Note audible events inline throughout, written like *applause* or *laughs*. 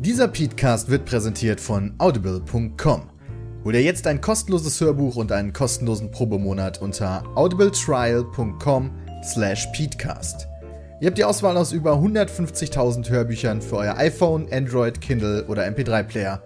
Dieser Podcast wird präsentiert von audible.com. Hol dir jetzt ein kostenloses Hörbuch und einen kostenlosen Probemonat unter audibletrial.com/peatcast. Ihr habt die Auswahl aus über 150.000 Hörbüchern für euer iPhone, Android, Kindle oder MP3-Player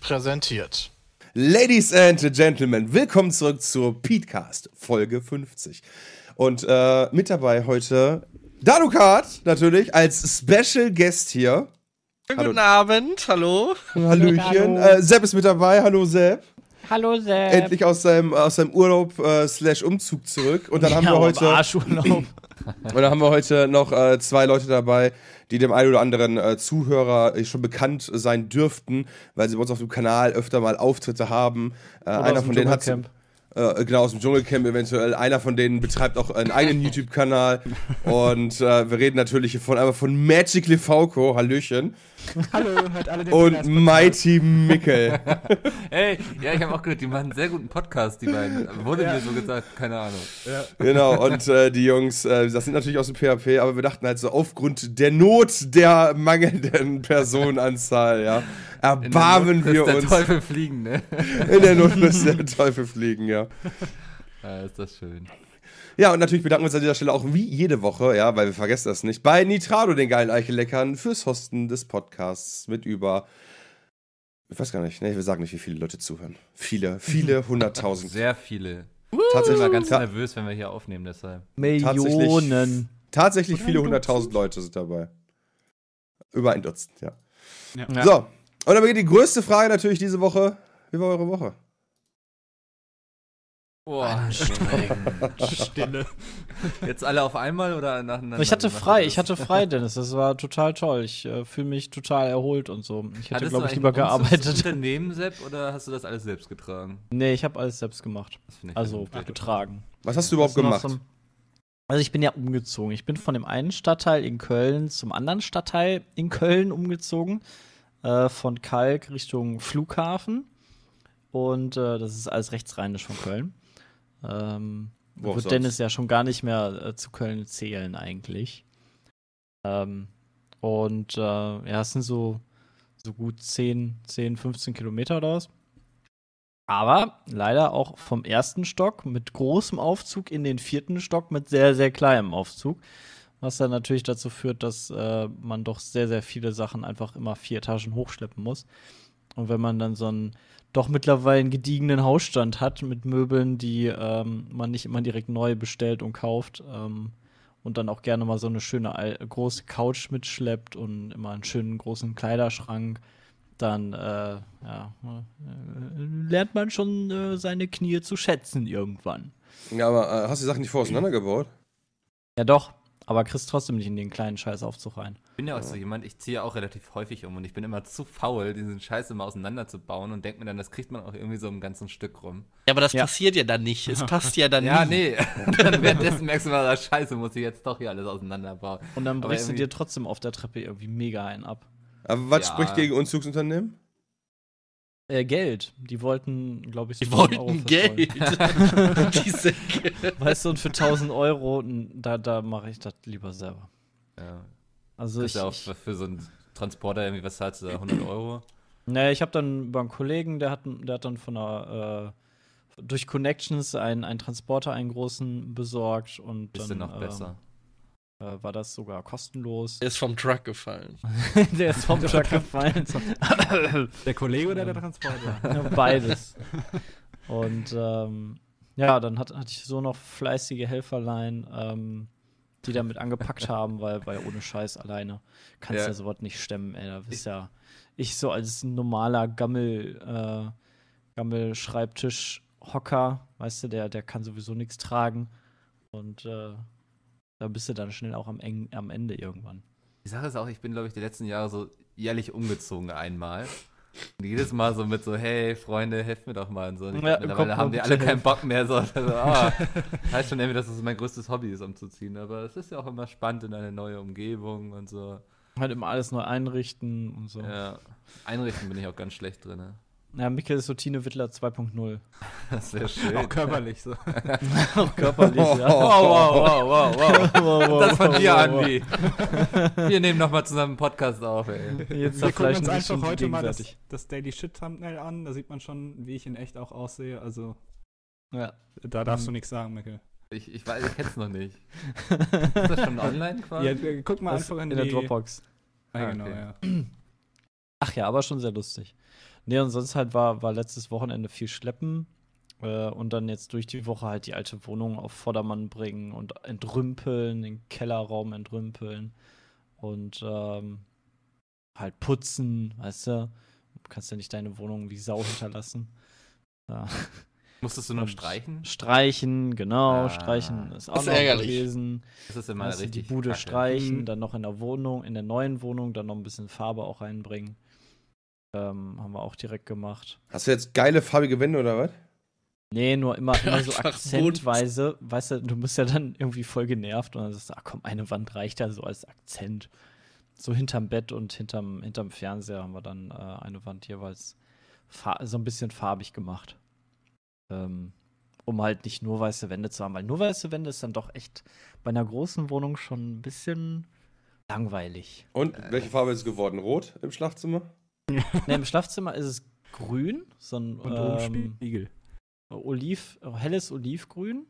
präsentiert. Ladies and Gentlemen, willkommen zurück zur Petecast Folge 50. Und äh, mit dabei heute Danukat natürlich als Special Guest hier. Hallo. Guten Abend, hallo. Hallöchen. Hallo. Äh, Sepp ist mit dabei, hallo Sepp. Hallo Sepp. Endlich aus seinem, aus seinem Urlaub äh, slash Umzug zurück. Und dann ja, haben wir heute. Arschurlaub. Und dann haben wir heute noch äh, zwei Leute dabei, die dem einen oder anderen äh, Zuhörer äh, schon bekannt sein dürften, weil sie bei uns auf dem Kanal öfter mal Auftritte haben. Äh, einer von denen hat. Camp. Äh, äh, genau aus dem Dschungelcamp eventuell. Einer von denen betreibt auch einen eigenen *laughs* YouTube-Kanal. Und äh, wir reden natürlich hier von, einmal von Magic Lefauco. Hallöchen. Hallo, hört alle den Und Mighty Mickel. *laughs* Ey, ja, ich habe auch gehört, die machen einen sehr guten Podcast, die beiden. Wurde ja. mir so gesagt, keine Ahnung. Ja. Genau, und äh, die Jungs, äh, das sind natürlich aus dem PHP, aber wir dachten halt so, aufgrund der Not der mangelnden Personenanzahl, ja, erbarmen wir uns. In der Not Teufel fliegen, ne? In der Not ist der Teufel fliegen, ja. *laughs* ja. Ist das schön. Ja, und natürlich bedanken wir uns an dieser Stelle auch wie jede Woche, ja, weil wir vergessen das nicht, bei Nitrado, den geilen Eicheleckern, fürs Hosten des Podcasts mit über ich weiß gar nicht, ne, wir sagen nicht, wie viele Leute zuhören. Viele, viele *laughs* hunderttausend. Sehr viele. Tatsächlich war ganz nervös, wenn wir hier aufnehmen, deshalb. Millionen. Tatsächlich, tatsächlich viele hunderttausend Leute sind dabei. Über ein Dutzend, ja. ja. So, und dann beginnt die größte Frage natürlich diese Woche. Wie war eure Woche? Boah, Stille. Jetzt alle auf einmal oder nacheinander? Ich hatte frei, ich hatte frei, Dennis. Das war total toll. Ich äh, fühle mich total erholt und so. Ich hätte, glaube ich, lieber gearbeitet. Hast du Unternehmen, Sepp, oder hast du das alles selbst getragen? Nee, ich habe alles selbst gemacht. Also getragen. Was hast du überhaupt gemacht? also ich bin ja umgezogen. Ich bin von dem einen Stadtteil in Köln zum anderen Stadtteil in Köln umgezogen äh, von Kalk Richtung Flughafen. Und äh, das ist alles rechtsrheinisch von Köln. Ähm, Boah, wird sonst? Dennis ja schon gar nicht mehr äh, zu Köln zählen, eigentlich. Ähm, und äh, ja, es sind so, so gut 10, 10, 15 Kilometer oder was. Aber leider auch vom ersten Stock mit großem Aufzug in den vierten Stock mit sehr, sehr kleinem Aufzug was dann natürlich dazu führt, dass äh, man doch sehr, sehr viele Sachen einfach immer vier Etagen hochschleppen muss. Und wenn man dann so einen doch mittlerweile gediegenen Hausstand hat mit Möbeln, die ähm, man nicht immer direkt neu bestellt und kauft ähm, und dann auch gerne mal so eine schöne große Couch mitschleppt und immer einen schönen großen Kleiderschrank, dann äh, ja, äh, lernt man schon äh, seine Knie zu schätzen irgendwann. Ja, aber äh, hast du die Sachen nicht vor auseinandergebaut? Ja, doch. Aber kriegst trotzdem nicht in den kleinen Scheißaufzug rein. Ich bin ja auch so jemand, ich ziehe auch relativ häufig um und ich bin immer zu faul, diesen Scheiß immer auseinanderzubauen und denke mir dann, das kriegt man auch irgendwie so im ganzen Stück rum. Ja, aber das ja. passiert ja dann nicht. Es *laughs* passt ja dann nicht. Ja, nie. nee. *laughs* dann währenddessen merkst du mal, ah, Scheiße, muss ich jetzt doch hier alles auseinanderbauen. Und dann brichst du dir trotzdem auf der Treppe irgendwie mega einen ab. Aber was ja. spricht gegen Unzugsunternehmen? Äh, Geld. Die wollten, glaube ich, so Die wollten Euro Geld. *laughs* Diese weißt du, und für 1000 Euro, da, da mache ich das lieber selber. Ja. Also ich, auch für so einen Transporter irgendwie, was zahlst du da, 100 Euro? Naja, ich habe dann über einen Kollegen, der hat, der hat dann von einer, äh, durch Connections einen, einen Transporter, einen großen besorgt und Ist dann. Ist noch ähm, besser. Äh, war das sogar kostenlos. Der ist vom Truck gefallen. *laughs* der ist vom Truck gefallen. der Kollege oder der ähm, Transporter? *laughs* Beides. Und ähm, ja, dann hat, hatte ich so noch fleißige Helferlein, ähm, die damit angepackt haben, weil, weil ohne Scheiß alleine kannst ja, ja sowas nicht stemmen, ey. Da bist ja ich so als normaler Gammel, äh, Gammel Schreibtischhocker, weißt du, der, der kann sowieso nichts tragen. Und äh, da bist du dann schnell auch am, Eng am Ende irgendwann. Die Sache ist auch, ich bin, glaube ich, die letzten Jahre so jährlich umgezogen einmal. Und jedes Mal so mit so, hey, Freunde, helft mir doch mal und so. Und ja, mittlerweile haben die alle keinen Bock mehr. So, also, ah, *laughs* heißt schon irgendwie, dass das mein größtes Hobby ist, umzuziehen. Aber es ist ja auch immer spannend in eine neue Umgebung und so. Halt immer alles neu einrichten und so. Ja, einrichten bin ich auch ganz schlecht drin. Ne? Ja, Mikkel ist so Tine Wittler 2.0. Das wäre *laughs* schön. Auch körperlich so. *laughs* Auch körperlich, ja. Wow, wow, wow, wow, wow. wow *laughs* das von dir, wow, Andi. Wir nehmen nochmal zusammen einen Podcast auf, ey. Jetzt Wir gucken uns einfach heute mal das, das Daily Shit Thumbnail an. Da sieht man schon, wie ich in echt auch aussehe. Also, ja. da darfst mhm. du nichts sagen, Mikkel. Ich, ich weiß, ich kenn's noch nicht. ist das schon online quasi? Ja, guck mal das einfach in, in die... der Dropbox. Ah, genau, okay. ja. Ach ja, aber schon sehr lustig. Nee, und sonst halt war, war letztes Wochenende viel Schleppen äh, und dann jetzt durch die Woche halt die alte Wohnung auf Vordermann bringen und entrümpeln, den Kellerraum entrümpeln und ähm, halt putzen, weißt du? Du kannst ja nicht deine Wohnung wie Sau hinterlassen. Ja. Musstest du nur streichen? Streichen, genau, ah, streichen ist auch ist noch ärgerlich. gewesen. Das ist immer also richtig. Die Bude Kacke. streichen, mhm. dann noch in der Wohnung, in der neuen Wohnung, dann noch ein bisschen Farbe auch reinbringen. Ähm, haben wir auch direkt gemacht. Hast du jetzt geile farbige Wände oder was? Nee, nur immer, *laughs* immer so akzentweise. Weißt du, du bist ja dann irgendwie voll genervt und dann sagst du, ach komm, eine Wand reicht ja so als Akzent. So hinterm Bett und hinterm, hinterm Fernseher haben wir dann äh, eine Wand jeweils so ein bisschen farbig gemacht. Ähm, um halt nicht nur weiße Wände zu haben, weil nur weiße Wände ist dann doch echt bei einer großen Wohnung schon ein bisschen langweilig. Und welche Farbe ist es geworden? Rot im Schlafzimmer? *laughs* nee, Im Schlafzimmer ist es grün, so ein ähm, Spiegel. Oliv, oh, helles Olivgrün.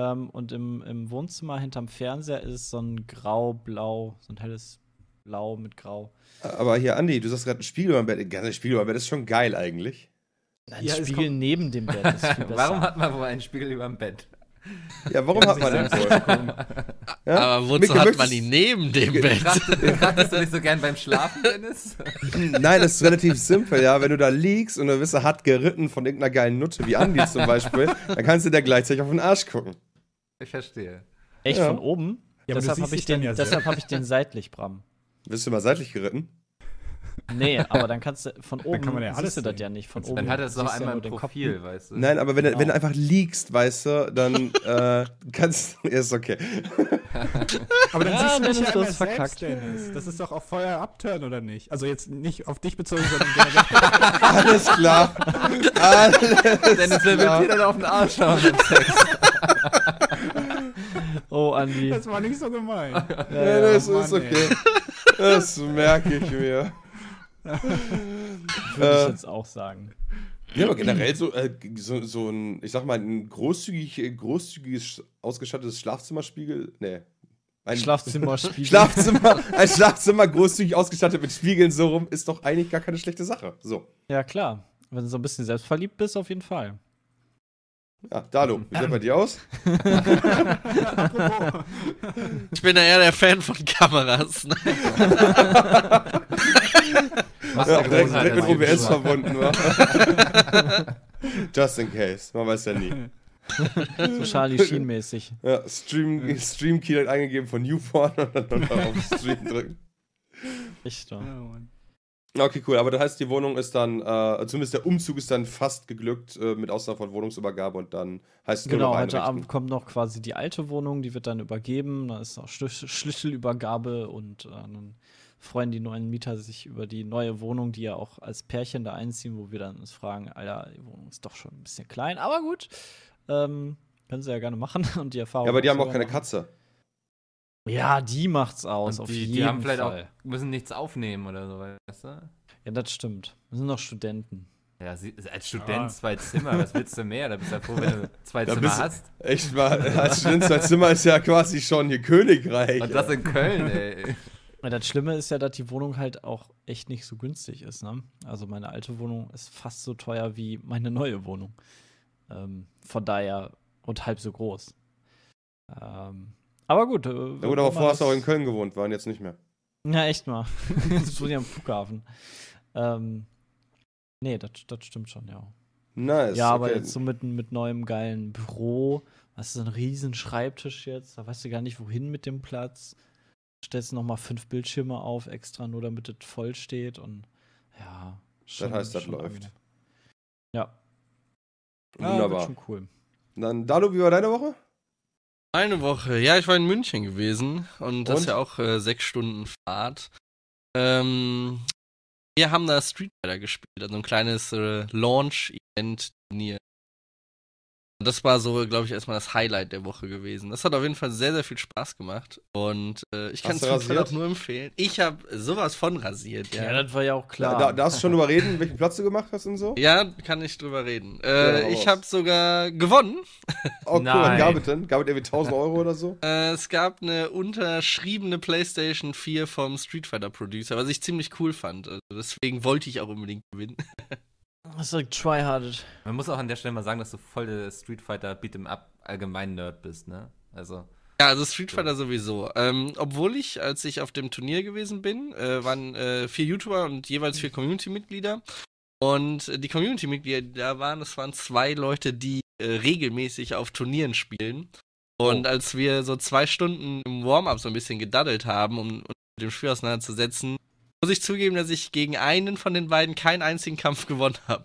Ähm, und im, im Wohnzimmer hinterm Fernseher ist es so ein grau-blau, so ein helles Blau mit Grau. Aber hier, Andi, du sagst gerade ein Spiegel über dem Bett. Ein Spiegel über dem Bett ist schon geil eigentlich. Ein ja, Spiegel neben dem Bett ist viel *laughs* besser. Warum hat man wohl einen Spiegel über dem Bett? Ja, warum hat man den so? *laughs* Ja? Aber wozu Micke, hat man ihn neben dem Bett? Kratzt, Trachtest du nicht so gern beim Schlafen, Dennis? *laughs* Nein, das ist relativ simpel, ja. Wenn du da liegst und du bist hart geritten von irgendeiner geilen Nutte, wie Andi zum Beispiel, dann kannst du dir gleichzeitig auf den Arsch gucken. Ich verstehe. Echt, ja. von oben? Ja, deshalb habe ich, den, hab ich den seitlich, Bram. Bist du mal seitlich geritten? Nee, aber dann kannst du von oben dann kann man ja alles siehst du das ja nicht von dann oben. Dann hat er es noch einmal ja im Profil, Kopf. weißt du. Nein, aber wenn, genau. wenn du genau. einfach liegst, weißt du, dann äh, kannst du. Ja, ist okay. *laughs* aber dann ja, siehst du ja das verkackt. Dennis. Das ist doch auch Feuer abturn, oder nicht? Also jetzt nicht auf dich bezogen, sondern *laughs* generell. alles klar. Alles Dennis, wer will dir dann auf den Arsch haben mit Sex? *laughs* Oh, Andi. Das war nicht so gemein. Ja, ja, das Mann, ist okay. Ey. Das merke ich mir. *laughs* Würde ich äh, jetzt auch sagen. Ja, aber generell so, äh, so, so, ein, ich sag mal, ein großzügig, äh, großzügiges ausgestattetes Schlafzimmerspiegel. Nee. Ein Schlafzimmerspiegel. *laughs* Schlafzimmer, ein Schlafzimmer großzügig ausgestattet mit Spiegeln so rum ist doch eigentlich gar keine schlechte Sache. So. Ja, klar. Wenn du so ein bisschen selbstverliebt bist, auf jeden Fall. Ja, Dalo, wie sieht ähm. bei dir aus? *laughs* ich bin ja eher der Fan von Kameras. Ne? Was *laughs* ja, direkt, direkt mit OBS verbunden war. *laughs* Just in case, man weiß ja nie. So Charlie Sheen mäßig. Ja, Stream, Stream Key halt eingegeben von Newport und dann auf Stream drücken. Echt doch. Okay, cool. Aber das heißt, die Wohnung ist dann, äh, also zumindest der Umzug ist dann fast geglückt, äh, mit Ausnahme von Wohnungsübergabe und dann heißt es Genau, heute Abend kommt noch quasi die alte Wohnung, die wird dann übergeben, da ist auch Schlüsselübergabe und äh, dann freuen die neuen Mieter sich über die neue Wohnung, die ja auch als Pärchen da einziehen, wo wir dann uns fragen, Alter, die Wohnung ist doch schon ein bisschen klein, aber gut. Ähm, können sie ja gerne machen *laughs* und die Erfahrung. Ja, aber die haben auch keine machen. Katze. Ja, die macht's aus, und auf die, jeden Die haben vielleicht Fall. auch, müssen nichts aufnehmen oder so, weißt du? Ja, das stimmt. Wir sind noch Studenten. Ja, als Student ah. zwei Zimmer, was willst du mehr? Da bist du ja froh, wenn du *laughs* zwei da Zimmer hast. Echt mal, als Student zwei Zimmer ist ja quasi schon hier Königreich. Und das in Köln, *laughs* ey. Das Schlimme ist ja, dass die Wohnung halt auch echt nicht so günstig ist. Ne? Also meine alte Wohnung ist fast so teuer wie meine neue Wohnung. Ähm, von daher und halb so groß. Ähm, aber gut. Äh, ja gut, aber vorher hast du auch in Köln gewohnt, waren jetzt nicht mehr. Na, echt mal. jetzt wohne ich am Flughafen. Ähm, nee, das stimmt schon, ja. Nice. Ja, okay. aber jetzt so mit, mit neuem geilen Büro, was ist ein riesen Schreibtisch jetzt, da weißt du gar nicht, wohin mit dem Platz stellst nochmal fünf Bildschirme auf extra, nur damit es voll steht und ja. Schon, das heißt, das läuft. Angenehm. Ja. Wunderbar. Ja, ah, schon cool. Dann, Dalu, wie war deine Woche? Eine Woche. Ja, ich war in München gewesen und, und? das ist ja auch äh, sechs Stunden Fahrt. Ähm, wir haben da Street Fighter gespielt, also ein kleines äh, Launch-Event-Turnier das war so, glaube ich, erstmal das Highlight der Woche gewesen. Das hat auf jeden Fall sehr, sehr viel Spaß gemacht. Und äh, ich kann es auch nur empfehlen. Ich habe sowas von rasiert. Ja. ja, das war ja auch klar. Da, darfst du schon drüber reden, welchen Platz du gemacht hast und so? Ja, kann ich drüber reden. Äh, ja, ich habe sogar gewonnen. Oh, cool. Nein. Was gab es denn? Gab es irgendwie 1000 Euro oder so? *laughs* Äh, es gab eine unterschriebene PlayStation 4 vom Street Fighter Producer, was ich ziemlich cool fand. Also deswegen wollte ich auch unbedingt gewinnen. *laughs* Das ist tryhardet. Man muss auch an der Stelle mal sagen, dass du voll der Street Fighter Beat'em Up allgemein Nerd bist, ne? Also. Ja, also Street Fighter sowieso. Ähm, obwohl ich, als ich auf dem Turnier gewesen bin, äh, waren äh, vier YouTuber und jeweils vier Community-Mitglieder. Und äh, die Community-Mitglieder, die da waren, das waren zwei Leute, die äh, regelmäßig auf Turnieren spielen. Und oh. als wir so zwei Stunden im Warm-up so ein bisschen gedaddelt haben, um, um mit dem Spiel auseinanderzusetzen, muss ich zugeben, dass ich gegen einen von den beiden keinen einzigen Kampf gewonnen habe.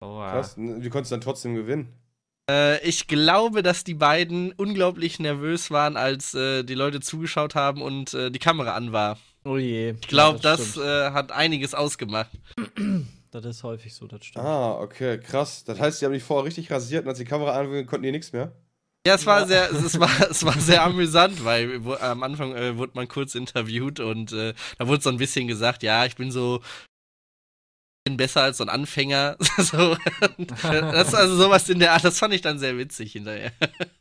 Oh, ja. Krass, wie ne, konntest du dann trotzdem gewinnen? Äh, ich glaube, dass die beiden unglaublich nervös waren, als äh, die Leute zugeschaut haben und äh, die Kamera an war. Oh je. Ich glaube, ja, das, das äh, hat einiges ausgemacht. *clears throat* Das ist häufig so, das stimmt. Ah, okay, krass. Das heißt, die haben dich vorher richtig rasiert und als die Kamera anwinkelte, konnten die nichts mehr? Ja, es war sehr, es war, *laughs* es war sehr amüsant, weil am Anfang äh, wurde man kurz interviewt und äh, da wurde so ein bisschen gesagt, ja, ich bin so bin besser als so ein Anfänger. *laughs* so, das also sowas in der Art, das fand ich dann sehr witzig hinterher. *laughs*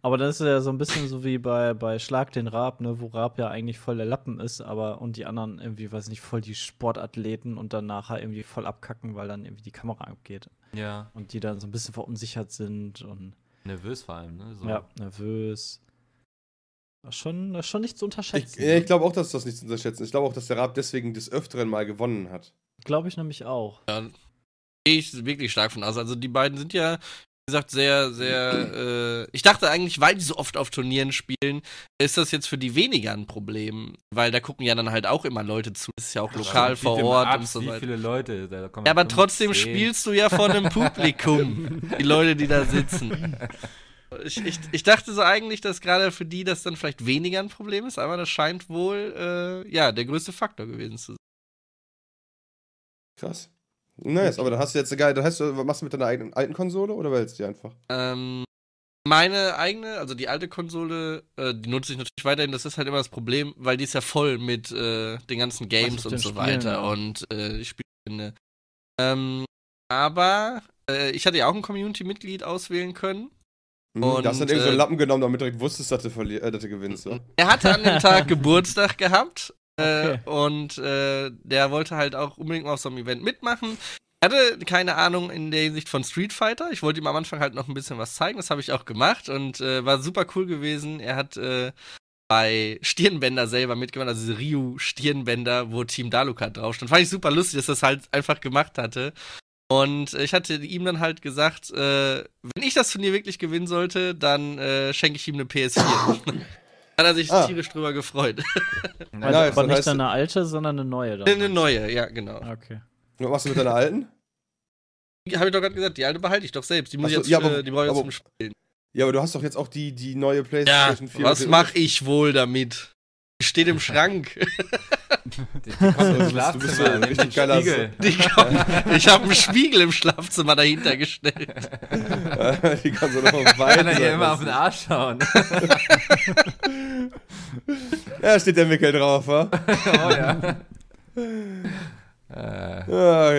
Aber das ist ja so ein bisschen so wie bei, bei Schlag den Raab, ne, wo Raab ja eigentlich voll der Lappen ist, aber und die anderen irgendwie, weiß nicht, voll die Sportathleten und dann nachher irgendwie voll abkacken, weil dann irgendwie die Kamera abgeht. Ja. Und die dann so ein bisschen verunsichert sind und Nervös vor allem, ne? So. Ja, nervös. Schon, schon nicht zu unterschätzen. Ich, ne? ich glaube auch, dass das nicht zu unterschätzen ist. Ich glaube auch, dass der Raab deswegen des Öfteren mal gewonnen hat. Glaube ich nämlich auch. Dann ja, gehe ich wirklich stark von aus. Also die beiden sind ja gesagt, sehr, sehr. Äh, ich dachte eigentlich, weil die so oft auf Turnieren spielen, ist das jetzt für die weniger ein Problem. Weil da gucken ja dann halt auch immer Leute zu. Das ist ja auch ja, lokal vor Ort ab, und so weiter. Wie viele Leute, da kommen ja, aber trotzdem sehen. spielst du ja vor einem *laughs* Publikum. die Leute, die da sitzen. Ich, ich, ich, dachte so eigentlich, dass gerade für die das dann vielleicht weniger ein Problem ist, aber das scheint wohl äh, ja der größte Faktor gewesen zu sein. Krass. Nice, aber dann hast du jetzt geil, dann hast du, machst du mit deiner eigenen, alten Konsole oder wählst du die einfach? Ähm, meine eigene, also die alte Konsole, äh, die nutze ich natürlich weiterhin. Das ist halt immer das Problem, weil die ist ja voll mit äh, den ganzen Games und so Spielen? weiter. Und äh, ich spiele. Ähm, aber äh, ich hatte ja auch ein Community-Mitglied auswählen können. Mhm, und, da hast du dann irgendeinen so einen äh, Lappen genommen, damit du direkt wusstest, dass du, äh, dass du gewinnst, oder? Er hatte an dem Tag *laughs* Geburtstag gehabt äh, okay. Und äh, der wollte halt auch unbedingt mal auf so einem Event mitmachen. Er hatte keine Ahnung in der Hinsicht von Street Fighter. Ich wollte ihm am Anfang halt noch ein bisschen was zeigen. Das habe ich auch gemacht und äh, war super cool gewesen. Er hat äh, bei Stirnbänder selber mitgemacht, also diese Ryu Stirnbänder, wo Team Daluka drauf stand. Fand ich super lustig, dass er das halt einfach gemacht hatte. Und äh, ich hatte ihm dann halt gesagt, äh, wenn ich das Turnier wirklich gewinnen sollte, dann schenke ich ihm eine PS4. *laughs* Hat er sich ah. tierisch drüber gefreut. Nein, *laughs* also, nice, aber nicht deine alte, sondern eine neue. Dann eine neue, ja, genau. Okay. Was machst du mit deiner alten? Habe ich doch gerade gesagt, die alte behalte ich doch selbst. Die muss so, jetzt, ja, äh, aber, die brauche ich jetzt zum Spielen. Ja, aber du hast doch jetzt auch die, die neue PlayStation ja, 4. Was mache ich wohl damit? steht im Schrank. du bist ja Spiegel. Kommt, ich habe einen Spiegel im Schlafzimmer dahinter gestellt. *laughs* die kann so noch vorbei. Kann er hier immer auf den Arsch schauen. *laughs* ja, steht der Mickel drauf, wa? *laughs* oh ja. Äh.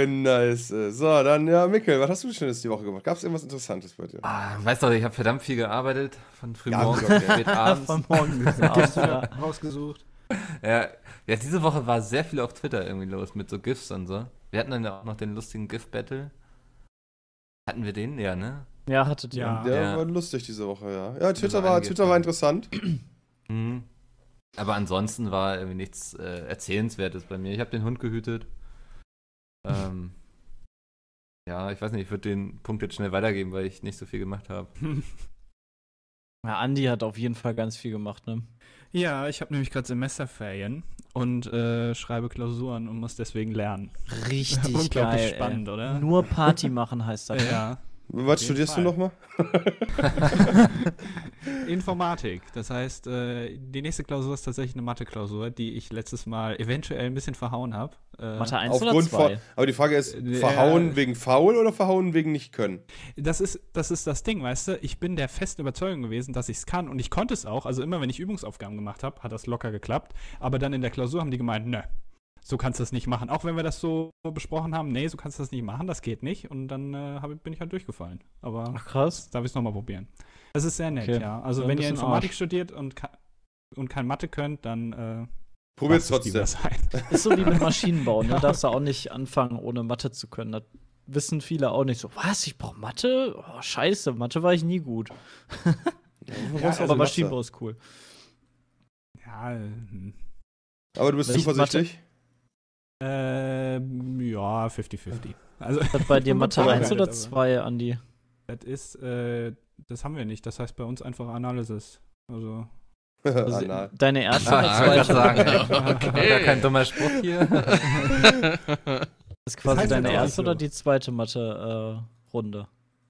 Ja, nice. So, dann, ja, Mikkel, was hast du Schönes die Woche gemacht? Gab es irgendwas Interessantes bei dir? Ah, weißt du, ich habe verdammt viel gearbeitet. Von früh ja, bis spät *laughs* abends. Von morgens bis abends *laughs* rausgesucht. Ja, ja, diese Woche war sehr viel auf Twitter irgendwie los mit so GIFs und so. Wir hatten dann ja auch noch den lustigen GIF-Battle. Hatten wir den? Ja, ne? Ja, hattet ihr. Ja. Der ja. war lustig diese Woche, ja. Ja, Twitter, war, Twitter war interessant. Mhm. Aber ansonsten war irgendwie nichts äh, Erzählenswertes bei mir. Ich habe den Hund gehütet. Ähm, ja, ich weiß nicht, ich würde den Punkt jetzt schnell weitergeben, weil ich nicht so viel gemacht habe. *laughs* Ja, Andi hat auf jeden Fall ganz viel gemacht, ne? Ja, ich habe nämlich gerade Semesterferien und äh, schreibe Klausuren und muss deswegen lernen. Richtig *laughs* Unglaublich geil. spannend, ey. oder? Nur Party *laughs* machen heißt das. ja. Was studierst Fall. du nochmal? *laughs* Informatik. Das heißt, äh, die nächste Klausur ist tatsächlich eine Mathe-Klausur, die ich letztes Mal eventuell ein bisschen verhauen habe. Äh, Mathe 1 Aufgrund oder 2? aber die Frage ist, äh, verhauen äh, wegen faul oder verhauen wegen nicht können? Das ist, das ist das Ding, weißt du? Ich bin der festen Überzeugung gewesen, dass ich es kann und ich konnte es auch. Also immer, wenn ich Übungsaufgaben gemacht habe, hat das locker geklappt. Aber dann in der Klausur haben die gemeint, nö, so kannst du das nicht machen. Auch wenn wir das so besprochen haben, nee, so kannst du das nicht machen, das geht nicht. Und dann äh, hab, bin ich halt durchgefallen. Aber Ach, krass. darf ich es nochmal probieren. Das ist sehr nett, okay. ja. Also wenn ihr Informatik Arsch. studiert und, und kein Mathe könnt, dann äh, probiert es trotzdem. *laughs* Ist so wie mit Maschinenbau, ne? Darfst du auch nicht anfangen, ohne Mathe zu können. Das wissen viele auch nicht so, was, ich brauche Mathe? Oh, scheiße, Mathe war ich nie gut. ja, *laughs* also aber Maschinenbau ist cool. Ja, hm. aber du bist zuversichtlich. Mathe ähm, ja, 50-50. Also, ist bei dir *laughs* Mathe 1 oder 2, Andi? Das ist, äh, das haben wir nicht. Das heißt bei uns einfach Analysis. Also. *laughs* also Deine erste ah, oder zweite? Sagen, *laughs* okay. Gar kein dummer Spruch hier. das ist quasi das heißt deine erste oder die zweite Mathe-Runde?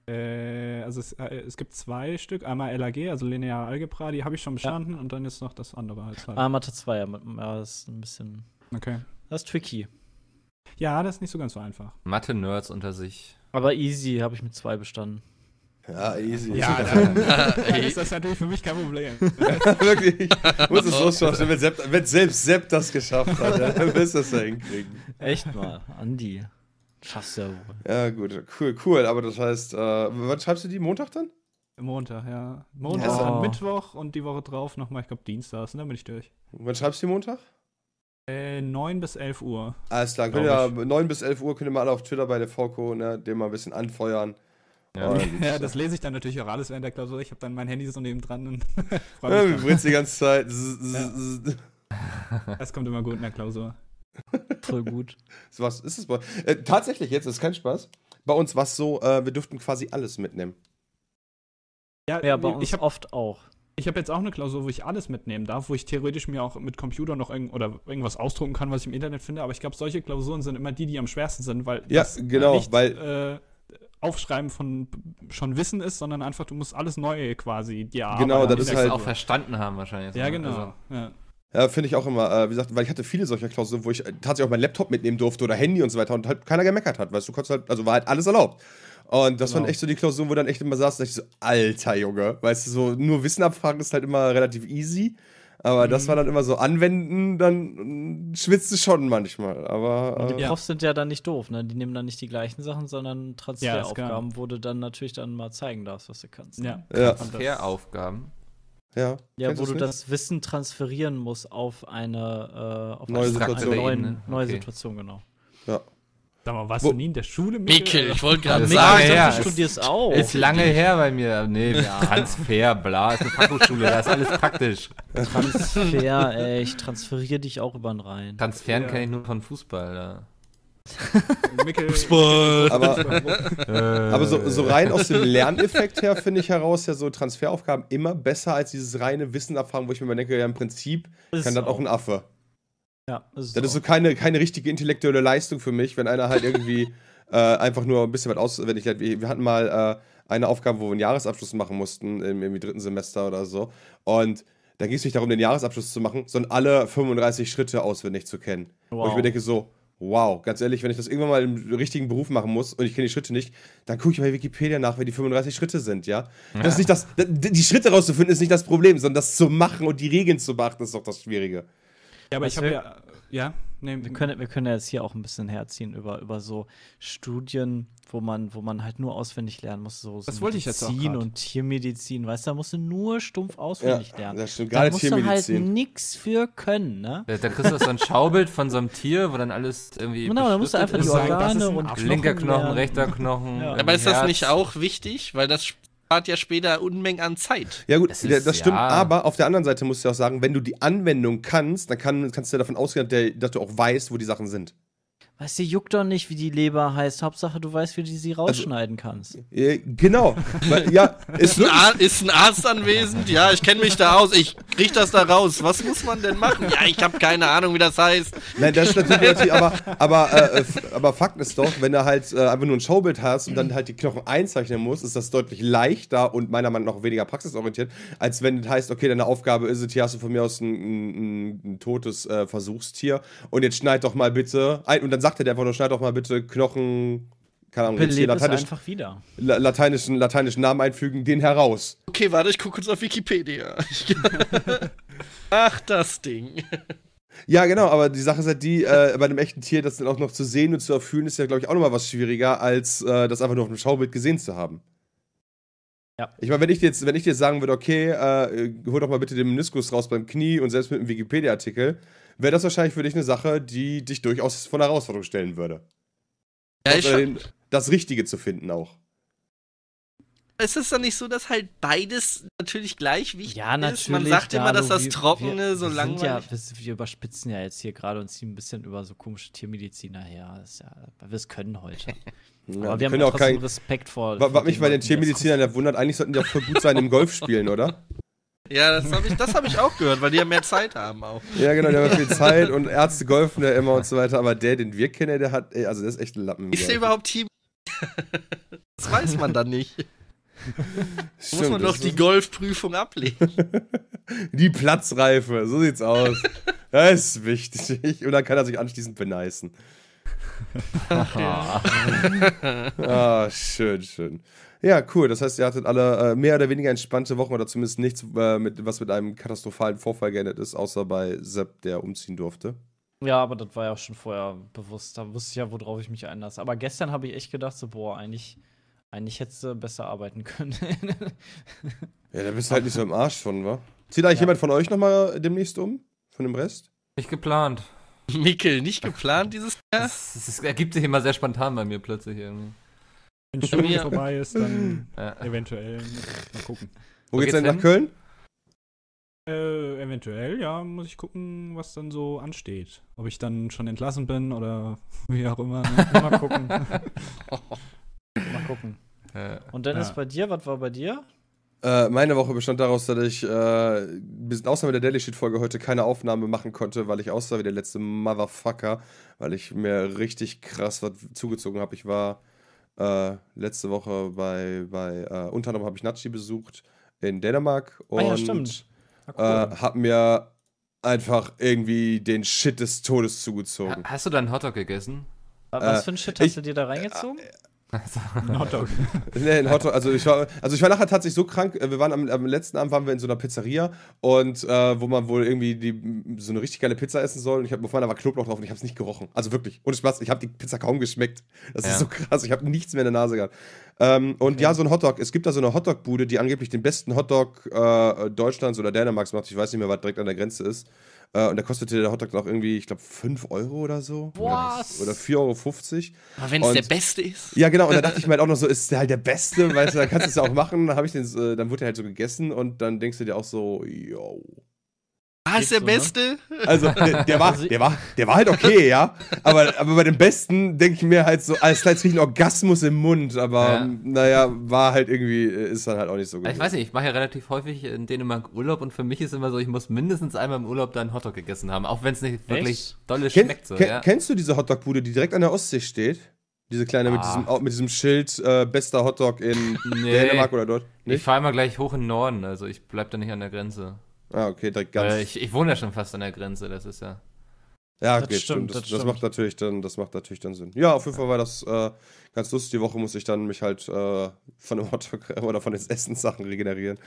Äh, äh, also es, äh, es, gibt zwei Stück, einmal LAG, also Linear Algebra, die habe ich schon bestanden ja. und dann ist noch das andere als halt. Ah, Mathe 2, ja, ist ein bisschen. Okay. Das ist tricky. Ja, das ist nicht so ganz so einfach. Mathe-Nerds unter sich. Aber easy habe ich mit zwei bestanden. Ja, easy. Ja, dann, dann *laughs* ist das natürlich für mich kein Problem. *laughs* Wirklich. Muss es losschaffen, wenn selbst, wenn selbst Sepp das geschafft hat, ja, dann wirst du das da hinkriegen. Echt mal, Andi. Schaffst du ja wohl. Ja, gut, cool, cool. Aber das heißt, äh, wann schreibst du die? Montag dann? Montag, ja. Montag, ja. Oh. Mittwoch und die Woche drauf nochmal, ich glaube Dienstag, und dann bin ich durch. Wann schreibst du die Montag? 9 äh, bis 11 Uhr. Alles klar, könnt 9 bis 11 Uhr können wir alle auf Twitter bei der Forco, ne, den mal ein bisschen anfeuern. Ja. *laughs* ja. das lese ich dann natürlich auch alles während der Klausur. Ich habe dann mein Handy so neben dran und *laughs* freue mich. Ja, die ganze Zeit. *laughs* ja. kommt immer gut in der Klausur. Voll gut. So was ist es äh, Tatsächlich, jetzt ist kein Spaß. Bei uns war es so, äh, wir durften quasi alles mitnehmen. Ja, ja bei uns ich hab, oft auch ich habe jetzt auch eine Klausur, wo ich alles mitnehmen darf, wo ich theoretisch mir auch mit Computer noch irgend oder irgendwas ausdrucken kann, was ich im Internet finde. Aber ich glaube, solche Klausuren sind immer die, die am schwersten sind, weil ja, das genau, nicht, weil äh, Aufschreiben von schon Wissen ist, sondern einfach du musst alles Neue quasi dir ja, genau, das ist halt auch verstanden haben wahrscheinlich. Ja, ne? genau. Also, ja. Ja, finde ich auch immer, äh, wie gesagt, weil ich hatte viele solcher Klausuren, wo ich tatsächlich auch meinen Laptop mitnehmen durfte oder Handy und so weiter und halt keiner gemeckert hat, weißt du, konntest halt, also war halt alles erlaubt. Und das genau. waren echt so die Klausuren, wo dann echt immer saß, und ich so, alter Junge, weißt du, so nur Wissen abfragen ist halt immer relativ easy. Aber mhm. das war dann immer so anwenden, dann schwitzt es schon manchmal. Aber äh, die Profs ja. sind ja dann nicht doof, ne? Die nehmen dann nicht die gleichen Sachen, sondern Transferaufgaben, ja, wo du dann natürlich dann mal zeigen darfst, was du kannst. Ne? Ja. ja. Transferaufgaben. Ja. Ja, wo du nicht? das Wissen transferieren musst auf eine, äh, auf neue eine Situation. Neuen, neue Situation, genau. Ja. Sag mal, warst Wo? du nie in der Schule, mit? Mikkel, ich wollte also, gerade sagen, ja, du studierst auch. Ist lange her bei mir. Nee, *laughs* ja. Transfer, bla, ist eine Fachhochschule, da ist alles praktisch. Transfer, ey, ich transferiere dich auch über den Rhein. Transfern ja. kenne ich nur von Fußball, da. Mikkel, Fußball. Aber, aber so, so, rein aus dem äh. Lerneffekt her finde ich heraus ja so Transferaufgaben immer besser als dieses reine Wissen Wissenabfragen, wo ich mir immer denke, ja im Prinzip ist kann das auch ein Affe. Ja, das ist, das ist so keine, keine richtige intellektuelle Leistung für mich, wenn einer halt irgendwie *laughs* äh, einfach nur ein bisschen was auswendig lernt. Halt, wir, hatten mal äh, eine Aufgabe, wo wir einen Jahresabschluss machen mussten, im, im dritten Semester oder so. Und da ging es nicht darum, den Jahresabschluss zu machen, sondern alle 35 Schritte auswendig zu kennen. Wow. Und ich mir denke so, wow, ganz ehrlich, wenn ich das irgendwann mal im richtigen Beruf machen muss und ich kenne die Schritte nicht, dann gucke ich bei Wikipedia nach, wer die 35 Schritte sind, ja? ja. Das ist nicht das, die Schritte rauszufinden ist nicht das Problem, sondern das zu machen und die Regeln zu beachten ist doch das Schwierige. Ja, aber Was ich habe ja. Äh, ja, nee. Wir können, wir können ja jetzt hier auch ein bisschen herziehen über, über so Studien, wo man, wo man halt nur auswendig lernen muss. So, das wollte Medizin ich jetzt auch und Tiermedizin, weißt du, da musst du nur stumpf auswendig ja, lernen. Das stimmt, da musst Tiermedizin. du halt nichts für können, ne? Da, da kriegst du so ein Schaubild von so einem Tier, wo dann alles irgendwie. Genau, da musst du einfach die Organe und Knochen Linker Knochen, rechter Knochen. ja. Aber ist das nicht auch wichtig? Weil das spart ja später Unmengen an Zeit. Ja gut, das, ist, das stimmt, ja. aber auf der anderen Seite musst du auch sagen, wenn du die Anwendung kannst, dann kann, kannst du davon ausgehen, dass du auch weißt, wo die Sachen sind. Weißt du, juckt doch nicht, wie die Leber heißt. Hauptsache, du weißt, wie du sie also, rausschneiden also, kannst. Äh, genau. Weil, ja, ist, ist, ein Arzt, ist, ein Arzt anwesend? Ja, ich kenne mich da aus. Ich krieg das da raus. Was muss man denn machen? Ja, ich habe keine Ahnung, wie das heißt. Nein, das ist natürlich. aber, aber, äh, aber Fakt ist doch, wenn du halt äh, einfach nur ein Showbild hast und dann halt die Knochen einzeichnen musst, ist das deutlich leichter und meiner Meinung nach weniger praxisorientiert, als wenn es heißt, okay, deine Aufgabe ist es, hier hast du von mir aus ein, ein, ein totes äh, Versuchstier und jetzt schneid doch mal bitte ein und dann sagst sagt er einfach nur, schneid doch mal bitte Knochen, keine Ahnung, Beleb jetzt hier lateinisch, einfach wieder. La lateinischen, lateinischen Namen einfügen, den heraus. Okay, warte, ich gucke kurz auf Wikipedia. *laughs* Ach, das Ding. Ja, genau, aber die Sache ist halt die, äh, bei einem echten Tier das dann auch noch zu sehen und zu erfüllen, ist ja, glaube ich, auch nochmal was schwieriger, als äh, das einfach nur auf einem Schaubild gesehen zu haben. Ja. Ich meine, wenn ich jetzt, wenn ich jetzt sagen würde, okay, äh, hol doch mal bitte den Meniskus raus beim Knie und selbst mit einem Wikipedia-Artikel, wäre das wahrscheinlich für dich eine Sache, die dich durchaus vor eine Herausforderung stellen würde. Ja, ich Und, äh, das Richtige zu finden auch. Ist es dann nicht so, dass halt beides natürlich gleich wichtig ja, natürlich, ist? Man sagt immer, dass das Trockene wir, so lang ja, wir, überspitzen ja jetzt hier gerade und ziehen ein bisschen über so komische Tiermediziner her. Das ja, wir es können heute. *laughs* Ja, Aber wir haben auch keinen Respekt vor. Was mich bei den Tiermedizinern wundert, eigentlich sollten die auch voll gut sein im Golf spielen, oder? Ja, das habe ich, hab ich auch gehört, weil die ja mehr Zeit haben auch. Ja, genau, die haben viel Zeit und Ärzte golfen ja immer und so weiter. Aber der, den wir kennen, der hat, ey, also der ist echt ein Lappen. Ist der überhaupt Team? das weiß man dann nicht. Stimmt, Muss man doch die Golfprüfung ablegen. *laughs* die Platzreife, so sieht's aus. Das ist wichtig. Und dann kann er sich anschließend beneißen. *laughs* ah, schön, schön. Ja, cool. Das heißt, ihr hattet alle äh, mehr oder weniger entspannte Wochen oder zumindest nichts, äh, mit, was mit einem katastrophalen Vorfall geendet ist, außer bei Sepp, der umziehen durfte. Ja, aber das war ja auch schon vorher bewusst. Da wusste ich ja, worauf ich mich einlasse. Aber gestern habe ich echt gedacht, so, boah, eigentlich, eigentlich hättest du besser arbeiten können. *laughs* ja, da bist du halt nicht so im Arsch von, wa? Zieht eigentlich ja. jemand von euch nochmal demnächst um? Von dem Rest? Nicht geplant. *laughs* Mikkel, nicht geplant dieses Jahr? Es ergibt sich immer sehr spontan bei mir plötzlich irgendwie. Wenn Schule vorbei ist, dann *laughs* ja. eventuell mal gucken. Wo, Wo geht's, geht's denn nach Köln? Äh, eventuell, ja, muss ich gucken, was dann so ansteht. Ob ich dann schon entlassen bin oder *laughs* wie auch immer. Ne? mal gucken. *laughs* mal gucken. Und Dennis, ja. bei dir, was war bei dir? Äh, meine Woche bestand daraus, dass ich äh, außer mit der Daily Sheet-Folge heute keine Aufnahme machen konnte, weil ich aussah wie der letzte Motherfucker, weil ich mir richtig krass was zugezogen habe. Ich war äh, letzte Woche bei, bei äh, unter anderem habe ich Natschi besucht in Dänemark und ah, ja, stimmt. Ah, cool. äh, habe mir einfach irgendwie den Shit des Todes zugezogen. Ha hast du deinen Hotdog gegessen? Was äh, für ein Shit hast ich, du dir da reingezogen? Äh, also, ein Hotdog. *laughs* nee, ein Hotdog. Also ich war, also ich war nachher tatsächlich so krank. Äh, wir waren am, am letzten Abend waren wir in so einer Pizzeria und äh, wo man wohl irgendwie die, so eine richtig geile Pizza essen soll. Und ich habe vor meiner war Knoblauch drauf und ich habe es nicht gerochen. Also wirklich. Und Spaß, ich habe die Pizza kaum geschmeckt. Das ja. ist so krass. Ich habe nichts mehr in der Nase gehabt. Ähm, und okay. ja, so ein Hotdog. Es gibt da so eine Hotdog-Bude, die angeblich den besten Hotdog äh, Deutschlands oder Dänemarks macht. Ich weiß nicht mehr, was direkt an der Grenze ist. Äh, und da kostete der Hotdog noch irgendwie, ich glaube, 5 Euro oder so. Was? Oder 4,50 Euro. Aber wenn es der beste ist. Ja, genau. Und da dachte ich mir halt auch noch so, ist der halt der beste, weißt du, dann kannst du es ja auch machen. Dann, ich den, äh, dann wurde der halt so gegessen und dann denkst du dir auch so, yo. Ah, ist der so, ne? Beste? Ne? Also, der, der, *laughs* war, also der, war, der war halt okay, ja. Aber, aber bei dem Besten denke ich mir halt so, ah, alles klar, jetzt kriege ich einen Orgasmus im Mund. Aber ja. Ähm, naja, war halt irgendwie, ist dann halt auch nicht so gut. Ich weiß nicht, ich mache ja relativ häufig in Dänemark Urlaub und für mich ist immer so, ich muss mindestens einmal im Urlaub da einen Hotdog gegessen haben. Auch wenn es nicht wirklich dolle Ken, schmeckt. So, ken, ja. Kennst du diese Hotdog-Bude, die direkt an der Ostsee steht? Diese kleine ah. mit, diesem, mit diesem Schild, äh, bester Hotdog in nee. Dänemark oder dort? Nicht? Ich fahre immer gleich hoch in den Norden, also ich bleib da nicht an der Grenze. Ah, okay, direkt ganz. Äh, ich, ich wohne ja schon fast an der Grenze, das ist ja. Ja, das okay, stimmt. stimmt. Das, das, das, macht natürlich dann, das macht natürlich dann Sinn. Ja, auf jeden Fall war das äh, ganz lustig. Die Woche muss ich dann mich halt äh, von dem Hotdog *laughs* oder von den Essenssachen regenerieren.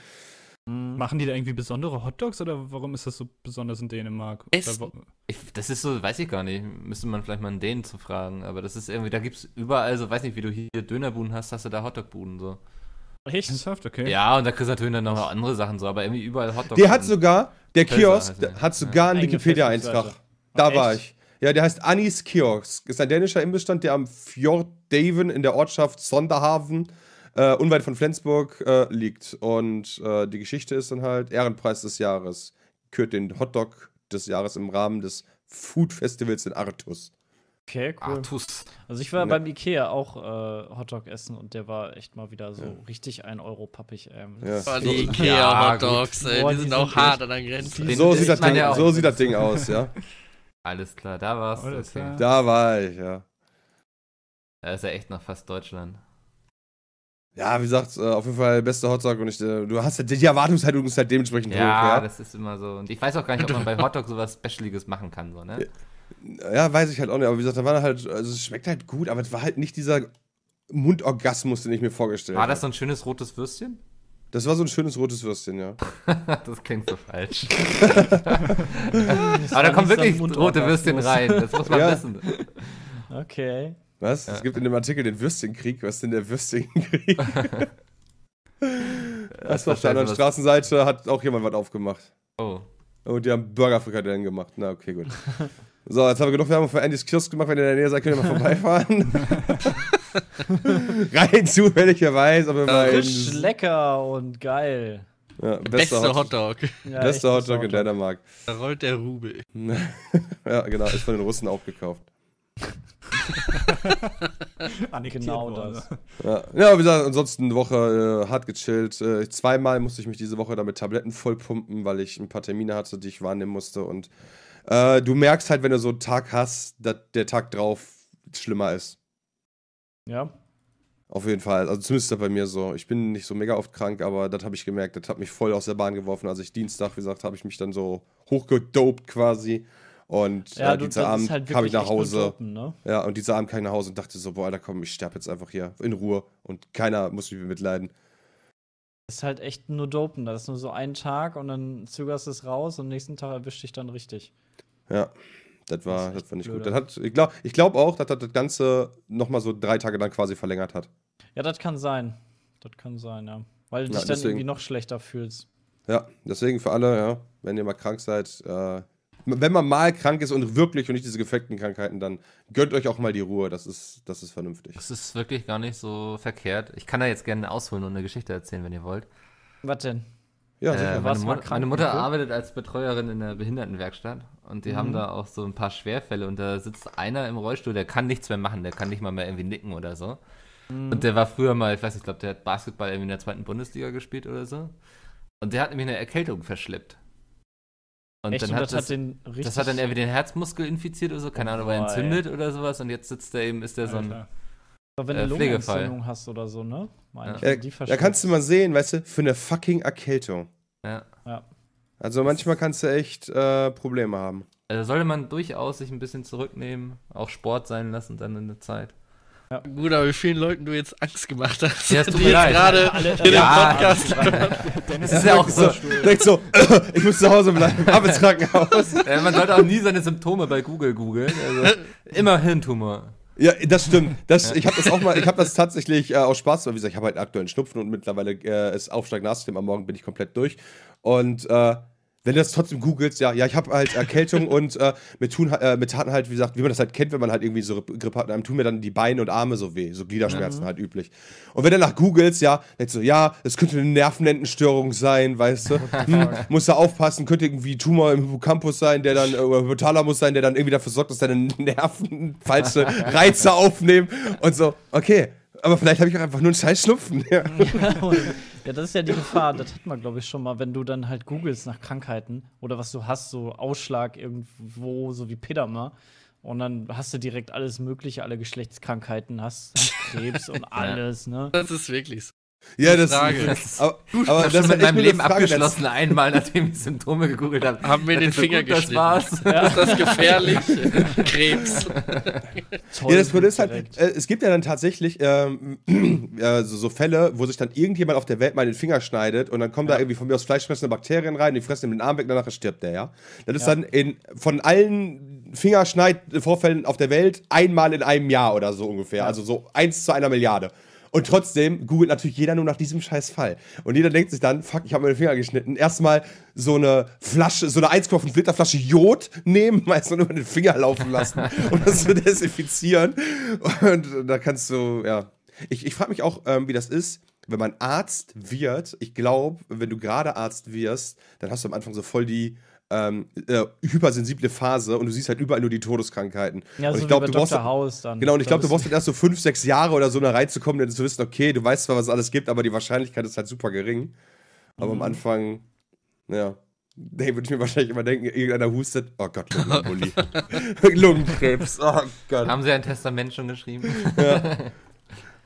Hm. Machen die da irgendwie besondere Hotdogs oder warum ist das so besonders in Dänemark? Ist, ich, das ist so, weiß ich gar nicht. Müsste man vielleicht mal in Dänen zu fragen. Aber das ist irgendwie, da gibt es überall so, weiß nicht, wie du hier Dönerbuden hast, hast du da Hotdogbuden so. Echt? Ernsthaft? Okay. Ja, und da kriegst du natürlich dann noch andere Sachen so, aber irgendwie überall Hotdog. Der hat sogar, der Kiosk hat sogar einen Wikipedia-Eintrag. Da war ich. Ja, der heißt Anis Kiosk. Ist ein dänischer Imbestand, der am Fjord Daven in der Ortschaft Sonderhaven äh, unweit von Flensburg äh, liegt. Und äh, die Geschichte ist dann halt Ehrenpreis des Jahres. Kürt den Hotdog des Jahres im Rahmen des Food Festivals in Artus. Okay, ah, cool. Artus. Also ich war ja. beim Ikea auch äh, Hotdog essen und der war echt mal wieder so ja. richtig 1 Euro pappig. Ähm. Ja. Das die Ikea ja, Hotdogs, ey. Boah, die, die, sind, auch hart an der Grenze. So, sieht das, Ding, so sieht das Ding aus, ja. Alles klar, da warst du. Okay. Da war ich, ja. Da ist ja echt noch fast Deutschland. Ja, wie gesagt, äh, auf jeden Fall beste Hotdog und ich, äh, du hast ja, die Erwartungshaltung ist halt dementsprechend ja, hoch. Ja, das ist immer so. Und ich weiß auch gar nicht, ob man bei Hotdog sowas Specialiges machen kann, so, ne? Ja, weiß ich halt auch nicht. Aber wie gesagt, da war halt, also es schmeckt halt gut, aber es war halt nicht dieser Mundorgasmus, den ich mir vorgestellt habe. War das so ein schönes rotes Würstchen? Das war so ein schönes rotes Würstchen, ja. *laughs* das klingt so falsch. *laughs* aber da kommen wirklich rote Würstchen rein, das muss man ja. wissen. Okay. Was? Ja. Es gibt in dem Artikel den Würstchenkrieg. Was ist denn der Würstchenkrieg? *laughs* das war auf der anderen Straßenseite hat auch jemand was aufgemacht. Oh. Und oh, die haben Burgerfrikadellen gemacht. Na, okay, gut. So, jetzt haben wir genug Werbung für Andys Kiosk gemacht. Wenn ihr in der Nähe seid, könnt ihr mal vorbeifahren. *laughs* Rein zufälligerweise. Aber ja, frisch, lecker und geil. Ja, bester, bester Hotdog. Hotdog. Ja, bester Hotdog, Hotdog in Dänemark. Da rollt der Rubel. *laughs* ja, genau. Ist von den Russen aufgekauft. ah, *laughs* nicht genau das. Ja. ja, wie gesagt, ansonsten eine Woche äh, hart gechillt. Äh, zweimal musste ich mich diese Woche damit Tabletten vollpumpen, weil ich ein paar Termine hatte, die ich wahrnehmen musste und äh, du merkst halt, wenn du so einen Tag hast, dass der Tag drauf schlimmer ist. Ja. Auf jeden Fall. Also zumindest das bei mir so. Ich bin nicht so mega oft krank, aber das habe ich gemerkt. Das hat mich voll aus der Bahn geworfen. Also ich Dienstag, wie gesagt, habe ich mich dann so hochgedopt quasi. Und ja, äh, dieser Abend halt kam ich nach Hause. Toppen, ne? Ja, und dieser Abend kam ich nach Hause und dachte so, boah, da komm, ich sterbe jetzt einfach hier in Ruhe und keiner muss mich mitleiden ist halt echt nur Dopen. Das ist nur so ein Tag und dann zögerst du es raus und am nächsten Tag erwischt dich dann richtig. Ja, das war, das, das war nicht blöde. gut. Das hat, ich glaube ich glaub auch, dass das, das Ganze nochmal so drei Tage dann quasi verlängert hat. Ja, das kann sein. Das kann sein, ja. Weil du ja, dich dann deswegen. irgendwie noch schlechter fühlst. Ja, deswegen für alle, ja, wenn ihr mal krank seid, äh, wenn man mal krank ist und wirklich und nicht diese gefekten Krankheiten, dann gönnt euch auch mal die Ruhe. Das ist, das ist vernünftig. Das ist wirklich gar nicht so verkehrt. Ich kann da jetzt gerne ausholen und eine Geschichte erzählen, wenn ihr wollt. Was denn? Ja, äh, sicher. Äh, meine, Mu meine, Mutter arbeitet als Betreuerin in der Behindertenwerkstatt und die mhm. haben da auch so ein paar Schwerfälle und da sitzt einer im Rollstuhl, der kann nichts mehr machen, der kann nicht mal mehr irgendwie nicken oder so. Mhm. Und der war früher mal, ich weiß nicht, ich glaube, der hat Basketball irgendwie in der zweiten Bundesliga gespielt oder so. Und der hat nämlich eine Erkältung verschleppt. Und Echt? dann hat das, das, hat den das hat dann irgendwie den Herzmuskel infiziert oder so, keine Ahnung, war entzündet ey. oder sowas und jetzt sitzt er eben, ist der so ein. Alter. Aber wenn du äh, eine Lungenentzündung hast oder so, ne? Ja. Ja, da kannst du mal sehen, weißt du, für eine fucking Erkältung. Ja. ja. Also manchmal kannst du echt äh, Probleme haben. Also sollte man durchaus sich ein bisschen zurücknehmen, auch Sport sein lassen dann in der Zeit. Ja. Bruder, wie vielen Leuten du jetzt Angst gemacht hast. Ja, tut jetzt leid. gerade in ja. dem Podcast. Dennis ist ja auch so. Denkt so, äh, ich muss zu Hause bleiben, *laughs* ab ins Krankenhaus. Ja, man sollte auch nie seine Symptome bei Google googeln. Also, immer Hirntumor. Ja, das stimmt. Das, ja. Ich habe das auch mal, ich habe das tatsächlich äh, aus Spaß, weil wie gesagt, ich habe halt aktuell einen Schnupfen und mittlerweile äh, ist Aufsteig Nasenstimm, am Morgen bin ich komplett durch. Und äh, wenn du das trotzdem googelst, ja, ja, ich habe halt Erkältung und äh, mir, tun, äh, mir taten halt, wie gesagt, wie man das halt kennt, wenn man halt irgendwie so Grippe hat, einem tun mir dann die Beine und Arme so weh, so Gliederschmerzen mhm. halt üblich. Und wenn du nach googelst, ja, denkst du, ja, es könnte eine Nervenendenstörung sein, weißt du, *laughs* hm, musst du aufpassen, könnte irgendwie Tumor im Hippocampus sein, der dann, äh, muss sein, der dann irgendwie dafür sorgt, dass deine Nerven *laughs* falsche Reize aufnehmen und so, okay, aber vielleicht habe ich auch einfach nur einen scheiß Schnupfen. *laughs* Ja. Ja, das ist ja die Gefahr, das hat man, glaube ich, schon mal, wenn du dann halt googelst nach Krankheiten oder was du hast, so Ausschlag irgendwo, so wie Pederma. Und dann hast du direkt alles Mögliche, alle Geschlechtskrankheiten, hast Krebs und alles, ne? Das ist wirklich so. Ja, das, Frage. *laughs* das aber, gut, aber das mit meinem Leben Frage, abgeschlossen einmal, nachdem ich Symptome gegoogelt habe. Haben wir den Finger so, geschnitten. Das war's. Ja. Ist das *laughs* gefährlich? Krebs. Toll, ja, das Problem ist halt, äh, es gibt ja dann tatsächlich ähm, äh, *clears throat* so, so, Fälle, wo sich dann irgendjemand auf der Welt mal den Finger schneidet und dann kommen ja. da irgendwie von mir aus fleischfressende Bakterien rein, die fressen ihm den Arm weg, danach stirbt der, ja. Das ist ja. dann in, von allen Fingerschneidvorfällen auf der Welt einmal in einem Jahr oder so ungefähr. Also so eins zu einer Milliarde. Und trotzdem googelt natürlich jeder nur nach diesem scheiß Fall. Und jeder denkt sich dann, fuck, ich habe mir den Finger geschnitten. Erstmal so eine Flasche, so eine 1,5 Liter Flasche Jod nehmen, meist *laughs* nur über den Finger laufen lassen und *laughs* das so desinfizieren. Und da kannst du, ja. Ich, ich frage mich auch, ähm, wie das ist, wenn man Arzt wird. Ich glaube, wenn du gerade Arzt wirst, dann hast du am Anfang so voll die ähm, äh, hypersensible Phase und du siehst halt überall nur die Todeskrankheiten. Ja, und so ich glaube, du Dr. brauchst House dann. Genau, und ich glaube, du brauchst halt *laughs* erst so fünf, sechs Jahre oder so da reinzukommen, denn du wissen, okay, du weißt zwar, was es alles gibt, aber die Wahrscheinlichkeit ist halt super gering. Aber mhm. am Anfang, ja, Hey, würde ich mir *laughs* wahrscheinlich immer denken, irgendeiner hustet. Oh Gott, Lungenbulli. Lungenkrebs. Oh Gott. *laughs* Haben sie ein Testament schon geschrieben? Ja.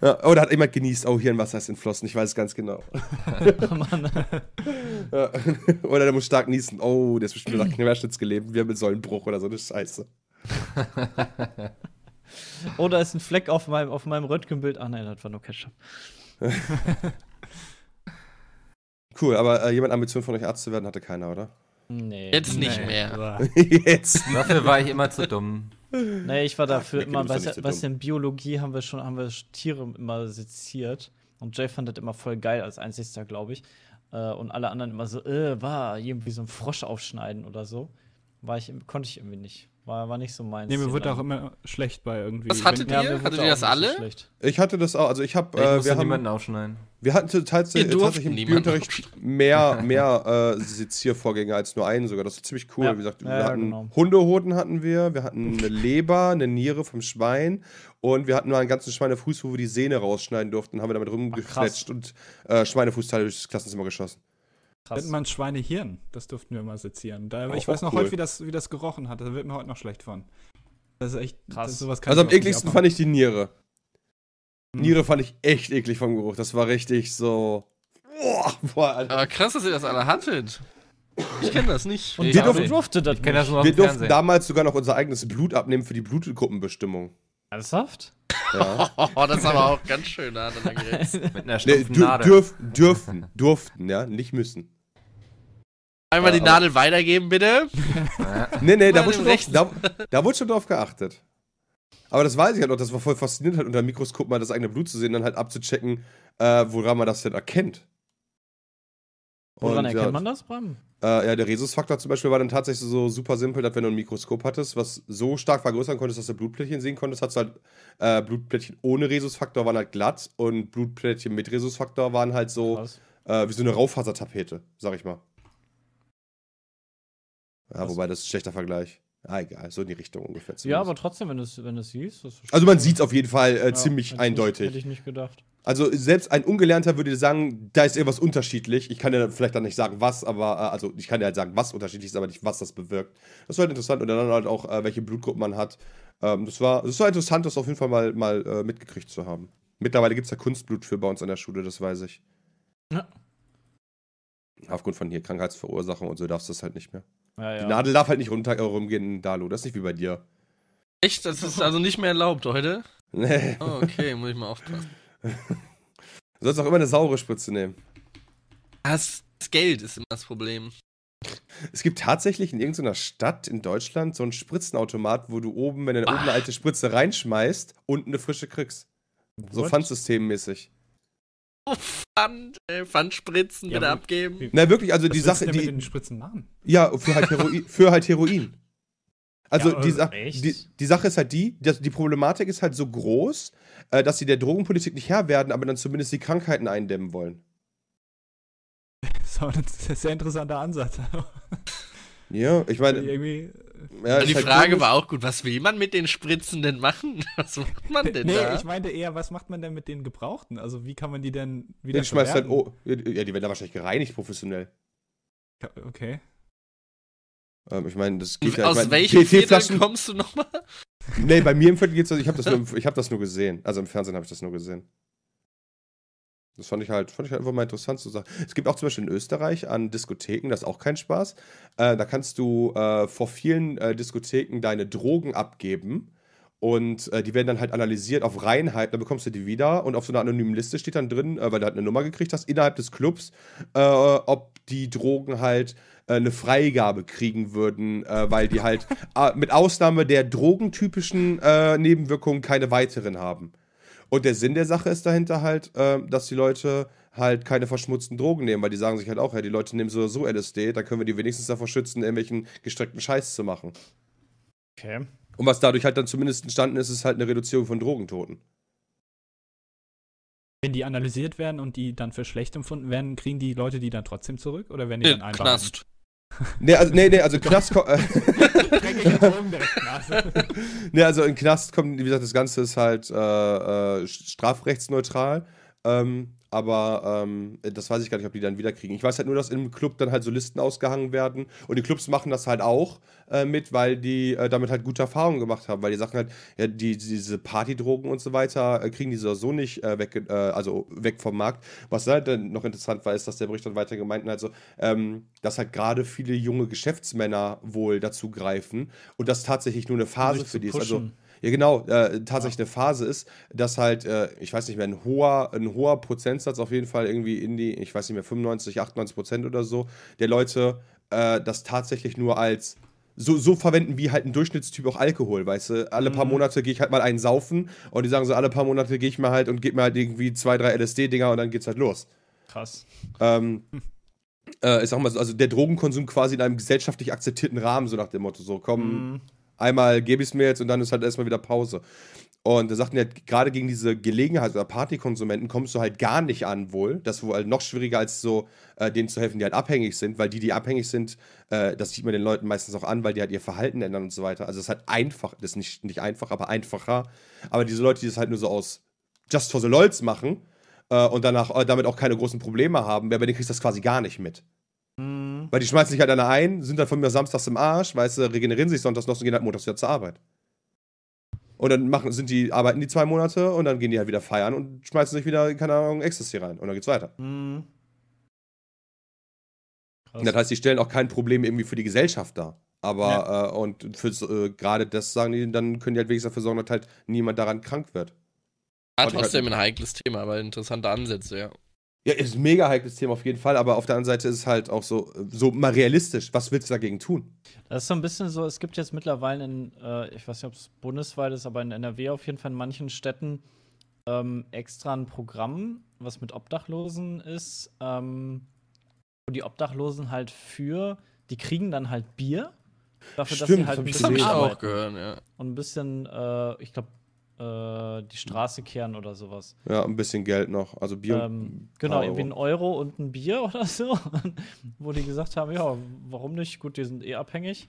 Ja, oder oh, hat jemand genießt, oh, hier ein Wasser ist entflossen, ich weiß es ganz genau. *laughs* oh Mann. *laughs* Ja. *laughs* Oder der muss stark niesen, oh, der ist bestimmt nach Querschnitz gelebt, wir haben einen Säulenbruch oder so eine Scheiße. oder ist ein Fleck auf meinem, auf meinem Röntgenbild, ah nein, das war nur Ketchup. cool, aber äh, jemand Ambition von euch Arzt zu werden hatte keiner, oder? Nee. Jetzt nicht nee. mehr. Jetzt. Dafür war ich immer zu dumm. Naja, ich war dafür Ach, immer, weißt du, so in Biologie haben wir schon, haben wir Tiere immer seziert. Und Jay fand das immer voll geil als einzigster, glaube ich. Äh, und alle anderen immer so, äh, war irgendwie so ein Frosch aufschneiden oder so. War ich, konnte ich irgendwie nicht. War, war nicht so meins. Nee, mir wird auch immer schlecht bei irgendwie. Was hattet ja, ihr? Hattet ihr das alle? So ich hatte das auch. Also ich habe. Äh, ich wir haben, niemanden aufschneiden. Wir hatten tatsächlich, im Unterricht mehr, *laughs* mehr äh, Seziervorgänge als nur einen sogar. Das ist ziemlich cool. Ja. Wie gesagt, wir ja, hatten genau. Hundehoden hatten wir, wir hatten eine Leber, eine Niere vom Schwein und wir hatten mal einen ganzen Schweinefuß, wo wir die Sehne rausschneiden durften, haben wir damit rumgefletscht und äh, Schweinefußteile durchs Klassenzimmer geschossen. Krass. Nennt man Schweinehirn. Das durften wir mal sezieren. Da, oh, ich weiß noch cool. heute, wie das, wie das gerochen hat. Da wird mir heute noch schlecht von. Das ist echt krass. Ist also am ekligsten fand ich die Niere. Hm. Niere fand ich echt eklig vom Geruch. Das war richtig so. Boah, boah, Alter. Aber krass, dass ihr das alle hattet. Ich kenne das nicht. Und wir durften, durfte das, nicht. das Wir durften damals sogar noch unser eigenes Blut abnehmen für die Blutgruppenbestimmung. Ernsthaft? Ja. *laughs* Oh, das ist aber auch ganz schön hart an der Grenze. *laughs* Mit einer nee, dür, dürf, dürfen, durften, ja, nicht müssen. Einmal die äh, Nadel weitergeben, bitte. *laughs* nee, nee, da wurde, schon drauf, da, da wurde schon drauf geachtet. Aber das weiß ich halt noch, das war voll faszinierend, halt unter dem Mikroskop mal das eigene Blut zu sehen, dann halt abzuchecken, äh, woran man das denn erkennt. Und woran erkennt ja, man das, Bram? Äh, ja, der Rhesusfaktor zum Beispiel war dann tatsächlich so super simpel, dass wenn du ein Mikroskop hattest, was so stark vergrößern konntest, dass du Blutplättchen sehen konntest, hattest du halt äh, Blutplättchen ohne Rhesusfaktor waren halt glatt und Blutplättchen mit Rhesusfaktor waren halt so äh, wie so eine Raufasertapete, sag ich mal. Ja, wobei das ist ein schlechter Vergleich. Ah, egal, so in die Richtung ungefähr. Zumindest. Ja, aber trotzdem, wenn du es wenn du's siehst. also man sieht es auf jeden Fall äh, ja, ziemlich hätte eindeutig. Ich, hätte ich nicht gedacht. Also selbst ein Ungelernter würde sagen, da ist irgendwas unterschiedlich. Ich kann ja vielleicht dann nicht sagen, was, aber äh, also ich kann ja halt sagen, was unterschiedlich ist, aber nicht, was das bewirkt. Das war halt interessant und dann halt auch, äh, welche Blutgruppen man hat. Ähm, das, war, das war interessant, das auf jeden Fall mal, mal äh, mitgekriegt zu haben. Mittlerweile gibt es ja Kunstblut für bei uns an der Schule, das weiß ich. Ja. Aufgrund von hier Krankheitsverursachung und so darfst du das halt nicht mehr. Ja, ja. Die Nadel darf halt nicht runter, äh, rumgehen in Dalo. Das ist nicht wie bei dir. Echt? Das ist also nicht mehr erlaubt heute? Nee. Oh, okay, muss ich mal aufpassen. du sollst auch immer eine saure Spritze nehmen. Das Geld ist immer das Problem. Es gibt tatsächlich in irgendeiner Stadt in Deutschland so einen Spritzenautomat, wo du oben, wenn du oben eine ah. alte Spritze reinschmeißt, unten eine frische kriegst. So Pfandsystemmäßig. Pfand, ey, Pfandspritzen ja, wieder abgeben. Na wirklich, also die Sache, die mit den Spritzen machen. Ja, für halt Heroin, *laughs* für halt Heroin. Also ja, die, äh, Sa die, die, Sache ist halt die, die, die Problematik ist halt so groß, äh, dass sie der Drogenpolitik nicht Herr werden, aber dann zumindest die Krankheiten eindämmen wollen. *laughs* Das ist ein sehr interessanter Ansatz. ja, ich meine. Irgendwie ja, also die halt Frage halt war auch gut, was will man mit den Spritzen denn machen? *laughs* Was macht man denn nee, da? ich meinte eher, was macht man denn mit den Gebrauchten? Also wie kann man die denn wieder Den schmeißt halt, oh, ja, die werden da wahrscheinlich gereinigt professionell. Okay. Ähm, ich meine, das geht ja... Aus ich mein, welchen kommst du nochmal? Nee, bei mir im Viertel geht's, also ich habe das, ich hab das nur gesehen. Also im Fernsehen habe ich das nur gesehen. Das fand ich halt, fand ich halt einfach mal interessant zu sagen. Es gibt auch zum Beispiel in Österreich an Diskotheken, das ist auch kein Spaß. Äh, da kannst du äh, vor vielen äh, Diskotheken deine Drogen abgeben und äh, die werden dann halt analysiert auf Reinheit, dann bekommst du die wieder und auf so einer anonymen Liste steht dann drin, äh, weil du halt eine Nummer gekriegt hast, innerhalb des Clubs, äh, ob die Drogen halt eine Freigabe kriegen würden, weil die halt *laughs* mit Ausnahme der drogentypischen Nebenwirkungen keine weiteren haben. Und der Sinn der Sache ist dahinter halt, äh, dass die Leute halt keine verschmutzten Drogen nehmen, weil die sagen sich halt auch, ja, die Leute nehmen so oder so LSD, da können wir die wenigstens davor schützen, irgendwelchen gestreckten Scheiß zu machen. Okay. Und was dadurch halt dann zumindest entstanden ist, ist halt eine Reduzierung von Drogentoten. Wenn die analysiert werden und die dann für schlecht empfunden werden, kriegen die Leute die dann trotzdem zurück oder werden die äh, dann einfach? Knast. Nee, also, nee, nee, also *laughs* Knast kommt. *laughs* *laughs* nee, also in Knast kommt, wie gesagt, das Ganze ist halt äh, äh, strafrechtsneutral. Ähm, aber ähm, das weiß ich gar nicht, ob die dann wiederkriegen. Ich weiß halt nur, dass im Club dann halt so Listen ausgehangen werden. Und die Clubs machen das halt auch äh, mit, weil die äh, damit halt gute Erfahrungen gemacht haben. Weil die Sachen halt, ja, die, diese Partydrogen und so weiter, äh, kriegen die so nicht äh, weg, äh, also weg vom Markt. Was halt dann noch interessant war, ist, dass der Bericht dann weiter gemeint hat, so, also, ähm, dass halt gerade viele junge Geschäftsmänner wohl dazu greifen. Und das tatsächlich nur eine Phase für die pushen. ist. Also, ja, genau, äh, tatsächlich eine Phase ist, dass halt, äh, ich weiß nicht mehr, ein hoher, ein hoher Prozentsatz auf jeden Fall irgendwie in die, ich weiß nicht mehr, 95, 98 Prozent oder so, der Leute äh, das tatsächlich nur als so, so verwenden wie halt ein Durchschnittstyp auch Alkohol, weißt du? Alle paar mhm. Monate gehe ich halt mal einen saufen und die sagen so, alle paar Monate gehe ich mal halt und gebe mir halt irgendwie zwei, drei LSD-Dinger und dann geht's halt los. Krass. Ähm, hm. äh, ich sag mal so, also der Drogenkonsum quasi in einem gesellschaftlich akzeptierten Rahmen, so nach dem Motto, so komm, mhm einmal gebe ich es mir jetzt und dann ist halt erstmal wieder Pause. Und da sagten ja, halt, gerade gegen diese Gelegenheits- also oder Partykonsumenten kommst du halt gar nicht an, wohl. Das ist wohl halt noch schwieriger, als so äh, denen zu helfen, die halt abhängig sind, weil die, die abhängig sind, äh, das sieht man den Leuten meistens auch an, weil die halt ihr Verhalten ändern und so weiter. Also es ist halt einfach, das ist nicht, nicht einfach, aber einfacher. Aber diese Leute, die das halt nur so aus Just for the Lols machen äh, und danach äh, damit auch keine großen Probleme haben, ja, bei denen kriegst du das quasi gar nicht mit. Mhm. Weil die schmeißen sich halt alle ein, sind dann halt von mir samstags im Arsch, weißt du, regenerieren sich sonntags noch und gehen halt montags wieder zur Arbeit. Und dann machen, sind die, arbeiten die zwei Monate und dann gehen die halt wieder feiern und schmeißen sich wieder, keine Ahnung, Ecstasy rein. Und dann geht's weiter. Mhm. Das heißt, die stellen auch kein Problem irgendwie für die Gesellschaft dar. Aber, ja. äh, und äh, gerade das sagen die, dann können die halt wenigstens dafür sorgen, dass halt niemand daran krank wird. Ja, halt trotzdem halt ein heikles Thema, aber interessante Ansätze, ja. Ja, ist ein mega heikles Thema auf jeden Fall, aber auf der anderen Seite ist es halt auch so, so mal realistisch. Was willst du dagegen tun? Das ist so ein bisschen so, es gibt jetzt mittlerweile in, äh, ich weiß nicht, ob es bundesweit ist, aber in NRW auf jeden Fall in manchen Städten ähm, extra ein Programm, was mit Obdachlosen ist, ähm, wo die Obdachlosen halt für, die kriegen dann halt Bier. Dafür, Stimmt, dass sie halt das ein bisschen ich auch gehört, ja. Und ein bisschen, äh, ich glaube, äh, die Straße kehren oder sowas. Ja, ein bisschen Geld noch. Also Bier. Ähm, genau, irgendwie ein Euro und ein Bier *laughs* oder so. *laughs* Wo die gesagt haben: Ja, warum nicht? Gut, die sind eh abhängig.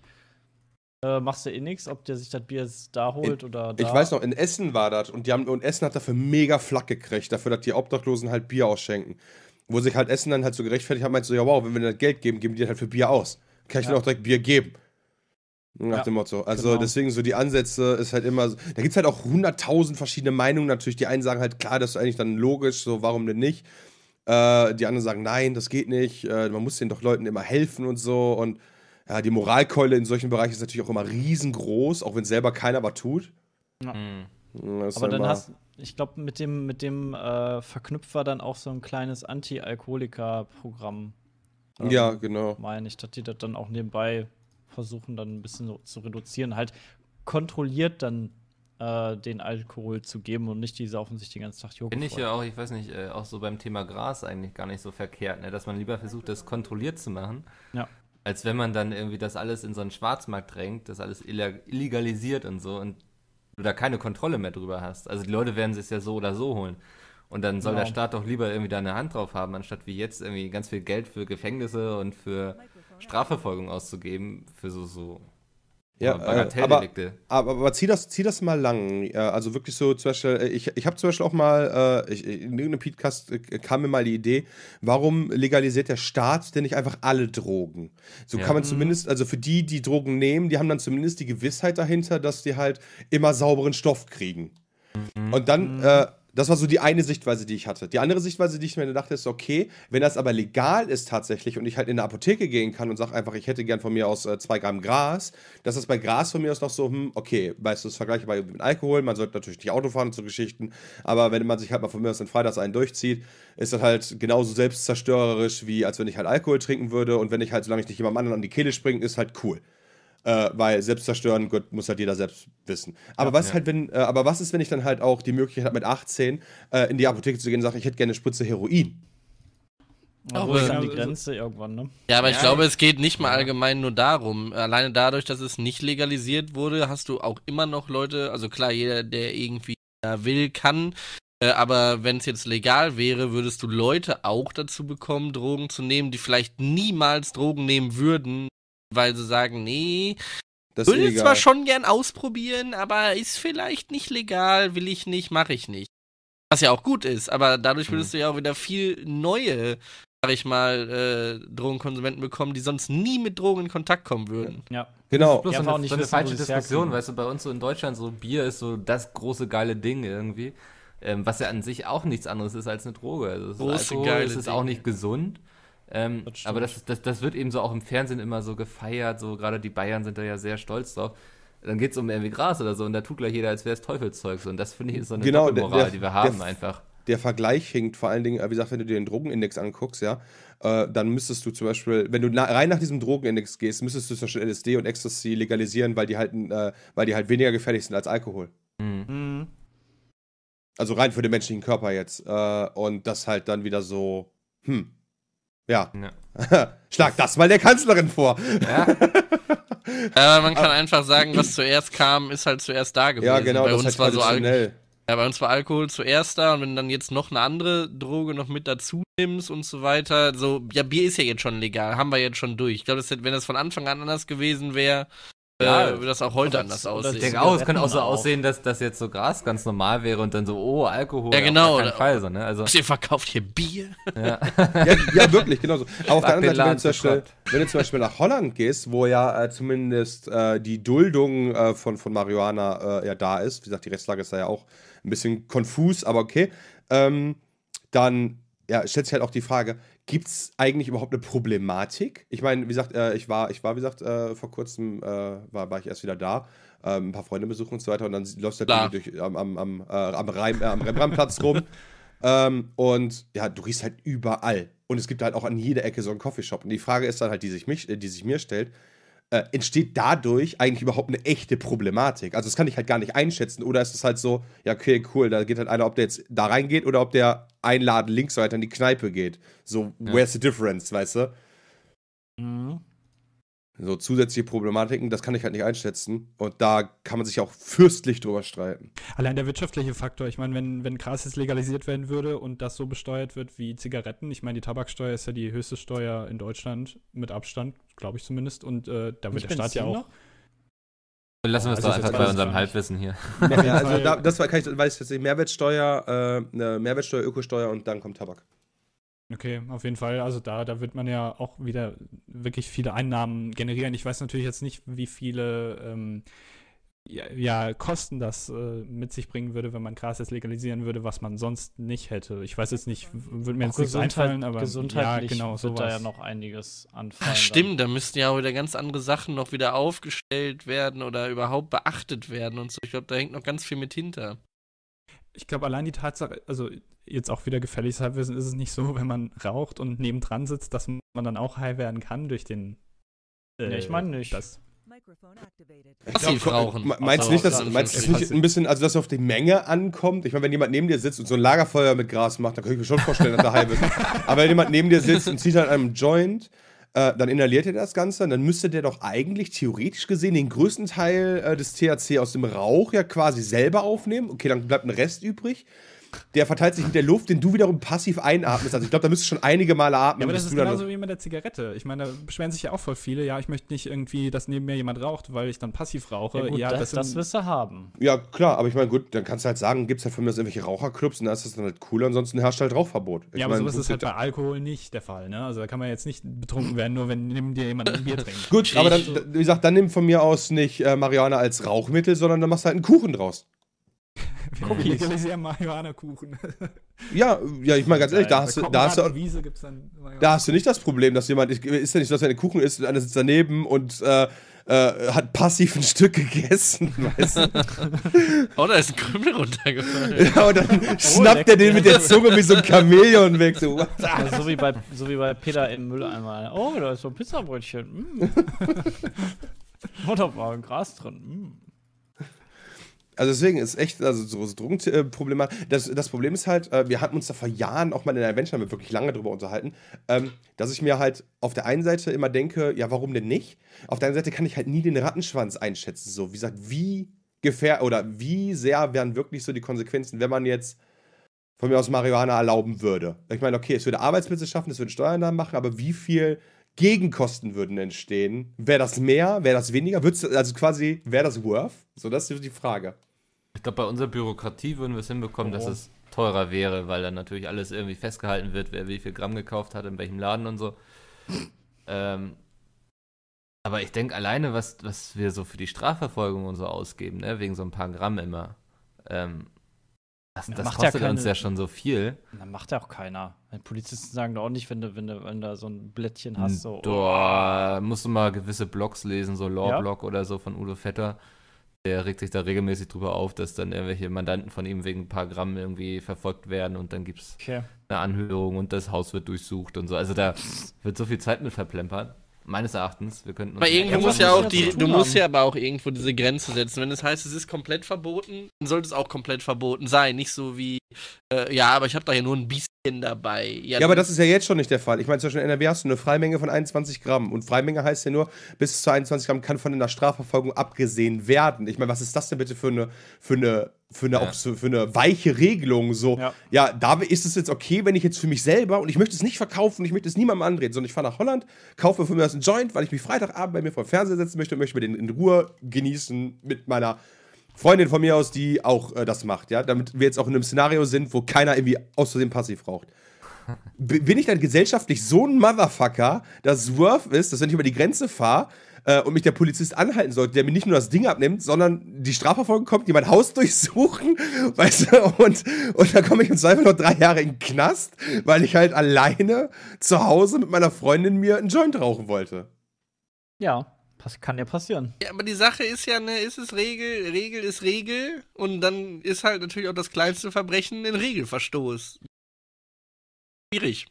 Äh, machst du eh nichts, ob der sich das Bier jetzt da holt in, oder da. Ich weiß noch, in Essen war das und, die haben, und Essen hat dafür mega Flack gekriegt, dafür, dass die Obdachlosen halt Bier ausschenken. Wo sich halt Essen dann halt so gerechtfertigt haben, meinst du, ja wow, wenn wir dir das Geld geben, geben die das halt für Bier aus. Kann ich ja. dir auch direkt Bier geben. Nach ja, dem Motto. Also genau. deswegen so die Ansätze ist halt immer, so, da gibt es halt auch hunderttausend verschiedene Meinungen natürlich. Die einen sagen halt, klar, das ist eigentlich dann logisch, so warum denn nicht? Äh, die anderen sagen, nein, das geht nicht, äh, man muss den doch Leuten immer helfen und so. Und ja, die Moralkeule in solchen Bereichen ist natürlich auch immer riesengroß, auch wenn selber keiner was tut. Ja. Mhm. Aber dann hast ich glaube, mit dem, mit dem äh, verknüpft war dann auch so ein kleines Anti-Alkoholiker-Programm. Ähm, ja, genau. Meine ich, dass die das dann auch nebenbei versuchen dann ein bisschen so zu reduzieren, halt kontrolliert dann äh, den Alkohol zu geben und nicht diese saufen sich den ganzen Tag Joghurt. Bin ich ja auch, ich weiß nicht, äh, auch so beim Thema Gras eigentlich gar nicht so verkehrt, ne? dass man lieber versucht, das kontrolliert zu machen. Ja. Als wenn man dann irgendwie das alles in so einen Schwarzmarkt drängt, das alles illegalisiert und so und du da keine Kontrolle mehr drüber hast. Also die Leute werden es ja so oder so holen. Und dann soll genau. der Staat doch lieber irgendwie da eine Hand drauf haben, anstatt wie jetzt irgendwie ganz viel Geld für Gefängnisse und für Strafverfolgung auszugeben für so, so ja, äh, aber, aber, aber, zieh, das, zieh das mal lang. Also wirklich so zum Beispiel, äh, ich, ich habe zum Beispiel auch mal, äh, ich, in irgendeinem Podcast äh, kam mir mal die Idee, warum legalisiert der Staat denn nicht einfach alle Drogen? So ja. kann man zumindest, also für die, die Drogen nehmen, die haben dann zumindest die Gewissheit dahinter, dass die halt immer sauberen Stoff kriegen. Mhm. Und dann, äh, das war so die eine Sichtweise, die ich hatte. Die andere Sichtweise, die ich mir dachte, ist okay, wenn das aber legal ist tatsächlich und ich halt in eine Apotheke gehen kann und sage einfach, ich hätte gern von mir aus äh, zwei Gramm Gras, dass das bei Gras von mir aus noch so, hm, okay, weißt du, das vergleichbar mit Alkohol, man sollte natürlich nicht Auto fahren und so Geschichten, aber wenn man sich halt mal von mir aus den Freitags einen durchzieht, ist das halt genauso selbstzerstörerisch, wie als wenn ich halt Alkohol trinken würde und wenn ich halt, solange ich nicht jemandem anderen an die Kehle springe, ist halt cool. Äh, weil selbst zerstören, gut, muss halt jeder selbst wissen. Aber ja, was ja. halt, wenn, äh, aber was ist, wenn ich dann halt auch die Möglichkeit habe, mit 18 äh, in die Apotheke zu gehen und sage, ich hätte gerne eine Spritze Heroin? Aber ist die Grenze irgendwann, ne? Ja, aber ich ja. glaube, es geht nicht mal allgemein nur darum. Alleine dadurch, dass es nicht legalisiert wurde, hast du auch immer noch Leute, also klar, jeder, der irgendwie will, kann. Äh, aber wenn es jetzt legal wäre, würdest du Leute auch dazu bekommen, Drogen zu nehmen, die vielleicht niemals Drogen nehmen würden, weil sie sagen, nee, das würde ich zwar schon gern ausprobieren, aber ist vielleicht nicht legal, will ich nicht, mache ich nicht. Was ja auch gut ist, aber dadurch mhm. würdest mhm. du ja auch wieder viel neue, sag ich mal, äh, Drogenkonsumenten bekommen, die sonst nie mit Drogen in Kontakt kommen würden. Ja. Genau. Das bloß ja, auch nicht so eine falsche Diskussion, weißt du, bei uns so in Deutschland so Bier ist so das große geile Ding irgendwie. Ähm, was ja an sich auch nichts anderes ist als eine Droge. Also Große, ist, Alkohol, es ist auch nicht gesund. Ähm, das aber das, das, das wird eben so auch im Fernsehen immer so gefeiert, so gerade die Bayern sind da ja sehr stolz drauf. Dann geht es um irgendwie Gras oder so und da tut gleich jeder, als wäre es Teufelszeug. Und das finde ich ist so eine genau, der, der, die wir haben der, einfach. Der Vergleich hinkt vor allen Dingen, äh, wie gesagt, wenn du dir den Drogenindex anguckst, ja, äh, dann müsstest du zum Beispiel, wenn du na, rein nach diesem Drogenindex gehst, müsstest du zum Beispiel LSD und Ecstasy legalisieren, weil die halt, äh, weil die halt weniger gefährlich sind als Alkohol. Mhm. mhm. Also rein für den menschlichen Körper jetzt. Äh, und das halt dann wieder so, hm, ja. ja. *laughs* Schlag das mal der Kanzlerin vor. *laughs* Ja. Aber man kann einfach sagen, was zuerst kam, ist halt zuerst da gewesen. Ja, genau. Bei uns halt war so Al ja, bei uns war Alkohol zuerst da und wenn dann jetzt noch eine andere Droge noch mit dazu nimmst und so weiter, so, ja, Bier ist ja jetzt schon legal, haben wir jetzt schon durch. Ich glaube, wenn das von Anfang an anders gewesen wäre, ja, äh, das auch heute anders aussehen. Ich denke auch, es könnte auch genau. so aussehen, dass das jetzt so Gras ganz normal wäre und dann so, oh, Alkohol. Ja, genau. Auf Fall, so, ne? also, ihr verkauft hier Bier? Ja, *laughs* ja, ja wirklich, genau so. Aber auf der anderen Seite, wenn du, Beispiel, wenn du, zum Beispiel, nach Holland gehst, wo ja äh, zumindest äh, die Duldung äh, von, von Marihuana äh, ja da ist, wie gesagt, die Rechtslage ist da ja auch ein bisschen konfus, aber okay, ähm, dann ja, stellt sich halt auch die Frage, Gibt es eigentlich überhaupt eine Problematik? Ich meine, wie gesagt, äh, ich war, ich war, wie gesagt, äh, vor kurzem äh, war, war ich erst wieder da, ähm, ein paar Freunde besuchen und so weiter und dann läuft der da. durch, am, am, am, äh, am, Reim, äh, am Rembrandtplatz rum. *laughs* Ähm, und ja, du riechst halt überall. Und es gibt halt auch an jeder Ecke so einen Coffeeshop. Und die Frage ist dann halt, die sich, mich, äh, die sich mir stellt, entsteht dadurch eigentlich überhaupt eine echte Problematik? Also das kann ich halt gar nicht einschätzen. Oder ist es halt so, ja, okay, cool, da geht halt einer, ob der jetzt da reingeht oder ob der ein Laden links weiter in die Kneipe geht. So, ja. where's the difference, weißt du? Mhm. So zusätzliche Problematiken, das kann ich halt nicht einschätzen. Und da kann man sich auch fürstlich drüber streiten. Allein der wirtschaftliche Faktor. Ich meine, wenn, wenn Gras jetzt legalisiert werden würde und das so besteuert wird wie Zigaretten, ich meine, die Tabaksteuer ist ja die höchste Steuer in Deutschland, mit Abstand, glaube ich zumindest. Und äh, da wird der Staat ja auch. Noch? Lassen wir es also doch einfach bei unserem Halbwissen hier. *laughs* Ja, also da, das kann ich, weiß ich jetzt nicht. Mehrwertsteuer, äh, ne, Mehrwertsteuer, Ökosteuer und dann kommt Tabak. Okay, auf jeden Fall. Also da, da wird man ja auch wieder wirklich viele Einnahmen generieren. Ich weiß natürlich jetzt nicht, wie viele ähm, ja, ja, Kosten das äh, mit sich bringen würde, wenn man Gras jetzt legalisieren würde, was man sonst nicht hätte. Ich weiß jetzt nicht, würde mir auch jetzt nichts einfallen, aber gesundheitlich ja, genau, wird sowas. da ja noch einiges anfallen. Ach, stimmt, dann. da müssten ja auch wieder ganz andere Sachen noch wieder aufgestellt werden oder überhaupt beachtet werden und so. Ich glaube, da hängt noch ganz viel mit hinter. Ich glaube, allein die Tatsache, also jetzt auch wieder gefälliges Halbwissen, ist es nicht so, wenn man raucht und nebendran sitzt, dass man dann auch high werden kann durch den. Äh, nee, ich meine nicht. Das, was sie Meinst du nicht, dass es nicht ein bisschen, also dass auf die Menge ankommt? Ich meine, wenn jemand neben dir sitzt und so ein Lagerfeuer mit Gras macht, dann kann ich mir schon vorstellen, dass er halb *laughs* ist. Aber wenn jemand neben dir sitzt und zieht an einem Joint, äh, dann inhaliert er das Ganze, dann müsste der doch eigentlich theoretisch gesehen den größten Teil äh, des THC aus dem Rauch ja quasi selber aufnehmen. Okay, dann bleibt ein Rest übrig der verteilt sich mit der Luft, den du wiederum passiv einatmest. Also ich glaube, da müsstest du schon einige Male atmen. Ja, aber das ist genauso wie mit der Zigarette. Ich meine, da beschweren sich ja auch voll viele. Ja, ich möchte nicht irgendwie, dass neben mir jemand raucht, weil ich dann passiv rauche. Ja, gut, ja das, das, das wirst du haben. Ja, klar, aber ich meine, gut, dann kannst du halt sagen, gibt es halt von mir aus irgendwelche Raucherclubs und ne, da ist das dann halt cool, ansonsten herrscht halt Rauchverbot. Ich ja, aber mein, sowas ist halt bei Alkohol nicht der Fall, ne? Also da kann man jetzt nicht betrunken werden, nur wenn neben dir jemand ein Bier trinkt. Gut, aber dann, wie gesagt, dann nimm von mir aus nicht äh, Marihuana als Rauchmittel, sondern dann machst du halt einen Kuchen draus. Wir Legalisier Marihuana-Kuchen. Ja, ja, ich meine ganz ehrlich, da hast, du, da, hast du, da hast du nicht das Problem, dass jemand, ist ja nicht so, dass er einen Kuchen isst und einer sitzt daneben und äh, äh, hat passiv ein Stück gegessen, *laughs* weißt du? oh, da ist ein Krümel runtergefallen. *laughs* Ja, und dann oh, schnappt lecker. er den mit der Zunge wie so ein Chamäleon weg. So, also so, wie bei, so wie bei Peter im Mülleimer. Oh, da ist so ein Pizzabrötchen. Mm. *laughs* war ein Gras drin. Mm. Also deswegen ist echt, also so, so Drogenproblem. Das, das Problem ist halt, äh, wir hatten uns da vor Jahren auch mal in der Adventure mit wirklich lange drüber unterhalten, ähm, dass ich mir halt auf der einen Seite immer denke, ja, warum denn nicht? Auf der anderen Seite kann ich halt nie den Rattenschwanz einschätzen. So, wie gesagt, wie gefähr oder wie sehr wären wirklich so die Konsequenzen, wenn man jetzt von mir aus Marihuana erlauben würde. Ich meine, okay, es würde Arbeitsplätze schaffen, es würde Steuern machen, aber wie viel Gegenkosten würden entstehen? Wäre das mehr? Wäre das weniger? Würd's, also quasi, wäre das worth? So, das ist die Frage. Ich glaube, bei unserer Bürokratie würden wir es hinbekommen, oh. dass es teurer wäre, weil dann natürlich alles irgendwie festgehalten wird, wer wie viel Gramm gekauft hat, in welchem Laden und so. ähm, aber ich denke alleine, was, was wir so für die Strafverfolgung und so ausgeben, ne? wegen so ein paar Gramm immer, ähm, das, das kostet ja keine, uns ja schon so viel. Dann macht ja auch keiner. Polizisten sagen doch auch nicht, wenn du, wenn du, wenn du so ein Blättchen hast. So, Boah, oh. musst du mal gewisse Blogs lesen, so Law-Blog ja? oder so von Udo Vetter. Der regt sich da regelmäßig drüber auf, dass dann irgendwelche Mandanten von ihm wegen ein paar Gramm irgendwie verfolgt werden und dann gibt es okay. eine Anhörung und das Haus wird durchsucht und so. Also da wird so viel Zeit mit verplempert. Meines Erachtens. Wir könnten aber irgendwo muss ja auch die, du musst ja aber auch irgendwo diese Grenze setzen. Wenn es das heißt, es ist komplett verboten, dann sollte es auch komplett verboten sein. Nicht so wie, äh, ja, aber ich habe da ja nur ein bisschen dabei. Ja, ja aber das ist ja jetzt schon nicht der Fall. Ich meine, zum Beispiel in NRW hast du eine Freimenge von 21 Gramm. Und Freimenge heißt ja nur, bis zu 21 Gramm kann von einer Strafverfolgung abgesehen werden. Ich meine, was ist das denn bitte für eine, für eine für eine, ja. auch so, für eine weiche Regelung. So, ja. ja, da ist es jetzt okay, wenn ich jetzt für mich selber und ich möchte es nicht verkaufen, ich möchte es niemandem anreden, sondern ich fahre nach Holland, kaufe für mich einen Joint, weil ich mich Freitagabend bei mir vor dem Fernseher setzen möchte und möchte mir den in Ruhe genießen mit meiner Freundin von mir aus, die auch äh, das macht, ja, damit wir jetzt auch in einem Szenario sind, wo keiner irgendwie aus Versehen passiv raucht. bin ich dann gesellschaftlich so ein Motherfucker, dass es worth ist, dass wenn ich über die Grenze fahre, äh, und mich der Polizist anhalten sollte, der mir nicht nur das Ding abnimmt, sondern die Strafverfolgung kommt, die mein Haus *laughs* durchsuchen, weißt du, und, und dann komme ich im Zweifel noch drei Jahre in den Knast, weil ich halt alleine zu Hause mit meiner Freundin mir einen Joint rauchen wollte. Ja, das kann ja passieren. Ja, aber die Sache ist ja, ne, ist es Regel, Regel ist Regel und dann ist halt natürlich auch das kleinste Verbrechen ein Regelverstoß. Schwierig.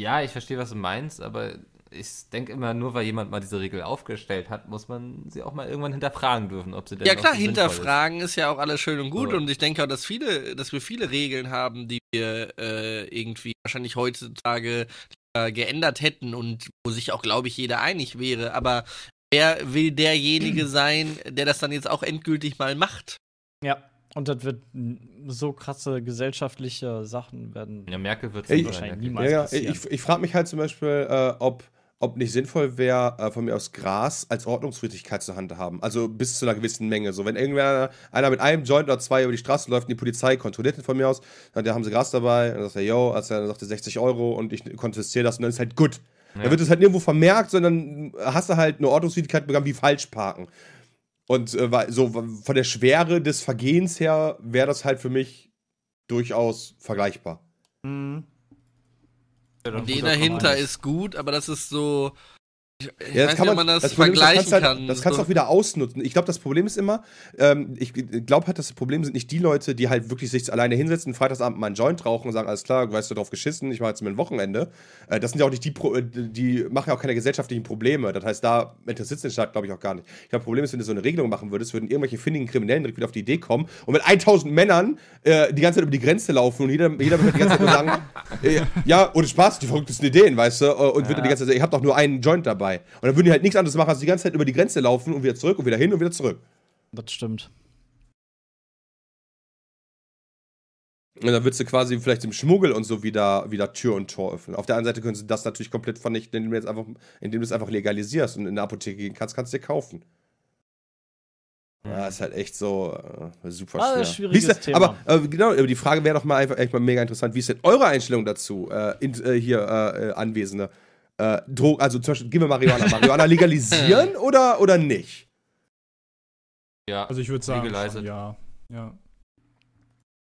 Ja, ich verstehe, was du meinst, aber ich denke immer, nur weil jemand mal diese Regel aufgestellt hat, muss man sie auch mal irgendwann hinterfragen dürfen, ob sie denn Ja klar, so hinterfragen ist. ist. ja auch alles schön und gut so. und ich denke auch, dass viele, dass wir viele Regeln haben, die wir äh, irgendwie wahrscheinlich heutzutage äh, geändert hätten und wo sich auch, glaube ich, jeder einig wäre. Aber wer will derjenige *clears throat* sein, der das dann jetzt auch endgültig mal macht? Ja. Und das wird so krasse gesellschaftliche Sachen werden. Ja, Merkel wird es wahrscheinlich niemals. Ja, ja. Ich, ich frage mich halt zum Beispiel, äh, ob ob nicht sinnvoll wäre, äh, von mir aus Gras als Ordnungswidrigkeit zur Hand zu haben. Also bis zu einer gewissen Menge. So, wenn irgendwer einer mit einem Joint oder zwei über die Straße läuft und die Polizei kontrolliert ihn von mir aus, dann haben sie Gras dabei. Und dann sagt er, yo, als er dann sagte 60 Euro und ich kontestiere das und dann ist halt gut. Ja. Dann wird es halt nirgendwo vermerkt, sondern hast du halt eine Ordnungswidrigkeit begangen wie Falschparken. Und äh, so von der Schwere des Vergehens her wäre das halt für mich durchaus vergleichbar. Mhm. Ja, und jeder hinter ist gut, aber das ist so ich, ich ja, das kann man, man das, das vergleichen ist, das halt kann. Halt, das kannst du auch wieder ausnutzen. Ich glaube, das Problem ist immer, ähm, ich glaube halt, das Problem sind nicht die Leute, die halt wirklich sich alleine hinsetzen, Freitagsabend mal einen Joint rauchen und sagen, alles klar, weißt du, drauf geschissen, ich mache jetzt mal ein Wochenende. Äh, das sind ja auch nicht die, Pro äh, die machen ja auch keine gesellschaftlichen Probleme. Das heißt, da interessiert es den Staat, halt, glaube ich, auch gar nicht. Ich glaube, Problem ist, wenn du so eine Regelung machen würdest, würden irgendwelche findigen Kriminellen direkt wieder auf die Idee kommen und mit 1000 Männern äh, die ganze Zeit über die Grenze laufen und jeder, jeder wird halt die ganze Zeit nur sagen, *laughs* äh, ja, ohne Spaß, die verrücktesten Ideen, weißt du, äh, und ja. wird dann die ganze Zeit, sagen, ich habe doch nur einen Joint dabei dabei. Und dann würden die halt nichts anderes machen, als die ganze Zeit über die Grenze laufen und wieder zurück und wieder hin und wieder zurück. Das stimmt. Und dann würdest du quasi vielleicht im Schmuggel und so wieder, wieder Tür und Tor öffnen. Auf der anderen Seite können sie das natürlich komplett vernichten, indem du, jetzt einfach, indem du es einfach legalisierst und in eine Apotheke gehen kannst, kannst du dir kaufen. Ja, ist halt echt so äh, super ah, schwer. Also schwieriges denn, Thema. Aber äh, genau, die Frage wäre doch mal einfach echt mal mega interessant. Wie ist denn eure Einstellung dazu, äh, in, äh, hier äh, äh, Anwesende? äh, Drogen, also zum Beispiel, gehen wir Marihuana, Marihuana *laughs* legalisieren oder, oder nicht? Ja. Also ich würde sagen, schon, ja. ja.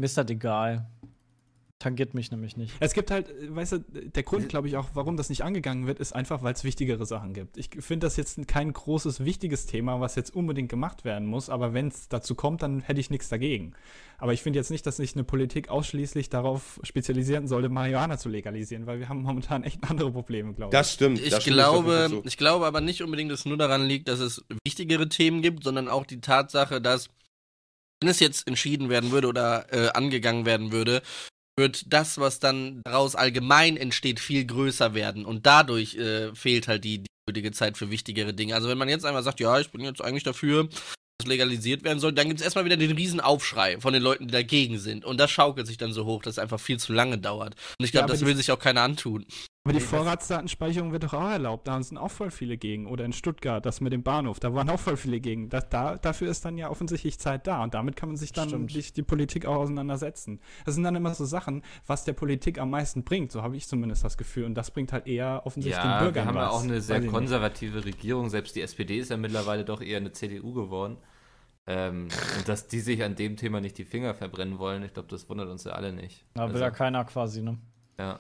Mir ist das halt egal tangiert mich nämlich nicht. Es gibt halt, äh, weißt du, der Grund, äh, glaube ich, auch, warum das nicht angegangen wird, ist einfach, weil es wichtigere Sachen gibt. Ich finde das jetzt kein großes, wichtiges Thema, was jetzt unbedingt gemacht werden muss, aber wenn es dazu kommt, dann hätte ich nichts dagegen. Aber ich finde jetzt nicht, dass sich eine Politik ausschließlich darauf spezialisieren sollte, Marihuana zu legalisieren, weil wir haben momentan echt andere Probleme, glaube ich. Das stimmt. Ich, das glaube, stimmt, ich glaube aber nicht unbedingt, dass es nur daran liegt, dass es wichtigere Themen gibt, sondern auch die Tatsache, dass wenn es jetzt entschieden werden würde oder äh, angegangen werden würde, wird das, was dann daraus allgemein entsteht, viel größer werden. Und dadurch äh, fehlt halt die, die würdige Zeit für wichtigere Dinge. Also wenn man jetzt einmal sagt, ja, ich bin jetzt eigentlich dafür, dass legalisiert werden soll, dann gibt es erstmal wieder den Riesenaufschrei von den Leuten, die dagegen sind. Und das schaukelt sich dann so hoch, dass es einfach viel zu lange dauert. Und ich glaube, ja, das will sich auch keiner antun. Aber die Vorratsdatenspeicherung wird doch auch erlaubt. Da sind auch voll viele gegen. Oder in Stuttgart, das mit dem Bahnhof, da waren auch voll viele gegen. Das, da, dafür ist dann ja offensichtlich Zeit da. Und damit kann man sich dann die, die, Politik auch auseinandersetzen. Das sind dann immer so Sachen, was der Politik am meisten bringt. So habe ich zumindest das Gefühl. Und das bringt halt eher offensichtlich ja, den Bürgern was. Wir haben was. ja auch eine sehr konservative nicht. Regierung. Selbst die SPD ist ja mittlerweile doch eher eine CDU geworden. Ähm, und dass die sich an dem Thema nicht die Finger verbrennen wollen, ich glaube, das wundert uns ja alle nicht. Da will also, ja keiner quasi, ne? Ja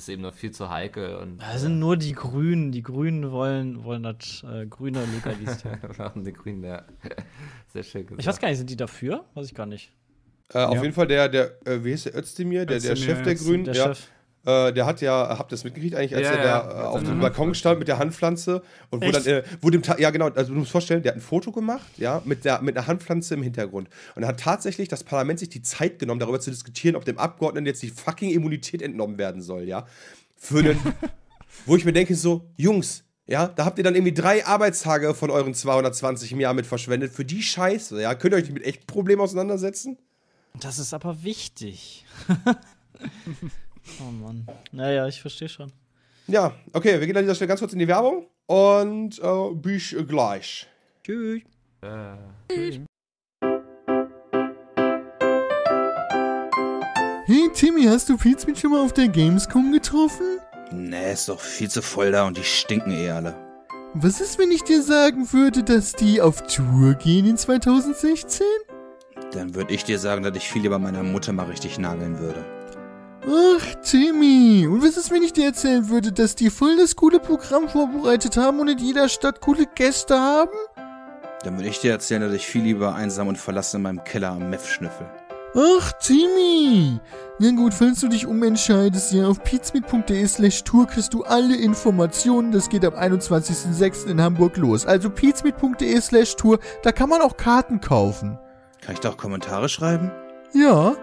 ist eben noch viel zu heikel. Und, das sind äh, nur die Grünen. Die Grünen wollen, wollen das äh, Grüne legalisieren. *laughs* die Grünen, ja. Sehr schön gesagt. Ich weiß gar nicht, sind die dafür? Weiß ich gar nicht. Äh, auf ja. jeden Fall der, der äh, wie hieß der, Özdemir, der, Özdemir, Chef der Grünen. Der ja, Chef. Äh, der hat ja, habt ihr das mitgekriegt eigentlich, als ja, er ja, da äh, auf dem Balkon stand mit der Handpflanze und wo Echt? dann, äh, wo dem, ja genau, also du musst vorstellen, der hat ein Foto gemacht, ja, mit, der, mit einer Handpflanze im Hintergrund und hat tatsächlich das Parlament sich die Zeit genommen, darüber zu diskutieren, ob dem Abgeordneten jetzt die fucking Immunität entnommen werden soll, ja, für den, *laughs* wo ich mir denke so, Jungs, ja, da habt ihr dann irgendwie drei Arbeitstage von euren 220 im Jahr mit verschwendet für die Scheiße, ja, könnt ihr euch nicht mit echt Problemen auseinandersetzen? Das ist aber wichtig. *laughs* Oh Mann. Naja, ich verstehe schon. Ja, okay, wir gehen an dieser Stelle ganz kurz in die Werbung und äh, bis gleich. Tschüss. Äh, tschüss. Hey Timmy, hast du Pizmin schon mal auf der Gamescom getroffen? Nee, ist doch viel zu voll da und die stinken eh alle. Was ist, wenn ich dir sagen würde, dass die auf Tour gehen in 2016? Dann würde ich dir sagen, dass ich viel lieber meiner Mutter mal richtig nageln würde. Ach, Timmy. Und was ist, wenn ich dir erzählen würde, dass die voll das coole Programm vorbereitet haben und in jeder Stadt coole Gäste haben? Dann würde ich dir erzählen, dass ich viel lieber einsam und verlassen in meinem Keller am Meth schnüffel. Ach, Timmy! Na gut, falls du dich umentscheidest, ja, auf pizmeet.de slash tour kriegst du alle Informationen. Das geht am 21.06. in Hamburg los. Also pizmeet.de slash tour, da kann man auch Karten kaufen. Kann ich da auch Kommentare schreiben? Ja.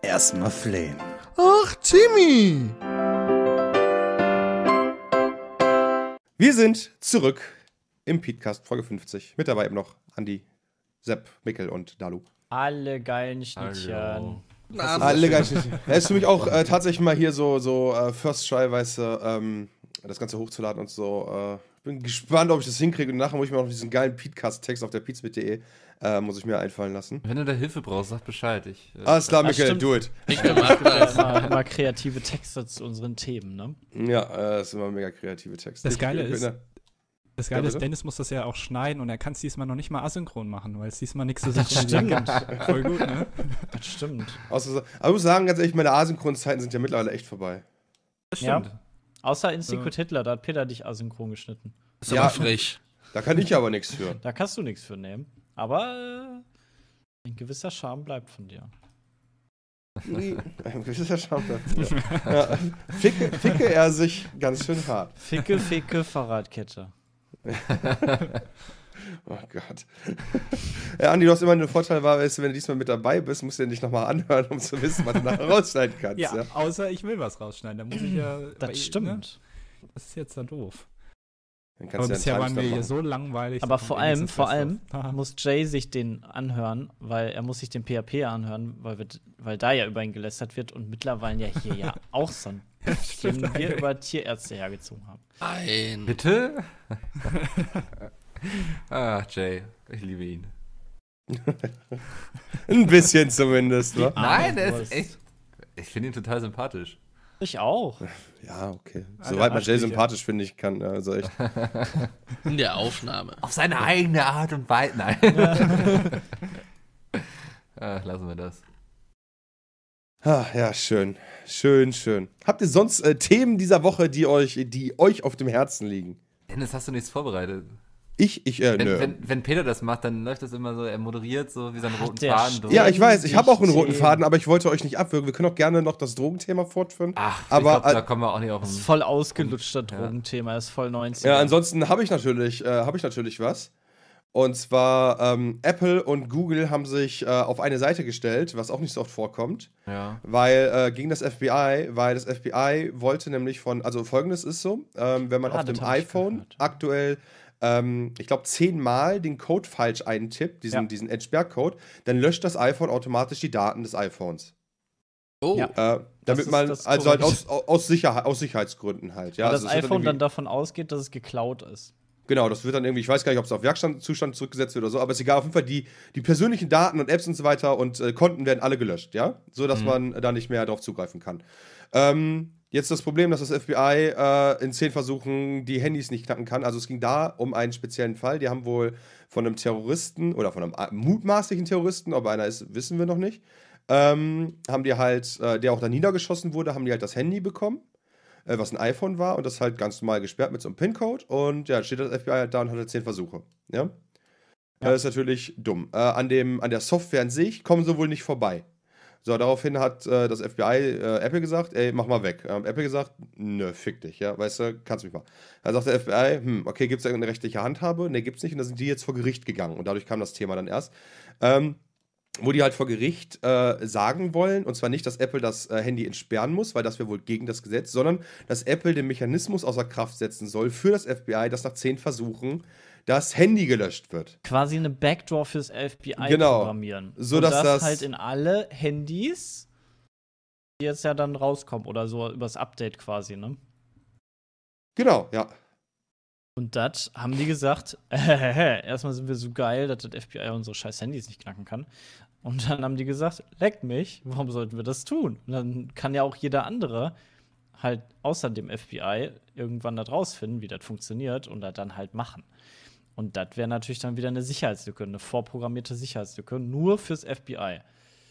Erstmal flehen. Ach, Timmy! Wir sind zurück im Podcast Folge 50. Mit dabei eben noch Andi, Sepp, Mickel und Dalu. Alle geilen Schnittchen. Hallo. Na, alle geilen Schnittchen. Er ist für mich auch äh, tatsächlich mal hier so, so äh, First Try, weißt du, ähm, das Ganze hochzuladen und so. Äh, bin gespannt, ob ich das hinkriege. Und nachher muss ich mir noch diesen geilen Podcast-Text auf der pizza.de äh, muss ich mir einfallen lassen. Wenn du da Hilfe brauchst, sag Bescheid. Ich, äh, Alles klar, Michael, do it. Ich mal, mal kreative Texte zu unseren Themen, ne? Ja, äh, das sind immer mega kreative Texte. Das Geile ist, Das Geile ja, ist, Dennis muss das ja auch schneiden und er kann es diesmal noch nicht mal asynchron machen, weil es diesmal nichts so synchron gibt. Voll gut, ne? Das stimmt. Außer, aber ich muss sagen, ganz ehrlich, meine asynchronen Zeiten sind ja mittlerweile echt vorbei. Das stimmt. Ja. Außer Institut ja. Hitler, da hat Peter dich asynchron geschnitten. Das ist ja, frech. Da kann ich aber nichts für. Da kannst du nichts für nehmen. Aber äh, ein gewisser Charme bleibt von dir. Ein gewisser Charme bleibt von dir. *laughs* Ja, ficke, ficke er sich ganz schön hart. Ficke, ficke, Fahrradkette. *laughs* Oh Gott. ja, Andi, du hast immer den Vorteil, war, wenn du diesmal mit dabei bist, musst du den nicht nochmal anhören, um zu wissen, was du nachher rausschneiden kannst. Ja, ja, außer ich will was rausschneiden. Da muss ich ja. Das ne? stimmt. Ihr, ne? Das ist jetzt dann doof aber bisher waren wir hier so langweilig. Aber vor eh allem, vor allem *laughs* muss Jay sich den anhören, weil er muss sich den PHP anhören, weil, wir, weil da ja über ihn gelästert wird und mittlerweile ja hier ja *laughs* auch so ein bisschen ja, wir über Tierärzte hergezogen haben. Nein. Bitte? Ach, *laughs* ah, Jay, ich liebe ihn. ein bisschen zumindest, ne? Nein, er ist echt. Ich finde ihn total sympathisch. Ich auch. Ja, okay. Ah, Soweit man Jay sympathisch finde ich kann, also echt. *laughs* In der Aufnahme. Auf seine eigene Art und Weise. Nein. Ach, *laughs* lassen wir das. Ach, ja, schön. Schön, schön. Habt ihr sonst äh, Themen dieser Woche, die euch, die euch auf dem Herzen liegen? Dennis, hast du nichts vorbereitet? Ich, ich, äh, wenn, nö. Wenn, wenn, Peter das macht, dann läuft das immer so, er moderiert so wie seinen roten Ach, Faden durch. Ja, ich weiß, ich habe auch einen roten Faden, aber ich wollte euch nicht abwürgen. Wir können auch gerne noch das Drogenthema fortführen. Ach, aber glaub, da äh, kommen wir auch nicht auf. Das ist voll ausgelutschter Drogenthema, ja. ist voll 90. Ja, ansonsten habe ich natürlich, äh, habe ich natürlich was. Und zwar ähm, Apple und Google haben sich äh, auf eine Seite gestellt, was auch nicht so oft vorkommt, ja. weil äh, gegen das FBI, weil das FBI wollte nämlich von, also Folgendes ist so, ähm, wenn man ah, auf dem iPhone aktuell ähm, ich glaube, zehnmal den Code falsch eintippt, diesen, ja. diesen Edgeberg-Code, dann löscht das iPhone automatisch die Daten des iPhones. Oh. Ja. Äh, damit man, also halt aus, aus, Sicherheit, aus Sicherheitsgründen halt. Ja, Weil das, also, das iPhone dann, dann davon ausgeht, dass es geklaut ist. Genau, das wird dann irgendwie, ich weiß gar nicht, ob es auf Werkstattzustand zurückgesetzt wird oder so, aber es ist egal, auf jeden Fall die, die persönlichen Daten und Apps und so weiter und äh, Konten werden alle gelöscht, ja? So dass mhm. man da nicht mehr drauf zugreifen kann. Ähm, Jetzt das Problem, dass das FBI äh, in zehn Versuchen die Handys nicht knacken kann. Also es ging da um einen speziellen Fall. Die haben wohl von einem Terroristen oder von einem äh, mutmaßlichen Terroristen, ob einer ist, wissen wir noch nicht, ähm, haben die halt, äh, der auch da niedergeschossen wurde, haben die halt das Handy bekommen, äh, was ein iPhone war und das halt ganz normal gesperrt mit so einem PIN-Code. Und ja, steht das FBI halt da und hat halt zehn Versuche. Ja. ja. Das ist natürlich dumm. Äh, an, dem, an der Software an sich kommen sie wohl nicht vorbei. So, daraufhin hat äh, das FBI äh, Apple gesagt, ey, mach mal weg. Ähm, Apple gesagt, nö, fick dich, ja, weißt du, kannst mich mal. Dann sagt der FBI, hm, okay, gibt es irgendeine rechtliche Handhabe? Ne, gibt's nicht. Und dann sind die jetzt vor Gericht gegangen und dadurch kam das Thema dann erst. Ähm, wo die halt vor Gericht äh, sagen wollen, und zwar nicht, dass Apple das äh, Handy entsperren muss, weil das wäre wohl gegen das Gesetz, sondern dass Apple den Mechanismus außer Kraft setzen soll für das FBI, das nach zehn Versuchen das Handy gelöscht wird. Quasi eine Backdoor fürs FBI genau. programmieren. So dass das, das halt in alle Handys die jetzt ja dann rauskommen oder so übers Update quasi, ne? Genau, ja. Und das haben die gesagt, äh, *laughs* erstmal sind wir so geil, dass das FBI unsere scheiß Handys nicht knacken kann. Und dann haben die gesagt, leck mich, warum sollten wir das tun? Und dann kann ja auch jeder andere halt außer dem FBI irgendwann da rausfinden, wie das funktioniert und das dann halt machen. Und das wäre natürlich dann wieder eine Sicherheitslücke, eine vorprogrammierte Sicherheitslücke, nur fürs FBI.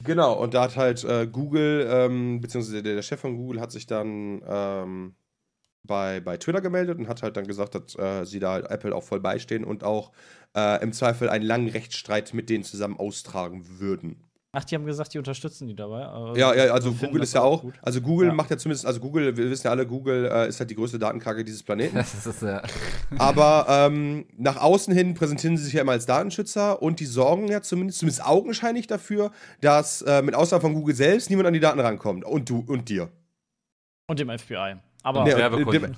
Genau, und da hat halt äh, Google, ähm, beziehungsweise der, der, Chef von Google hat sich dann ähm, bei, bei Twitter gemeldet und hat halt dann gesagt, dass äh, sie da halt Apple auch voll beistehen und auch äh, im Zweifel einen langen Rechtsstreit mit denen zusammen austragen würden. Ach, die haben gesagt, die unterstützen die dabei. Also ja, ja, also Google ist ja auch. Gut. Also Google ja. macht ja zumindest, also Google, wir wissen ja alle, Google äh, ist halt die größte Datenkrake dieses Planeten. *laughs* Das ist ja. Aber ähm, nach außen hin präsentieren sie sich ja immer als Datenschützer und die sorgen ja zumindest, zumindest augenscheinlich dafür, dass äh, mit Ausnahme von Google selbst niemand an die Daten rankommt. Und du und dir. Und dem FBI. Aber nee, Werbekunden.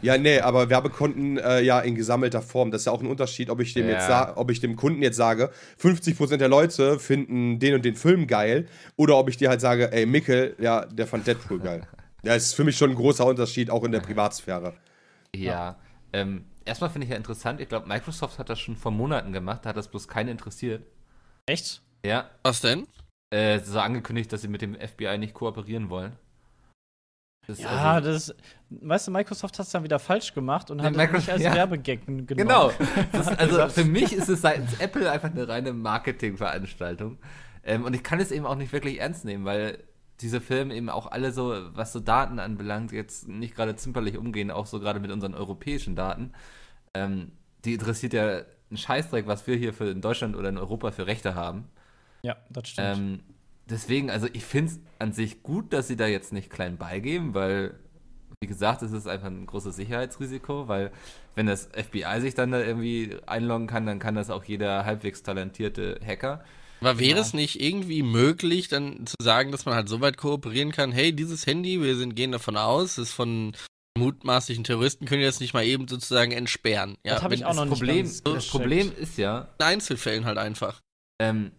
Ja, nee, aber Werbekonten äh, ja in gesammelter Form. Das ist ja auch ein Unterschied, ob ich dem ja. jetzt ob ich dem Kunden jetzt sage, 50% der Leute finden den und den Film geil, oder ob ich dir halt sage, ey, Mickel, ja, der fand Deadpool geil. Das *laughs* ist für mich schon ein großer Unterschied, auch in der Privatsphäre. Ja. ja. Ähm, erstmal finde ich ja interessant, ich glaube, Microsoft hat das schon vor Monaten gemacht, da hat das bloß keinen interessiert. Echt? Ja. Was denn? Äh, so angekündigt, dass sie mit dem FBI nicht kooperieren wollen. Das ja, also das, weißt du, Microsoft hat es dann wieder falsch gemacht und hat es als ja. Werbegag genommen. Genau. *laughs* Das, also für mich ist es seitens Apple einfach eine reine Marketingveranstaltung. Ähm, und ich kann es eben auch nicht wirklich ernst nehmen, weil diese Filme eben auch alle so, was so Daten anbelangt, jetzt nicht gerade zimperlich umgehen, auch so gerade mit unseren europäischen Daten. Ähm, die interessiert ja einen Scheißdreck, was wir hier für in Deutschland oder in Europa für Rechte haben. Ja, das stimmt. Ähm, deswegen, also ich finde es an sich gut, dass sie da jetzt nicht klein beigeben, weil, wie gesagt, es ist einfach ein großes Sicherheitsrisiko, weil wenn das FBI sich dann da irgendwie einloggen kann, dann kann das auch jeder halbwegs talentierte Hacker. Aber wäre ja. es nicht irgendwie möglich, dann zu sagen, dass man halt so weit kooperieren kann, hey, dieses Handy, wir sind, gehen davon aus, ist von mutmaßlichen Terroristen, können wir das nicht mal eben sozusagen entsperren. Ja, das habe ich auch noch Problem, nicht Problem, Das Problem ist ja... In Einzelfällen halt einfach. Ähm,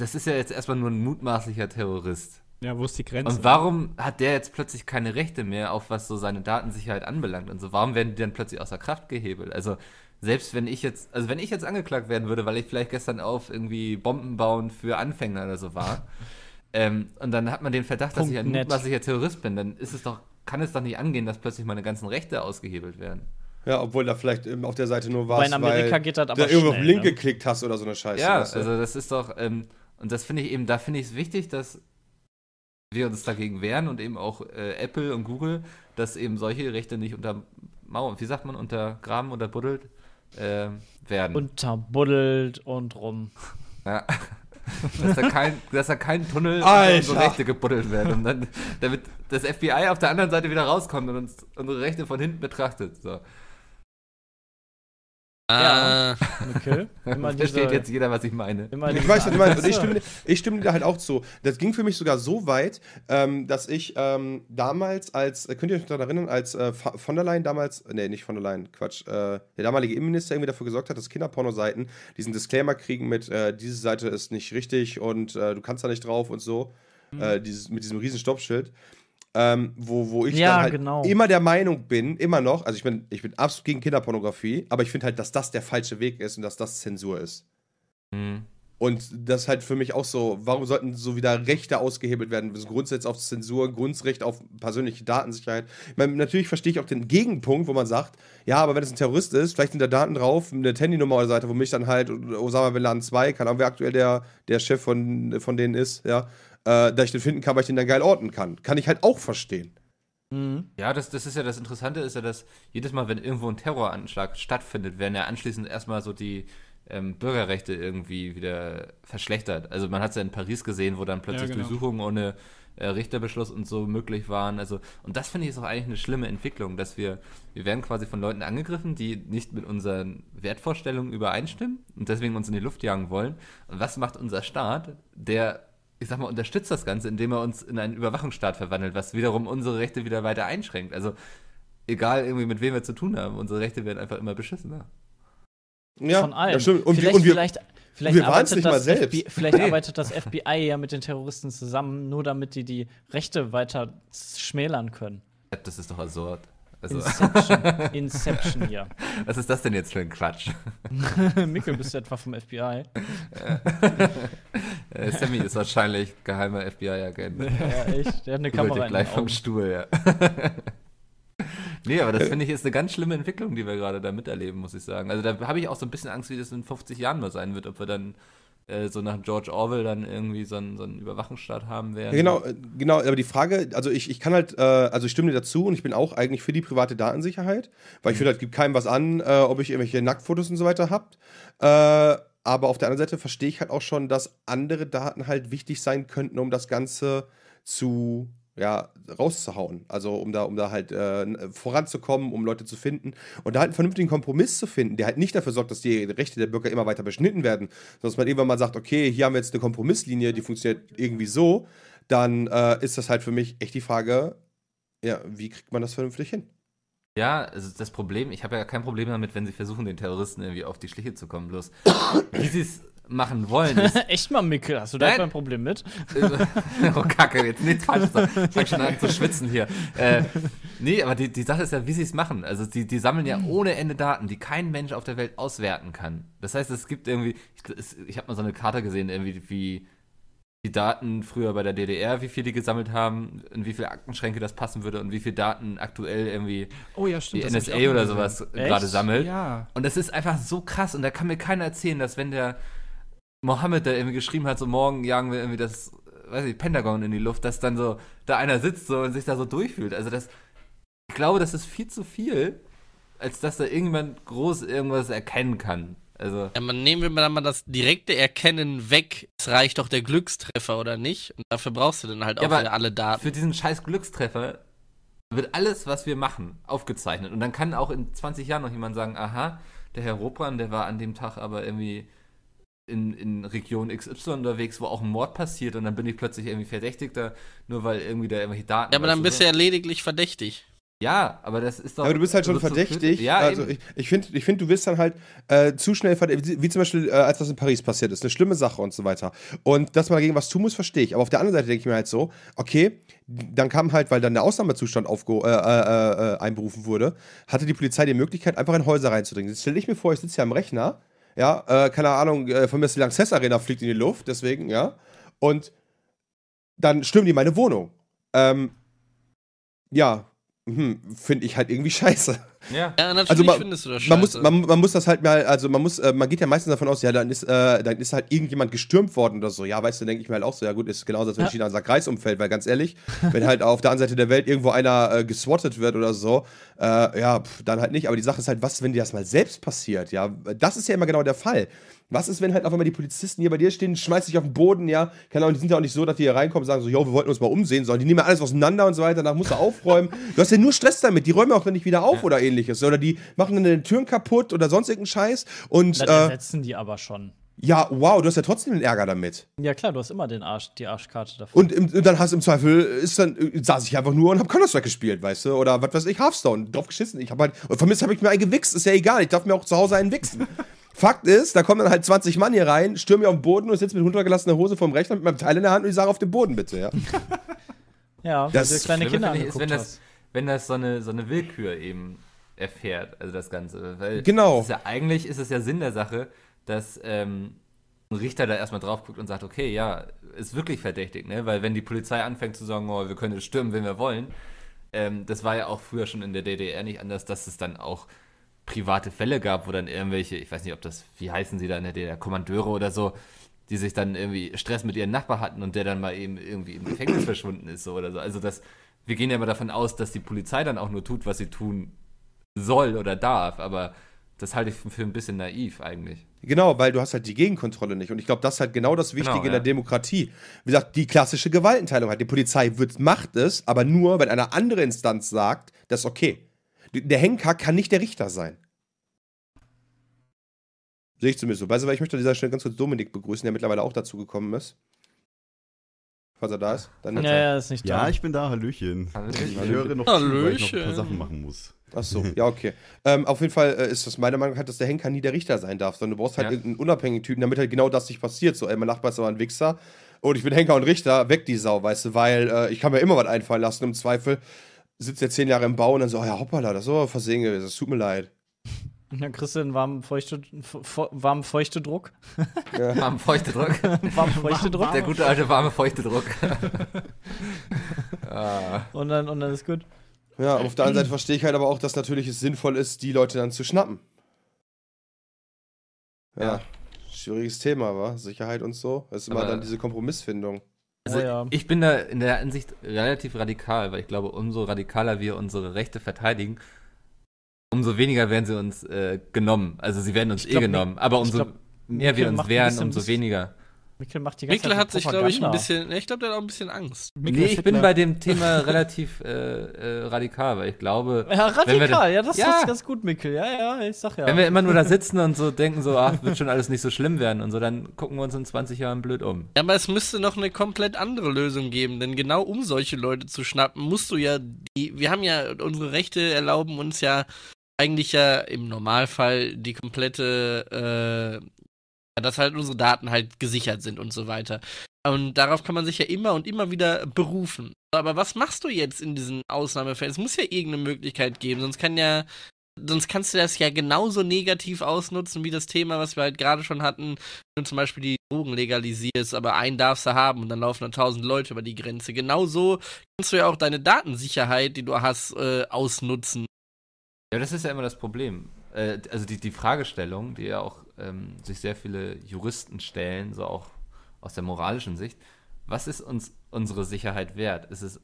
das ist ja jetzt erstmal nur ein mutmaßlicher Terrorist. Ja, wo ist die Grenze? Und warum hat der jetzt plötzlich keine Rechte mehr, auf was so seine Datensicherheit anbelangt und so? Warum werden die dann plötzlich außer Kraft gehebelt? Also, selbst wenn ich jetzt, also wenn ich jetzt angeklagt werden würde, weil ich vielleicht gestern auf irgendwie Bomben bauen für Anfänger oder so war, *laughs* ähm, und dann hat man den Verdacht, Punkt dass ich ein net. mutmaßlicher Terrorist bin, dann ist es doch, kann es doch nicht angehen, dass plötzlich meine ganzen Rechte ausgehebelt werden. Ja, obwohl da vielleicht auf der Seite nur war, weil, weil da irgendwo auf den Link ne? geklickt hast oder so eine Scheiße. Ja, also das ist doch. Ähm, und das finde ich eben, da finde ich es wichtig, dass wir uns dagegen wehren und eben auch äh, Apple und Google, dass eben solche Rechte nicht untermauern, wie sagt man, untergraben, unterbuddelt äh, werden. Unterbuddelt und rum. *laughs* Ja. dass, da kein, dass da kein Tunnel unsere Rechte gebuddelt werden. Und dann, damit das FBI auf der anderen Seite wieder rauskommt und uns unsere Rechte von hinten betrachtet. So. Ah. Ja. Okay. *laughs* Immer Versteht diese, jetzt jeder, was ich meine. ich weiß, was du meinst. Ich stimme, ich stimme dir halt auch zu. Das ging für mich sogar so weit, ähm, dass ich ähm, damals als, könnt ihr euch daran erinnern, als äh, von der Leyen damals, nee, nicht von der Leyen, Quatsch, äh, der damalige Innenminister irgendwie dafür gesorgt hat, dass Kinderpornoseiten diesen Disclaimer kriegen mit, äh, diese Seite ist nicht richtig und äh, du kannst da nicht drauf und so, mhm. Äh, dieses, mit diesem riesen Stoppschild ähm, wo, wo ich ja, dann halt genau. immer der Meinung bin, immer noch, also ich bin, ich bin absolut gegen Kinderpornografie, aber ich finde halt, dass das der falsche Weg ist und dass das Zensur ist. Mhm. Und das ist halt für mich auch so, warum sollten so wieder Rechte ausgehebelt werden? Das auf Zensur, Grundrecht auf persönliche Datensicherheit. Ich Meine, natürlich verstehe ich auch den Gegenpunkt, wo man sagt, ja, aber wenn es ein Terrorist ist, vielleicht sind da Daten drauf, eine Handynummer oder so weiter, wo mich dann halt Osama Bin Laden 2, keine Ahnung, wer aktuell der, der Chef von, von denen ist, ja, äh, da ich den finden kann, weil ich den dann geil orten kann. Kann ich halt auch verstehen. Mhm. Ja, das, das ist ja das Interessante, ist ja, dass jedes Mal, wenn irgendwo ein Terroranschlag stattfindet, werden ja anschließend erstmal so die ähm, Bürgerrechte irgendwie wieder verschlechtert. Also man hat es ja in Paris gesehen, wo dann plötzlich ja, genau. Durchsuchungen ohne äh, Richterbeschluss und so möglich waren. Also, und das finde ich ist auch eigentlich eine schlimme Entwicklung, dass wir, wir werden quasi von Leuten angegriffen, die nicht mit unseren Wertvorstellungen übereinstimmen und deswegen uns in die Luft jagen wollen. Und was macht unser Staat, der ich sag mal, unterstützt das Ganze, indem er uns in einen Überwachungsstaat verwandelt, was wiederum unsere Rechte wieder weiter einschränkt. Also egal irgendwie mit wem wir zu tun haben, unsere Rechte werden einfach immer beschissener. Ja, von allen. Ja, stimmt. Und vielleicht, wir, und wir, vielleicht, vielleicht wir arbeitet nicht mal selbst. FBI, vielleicht nee. arbeitet das FBI ja mit den Terroristen zusammen, nur damit die die Rechte weiter schmälern können. Das ist doch absurd. Also. Inception. *laughs* Inception hier. Was ist das denn jetzt für ein Quatsch? *laughs* Mikkel, bist du etwa vom FBI? Äh, Sammy ist wahrscheinlich geheimer FBI-Agent. Ja, echt. Der hat eine *laughs* Kamera. Der Gleich vom Stuhl, ja. Nee, aber das finde ich ist eine ganz schlimme Entwicklung, die wir gerade da miterleben, muss ich sagen. Also da habe ich auch so ein bisschen Angst, wie das in 50 Jahren mal sein wird, ob wir dann äh, so nach George Orwell dann irgendwie so einen, so einen Überwachungsstaat haben werden. Ja, genau, äh, genau, aber die Frage, also ich, ich kann halt, äh, also ich stimme dir dazu und ich bin auch eigentlich für die private Datensicherheit, weil ich finde halt, gibt keinem was an, äh, ob ich irgendwelche Nacktfotos und so weiter habt. Äh, aber auf der anderen Seite verstehe ich halt auch schon, dass andere Daten halt wichtig sein könnten, um das Ganze zu ja, rauszuhauen. Also um da, um da halt äh, voranzukommen, um Leute zu finden und da halt einen vernünftigen Kompromiss zu finden, der halt nicht dafür sorgt, dass die Rechte der Bürger immer weiter beschnitten werden, sondern dass man irgendwann mal sagt, okay, hier haben wir jetzt eine Kompromisslinie, die funktioniert irgendwie so, dann äh, ist das halt für mich echt die Frage, ja, wie kriegt man das vernünftig hin? Ja, also das Problem, ich habe ja kein Problem damit, wenn sie versuchen, den Terroristen irgendwie auf die Schliche zu kommen. Bloß, wie sie es machen wollen. *laughs* Echt mal, Mickel, hast du da ein Problem mit? Also, *laughs* oh, Kacke, jetzt nichts Falsches sagen. Ich fange schon an zu schwitzen hier. Äh, nee, aber die, die Sache ist ja, wie sie es machen. Also die, die sammeln ja ohne Ende Daten, die kein Mensch auf der Welt auswerten kann. Das heißt, es gibt irgendwie, ich, ich habe mal so eine Karte gesehen, irgendwie wie die Daten früher bei der DDR, wie viel die gesammelt haben, in wie viele Aktenschränke das passen würde und wie viel Daten aktuell irgendwie oh, ja, stimmt, die NSA oder sowas gerade sammelt. Ja. Und das ist einfach so krass und da kann mir keiner erzählen, dass wenn der Mohammed, der irgendwie geschrieben hat, so morgen jagen wir irgendwie das, weiß ich, Pentagon in die Luft, dass dann so da einer sitzt so und sich da so durchfühlt. Also das, ich glaube, das ist viel zu viel, als dass da irgendjemand groß irgendwas erkennen kann. Also. Ja, man nehmen wir mal, mal das direkte Erkennen weg. Es reicht doch der Glückstreffer, oder nicht? Und dafür brauchst du dann halt ja, auch wieder alle Daten. Für diesen scheiß Glückstreffer wird alles, was wir machen, aufgezeichnet. Und dann kann auch in 20 Jahren noch jemand sagen, aha, der Herr Ropran, der war an dem Tag aber irgendwie in, in Region XY unterwegs, wo auch ein Mord passiert und dann bin ich plötzlich irgendwie Verdächtigter, nur weil irgendwie da irgendwelche Daten. Ja, aber dann bist du ja lediglich verdächtig. Ja, aber das ist doch. Aber du bist halt schon also verdächtig. So ja, also ich, ich finde, ich find, du wirst dann halt äh, zu schnell verdächtig, wie zum Beispiel, äh, als das in Paris passiert ist, eine schlimme Sache und so weiter. Und dass man dagegen was tun muss, verstehe ich. Aber auf der anderen Seite denke ich mir halt so, okay, dann kam halt, weil dann der Ausnahmezustand aufge äh, äh, äh einberufen wurde, hatte die Polizei die Möglichkeit, einfach in Häuser reinzudringen. Jetzt stelle ich mir vor, ich sitze hier am Rechner ja, äh, keine Ahnung, äh, von mir ist die Lanxess Arena fliegt in die Luft, deswegen, ja. Und dann stürmen die meine Wohnung. Ähm, ja, hm, finde ich halt irgendwie *laughs* scheiße. Ja, ja natürlich also man, findest du das scheiße. Man muss, man, man, muss das halt mal, also man muss, äh, man geht ja meistens davon aus, ja, dann ist, äh, dann ist halt irgendjemand gestürmt worden oder so. Ja, weißt du, denke ich mir halt auch so, ja gut, ist genauso, als wenn ja. China in Kreis umfällt, weil ganz ehrlich, wenn halt auf der anderen Seite der Welt irgendwo einer äh, geswattet wird oder so, äh, ja, pff, dann halt nicht. Aber die Sache ist halt, was, wenn dir das mal selbst passiert, ja? Das ist ja immer genau der Fall. Was ist, wenn halt auf einmal die Polizisten hier bei dir stehen, schmeißt dich auf den Boden, ja? Keine Ahnung, die sind ja auch nicht so, dass die hier reinkommen und sagen so, jo, wir wollten uns mal umsehen, sondern die nehmen alles auseinander und so weiter, danach musst du aufräumen. du hast ja nur Stress damit, die räumen auch dann nicht wieder auf ja. oder ähnlich ähnliches. Oder die machen dann den Türen kaputt oder sonst irgendeinen Scheiß. Und, das äh, setzen äh, die aber schon. Ja, wow, du hast ja trotzdem den Ärger damit. Ja, klar, du hast immer den Arsch, die Arschkarte davon. Und, im, und dann hast du im Zweifel, ist dann, äh, saß ich einfach nur und hab Counter-Strike gespielt, weißt du? Oder was weiß ich, Hearthstone, drauf geschissen. Ich hab halt, und vermisst habe ich mir einen gewichst, ist ja egal, ich darf mir auch zu Hause einen wichsen. *laughs* Fakt ist, da kommen dann halt 20 Mann hier rein, stürmen mir auf den Boden und sitze mit runtergelassener Hose vorm Rechner mit meinem Teil in der Hand und ich sage auf den Boden bitte, ja. *laughs* ja, das, das kleine Kinder ist, wenn das, wenn das so eine, so eine Willkür eben erfährt, also das Ganze. Weil genau. Ist ja, eigentlich ist es ja Sinn der Sache, dass ähm, ein Richter da erstmal drauf guckt und sagt, okay, ja, ist wirklich verdächtig, ne? Weil wenn die Polizei anfängt zu sagen, oh, wir können jetzt stürmen, wenn wir wollen, ähm, das war ja auch früher schon in der DDR nicht anders, dass es dann auch private Fälle gab, wo dann irgendwelche, ich weiß nicht, ob das, wie heißen sie da in der DDR, Kommandeure oder so, die sich dann irgendwie Stress mit ihrem Nachbarn hatten und der dann mal eben irgendwie im Gefängnis verschwunden ist so oder so. Also das, wir gehen ja immer davon aus, dass die Polizei dann auch nur tut, was sie tun soll oder darf, aber das halte ich für ein bisschen naiv eigentlich. Genau, weil du hast halt die Gegenkontrolle nicht. Und ich glaube, das ist halt genau das genau, Wichtige genau, ja. in der Demokratie. Wie gesagt, die klassische Gewaltenteilung hat. Die Polizei wird, macht es, aber nur, wenn eine andere Instanz sagt, das ist okay. Der Henker kann nicht der Richter sein. Sehe ich zumindest so. Weißt du, weil ich möchte an dieser Stelle ganz kurz Dominik begrüßen, der mittlerweile auch dazu gekommen ist. Falls er da ist. Dann ja, ja, ist nicht da. Ja, ich bin da. Hallöchen. Hallöchen. Ich höre noch, Hallöchen. Zu, weil ich noch ein paar Sachen machen muss. Ach so, mhm. ja, okay. ähm, auf jeden Fall äh, ist das meiner Meinung nach, halt, dass der Henker nie der Richter sein darf, sondern du brauchst halt ja. irgendeinen unabhängigen Typen, damit halt genau das nicht passiert. So, ey, mein Nachbar ist aber ein Wichser und ich bin Henker und Richter, weg die Sau, weißt du, weil äh, ich kann mir immer was einfallen lassen im Zweifel. Sitzt er zehn Jahre im Bau und dann so, oh ja, hoppala, das ist aber versehen gewesen, das tut mir leid. Dann kriegst du einen warmen feuchte, feuchte Druck. Ja. *laughs* Warmen feuchte Druck. *laughs* warmen feuchte Druck. Der gute alte warme feuchte Druck. *laughs* ah. und, dann, und dann ist gut. Ja, auf der anderen Seite verstehe ich halt aber auch, dass natürlich es sinnvoll ist, die Leute dann zu schnappen. Ja. ja. Schwieriges Thema, war Sicherheit und so. Das ist immer aber dann diese Kompromissfindung. Also ja, ja. ich bin da in der Ansicht relativ radikal, weil ich glaube, umso radikaler wir unsere Rechte verteidigen, umso weniger werden sie uns äh, genommen. Also sie werden uns eh glaub, eh genommen. Aber umso glaub, mehr wir, wir uns wehren, umso weniger. Mikkel macht die ganze Mikkel hat sich, glaube ich, ein bisschen. Ich glaube, der hat auch ein bisschen Angst. Mikkel nee, ich Hitler. bin ne? bei dem Thema *laughs* relativ äh, äh, radikal, weil ich glaube. Ja, radikal, wir, ja, das ja. ist ganz gut, Mikkel. Ja, ja, ich sag ja. Wenn wir immer nur da sitzen und so denken, so, ach, wird schon alles nicht so schlimm werden und so, dann gucken wir uns in 20 Jahren blöd um. Ja, aber es müsste noch eine komplett andere Lösung geben, denn genau um solche Leute zu schnappen, musst du ja. Die, wir haben ja. Unsere Rechte erlauben uns ja eigentlich ja im Normalfall die komplette äh, dass halt unsere Daten halt gesichert sind und so weiter. Und darauf kann man sich ja immer und immer wieder berufen. Aber was machst du jetzt in diesen Ausnahmefällen? Es muss ja irgendeine Möglichkeit geben, sonst kann ja, sonst kannst du das ja genauso negativ ausnutzen wie das Thema, was wir halt gerade schon hatten, wenn du zum Beispiel die Drogen legalisierst, aber einen darfst du haben und dann laufen da tausend Leute über die Grenze. Genauso kannst du ja auch deine Datensicherheit, die du hast, äh, ausnutzen. Ja, das ist ja immer das Problem. Äh, also die, die Fragestellung, die ja auch ähm, sich sehr viele Juristen stellen, so auch aus der moralischen Sicht. Was ist uns unsere Sicherheit wert? Ist es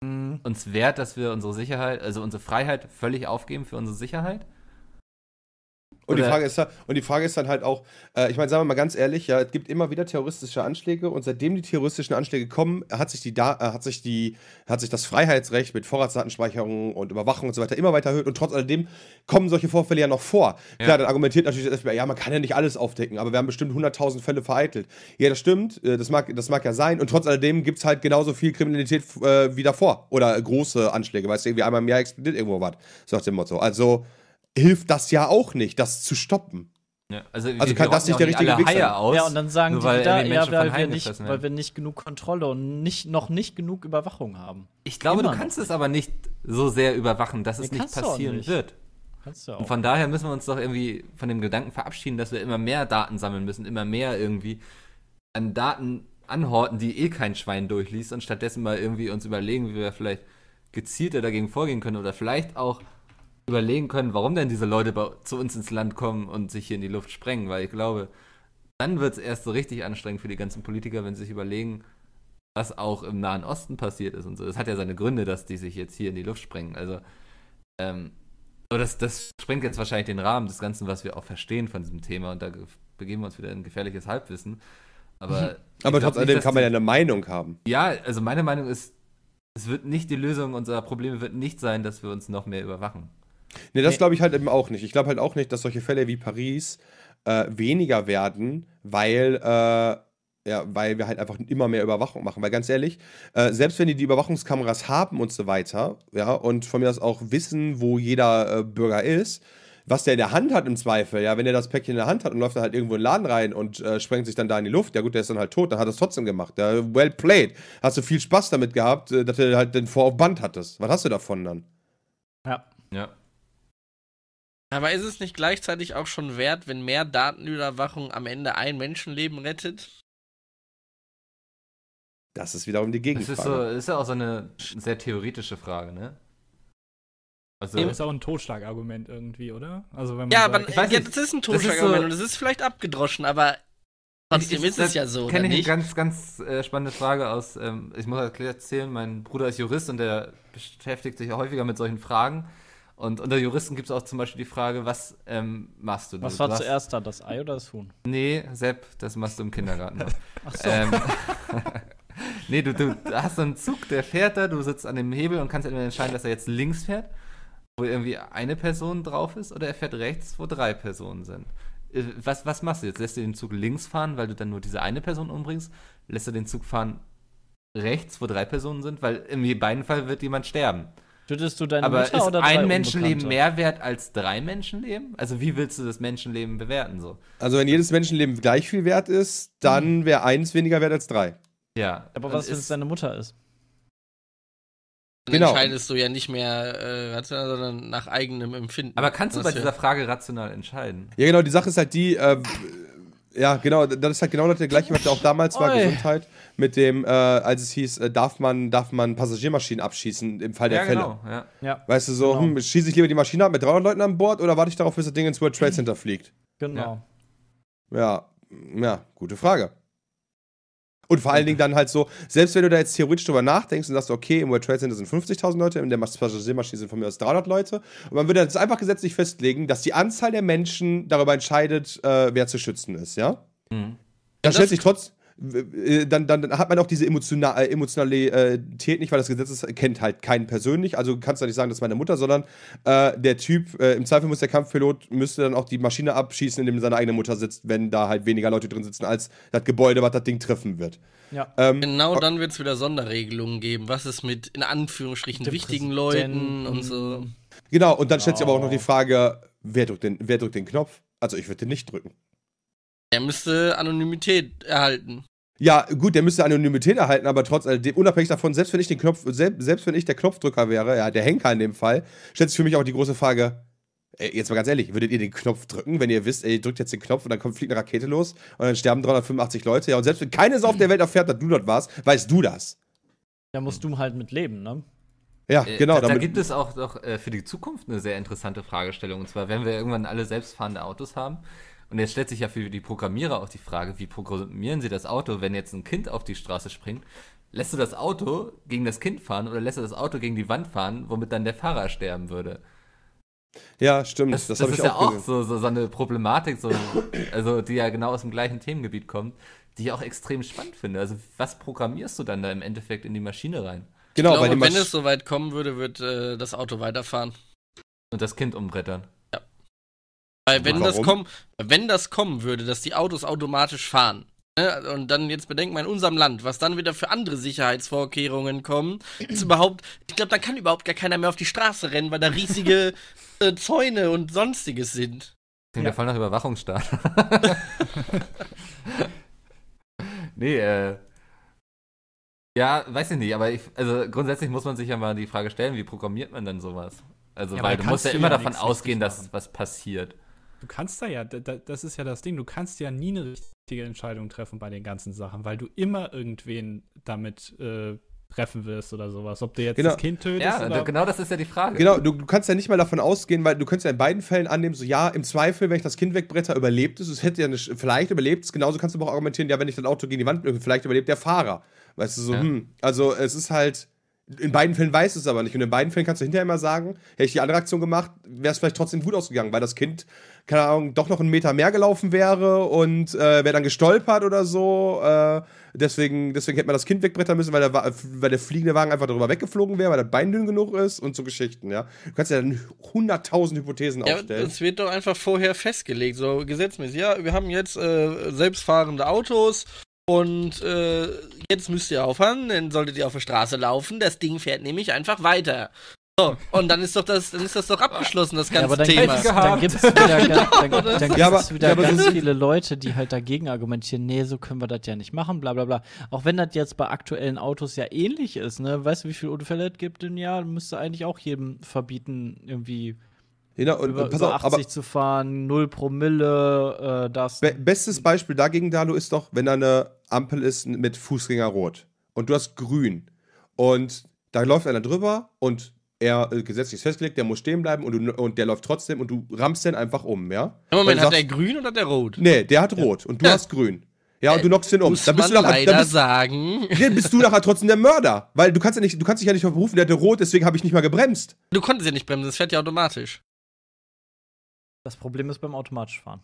mhm. uns wert, dass wir unsere Sicherheit, also unsere Freiheit völlig aufgeben für unsere Sicherheit? Und die, Frage ist, und die Frage ist dann halt auch, äh, ich meine, sagen wir mal ganz ehrlich, ja, es gibt immer wieder terroristische Anschläge und seitdem die terroristischen Anschläge kommen, hat sich, die da, äh, hat sich, die, hat sich das Freiheitsrecht mit Vorratsdatenspeicherung und Überwachung und so weiter immer weiter erhöht und trotz alledem kommen solche Vorfälle ja noch vor. Ja. Klar, dann argumentiert natürlich das FBI, ja, man kann ja nicht alles aufdecken, aber wir haben bestimmt 100.000 Fälle vereitelt. Ja, das stimmt, äh, das, mag, das mag ja sein und trotz alledem gibt es halt genauso viel Kriminalität äh, wie davor oder große Anschläge, weißt du, irgendwie einmal im Jahr explodiert irgendwo was, sagt dem Motto. Also, hilft das ja auch nicht, das zu stoppen. Ja, also, also kann das nicht der richtige Weg sein. Aus, ja, und dann sagen die wieder, ja, weil, wir nicht, weil wir nicht genug Kontrolle und nicht, noch nicht genug Überwachung haben. Ich glaube, Immer du kannst es aber nicht so sehr überwachen, dass nee, es nicht passieren nicht. wird. Und von daher müssen wir uns doch irgendwie von dem Gedanken verabschieden, dass wir immer mehr Daten sammeln müssen, immer mehr irgendwie an Daten anhorten, die eh kein Schwein durchliest und stattdessen mal irgendwie uns überlegen, wie wir vielleicht gezielter dagegen vorgehen können oder vielleicht auch überlegen können, warum denn diese Leute bei, zu uns ins Land kommen und sich hier in die Luft sprengen, weil ich glaube, dann wird es erst so richtig anstrengend für die ganzen Politiker, wenn sie sich überlegen, was auch im Nahen Osten passiert ist und so. Das hat ja seine Gründe, dass die sich jetzt hier in die Luft sprengen. Also, ähm, aber das, das sprengt jetzt wahrscheinlich den Rahmen des Ganzen, was wir auch verstehen von diesem Thema und da begeben wir uns wieder in gefährliches Halbwissen. Aber, mhm. aber trotz kann man ja eine Meinung haben. Ja, also meine Meinung ist, es wird nicht die Lösung unserer Probleme wird nicht sein, dass wir uns noch mehr überwachen. Nee, das glaube ich halt eben auch nicht. Ich glaube halt auch nicht, dass solche Fälle wie Paris äh, weniger werden, weil, äh, ja, weil wir halt einfach immer mehr Überwachung machen. Weil ganz ehrlich, äh, selbst wenn die die Überwachungskameras haben und so weiter, ja, und von mir aus auch wissen, wo jeder äh, Bürger ist, was der in der Hand hat im Zweifel, ja, wenn er das Päckchen in der Hand hat und läuft dann halt irgendwo in den Laden rein und äh, sprengt sich dann da in die Luft, ja gut, der ist dann halt tot, dann hat er es trotzdem gemacht. Ja, well played. Hast du viel Spaß damit gehabt, äh, dass du halt den Vor auf Band hattest. Was hast du davon dann? Ja. Ja. Aber ist es nicht gleichzeitig auch schon wert, wenn mehr Datenüberwachung am Ende ein Menschenleben rettet? Das ist wiederum die Gegenfrage. Das ist, so, ist ja auch so eine sehr theoretische Frage, ne? Also, das ist auch ein Totschlagargument irgendwie, oder? Also, wenn man ja, sagt, aber ich ja, das ist ein Totschlagargument so, und es ist vielleicht abgedroschen, aber trotzdem ist es ja so. Kenne ich nicht? eine ganz, ganz äh, spannende Frage aus. Ähm, ich muss halt erzählen, mein Bruder ist Jurist und der beschäftigt sich ja häufiger mit solchen Fragen. Und unter Juristen gibt es auch zum Beispiel die Frage, was ähm, machst du? Was du, war du zuerst da, das Ei oder das Huhn? Nee, Sepp, das machst du im Kindergarten. *laughs* Ach so. Ähm, *laughs* nee, du, du hast so einen Zug, der fährt da, du sitzt an dem Hebel und kannst entweder entscheiden, dass er jetzt links fährt, wo irgendwie eine Person drauf ist, oder er fährt rechts, wo drei Personen sind. Äh, was, was machst du jetzt? Lässt du den Zug links fahren, weil du dann nur diese eine Person umbringst? Lässt du den Zug fahren rechts, wo drei Personen sind? Weil in beiden Fall wird jemand sterben. Tötest du deine Aber Mutter ist oder ein Menschenleben mehr wert als drei Menschenleben? Also wie willst du das Menschenleben bewerten so? Also wenn jedes Menschenleben gleich viel wert ist, dann mhm. wäre eins weniger wert als drei. Ja. Aber also was, wenn es deine Mutter ist? Dann genau. entscheidest du ja nicht mehr äh, rational, sondern nach eigenem Empfinden. Aber kannst du bei dieser Frage rational entscheiden? Ja, genau, die Sache ist halt die, äh, ja, genau, das ist halt genau das der gleiche, was auch damals war, Gesundheit mit dem, äh, als es hieß, äh, darf, man, darf man Passagiermaschinen abschießen im Fall der ja, Fälle. Genau, ja. ja. Weißt du, so, genau. hm, schieße ich lieber die Maschine ab mit 300 Leuten an Bord oder warte ich darauf, bis das Ding ins World Trade mhm. Center fliegt? Genau. Ja, ja, gute Frage. Und vor allen Dingen dann halt so, selbst wenn du da jetzt theoretisch drüber nachdenkst und sagst, okay, im World Trade Center sind 50.000 Leute, in der Passagiermaschine sind von mir aus 300 Leute. Und man würde jetzt einfach gesetzlich festlegen, dass die Anzahl der Menschen darüber entscheidet, äh, wer zu schützen ist, ja? Mhm. Dann stellt sich trotzdem. Äh, dann, dann, hat man auch diese emotional, äh, Emotionalität nicht, weil das Gesetz kennt halt keinen persönlich. Also kannst du nicht sagen, das ist meine Mutter, sondern äh, der Typ, äh, im Zweifel muss der Kampfpilot, müsste dann auch die Maschine abschießen, in dem seine eigene Mutter sitzt, wenn da halt weniger Leute drin sitzen, als das Gebäude, was das Ding treffen wird. Ja. Ähm, genau dann wird es wieder Sonderregelungen geben. Was ist mit, in Anführungsstrichen, wichtigen Leuten und so. Genau, und dann genau. stellt sich aber auch noch die oh. Frage, wer drückt den, wer drückt den Knopf? Also ich würde den nicht drücken. Der müsste Anonymität erhalten. Ja, gut, der müsste Anonymität erhalten, aber trotz alledem, unabhängig davon, selbst wenn ich den Knopf, selbst, selbst wenn ich der Knopfdrücker wäre, ja, der Henker in dem Fall, stellt sich für mich auch die große Frage, ey, jetzt mal ganz ehrlich, würdet ihr den Knopf drücken, wenn ihr wisst, ey, ihr drückt jetzt den Knopf und dann kommt, fliegt eine Rakete los und dann sterben 385 Leute, ja, und selbst wenn keines auf der Welt erfährt, dass du dort warst, weißt du das. Da musst du halt mit leben, ne? Ja, äh, genau. Äh, da, da, gibt es auch noch äh, für die Zukunft eine sehr interessante Fragestellung. Und zwar, wenn wir irgendwann alle selbstfahrende Autos haben, und jetzt stellt sich ja für die Programmierer auch die Frage, wie programmieren sie das Auto, wenn jetzt ein Kind auf die Straße springt? Lässt du das Auto gegen das Kind fahren oder lässt du das Auto gegen die Wand fahren, womit dann der Fahrer sterben würde? Ja, stimmt. Das, das, das ist auch ja auch so, so, so, eine Problematik, so, also die ja genau aus dem gleichen Themengebiet kommt, die ich auch extrem spannend finde. Also was programmierst du dann da im Endeffekt in die Maschine rein? Genau, ich glaube, wenn es so weit kommen würde, wird äh, das Auto weiterfahren. Und das Kind umbrettern. Weil wenn Warum? das, kommen, wenn das kommen würde, dass die Autos automatisch fahren, ne? und dann jetzt bedenken wir in unserem Land, was dann wieder für andere Sicherheitsvorkehrungen kommen, ist *clears throat* überhaupt, ich glaube, da kann überhaupt gar keiner mehr auf die Straße rennen, weil da riesige *laughs* äh, Zäune und sonstiges sind. Ja. Der Fall nach Überwachungsstaat. *laughs* nee, äh, ja, weiß ich nicht, aber ich, also grundsätzlich muss man sich ja mal die Frage stellen, wie programmiert man denn sowas? Also, ja, weil du musst ja immer davon ausgehen, dass was passiert du kannst da ja, da, das ist ja das Ding, du kannst ja nie eine richtige Entscheidung treffen bei den ganzen Sachen, weil du immer irgendwen damit äh, treffen wirst oder sowas. Ob du jetzt genau. das Kind tötest ja, oder. Genau das ist ja die Frage. Genau, du, du, kannst ja nicht mal davon ausgehen, weil du könntest ja in beiden Fällen annehmen, so ja, im Zweifel, wenn ich das Kind wegbretter, überlebt es. Es hätte ja nicht, vielleicht überlebt es. Genauso kannst du aber auch argumentieren, ja, wenn ich das Auto gegen die Wand, vielleicht überlebt der Fahrer. Weißt du, so, ja. hm. Also es ist halt in beiden Fällen weißt du es aber nicht. Und in beiden Fällen kannst du hinterher immer sagen, hätte ich die andere Aktion gemacht, wäre es vielleicht trotzdem gut ausgegangen, weil das Kind, keine Ahnung, doch noch einen Meter mehr gelaufen wäre und äh, wäre dann gestolpert oder so. Äh, deswegen, deswegen hätte man das Kind wegbrettern müssen, weil der, weil der fliegende Wagen einfach darüber weggeflogen wäre, weil das Bein dünn genug ist und so Geschichten, ja. Du kannst ja dann hunderttausend Hypothesen ja, aufstellen. Es wird doch einfach vorher festgelegt, so gesetzmäßig. Ja, wir haben jetzt äh, selbstfahrende Autos und äh, jetzt müsst ihr aufhören, dann solltet ihr auf der Straße laufen. Das Ding fährt nämlich einfach weiter. So, und dann ist doch das, dann ist das doch abgeschlossen, das ganze ja, aber dann Thema. dann gibt es wieder, genau, *laughs* ganz, dann, dann gibt's ja, aber, wieder ja, ganz viele Leute, die halt dagegen argumentieren, nee, so können wir das ja nicht machen, bla bla bla. Auch wenn das jetzt bei aktuellen Autos ja ähnlich ist, ne? Weißt du, wie viele Unfälle es gibt im Jahr? Müsste eigentlich auch jedem verbieten, irgendwie Genau, und, über, pass über auf, 80 aber, zu fahren, 0 Promille, äh, das. Be bestes Beispiel dagegen, Dalu, ist doch, wenn da eine Ampel ist mit Fußgängerrot und du hast grün und da läuft einer drüber und er äh, gesetzlich festgelegt, der muss stehen bleiben und, du, und der läuft trotzdem und du rammst den einfach um, ja? Im Moment, hat der grün oder hat der rot? Nee, der hat rot ja. und du ja. hast grün. Ja, und du knockst äh, ihn um. Muss dann bist du nachher, leider bist, sagen. Dann *laughs* bist du nachher trotzdem der Mörder. Weil du kannst ja nicht, du kannst dich ja nicht verrufen, der hatte rot, deswegen habe ich nicht mal gebremst. Du konntest ja nicht bremsen, das fährt ja automatisch. Das Problem ist beim automatisch fahren.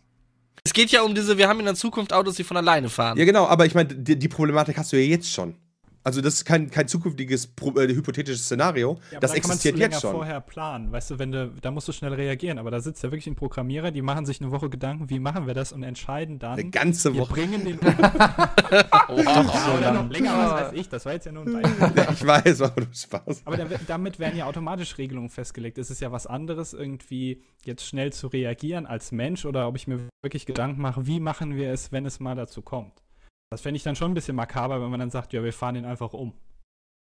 Es geht ja um diese, wir haben in der Zukunft Autos, die von alleine fahren. Ja, genau, aber ich meine, die, die Problematik hast du ja jetzt schon. Also das ist kein, kein zukünftiges äh, hypothetisches Szenario. Ja, das existiert jetzt länger schon. vorher planen, weißt du, wenn du, da musst du schnell reagieren. Aber da sitzt ja wirklich ein Programmierer, die machen sich eine Woche Gedanken, wie machen wir das und entscheiden dann. Eine ganze Woche. Wir bringen den. wow, ja, so noch länger, was weiß ich. Das war jetzt ja nur ein Beispiel. *laughs* ich weiß, aber du Spaß. Aber da, damit werden ja automatisch Regelungen festgelegt. Es ist ja was anderes, irgendwie jetzt schnell zu reagieren als Mensch oder ob ich mir wirklich Gedanken mache, wie machen wir es, wenn es mal dazu kommt. Das fände ich dann schon ein bisschen makaber, wenn man dann sagt, ja, wir fahren den einfach um.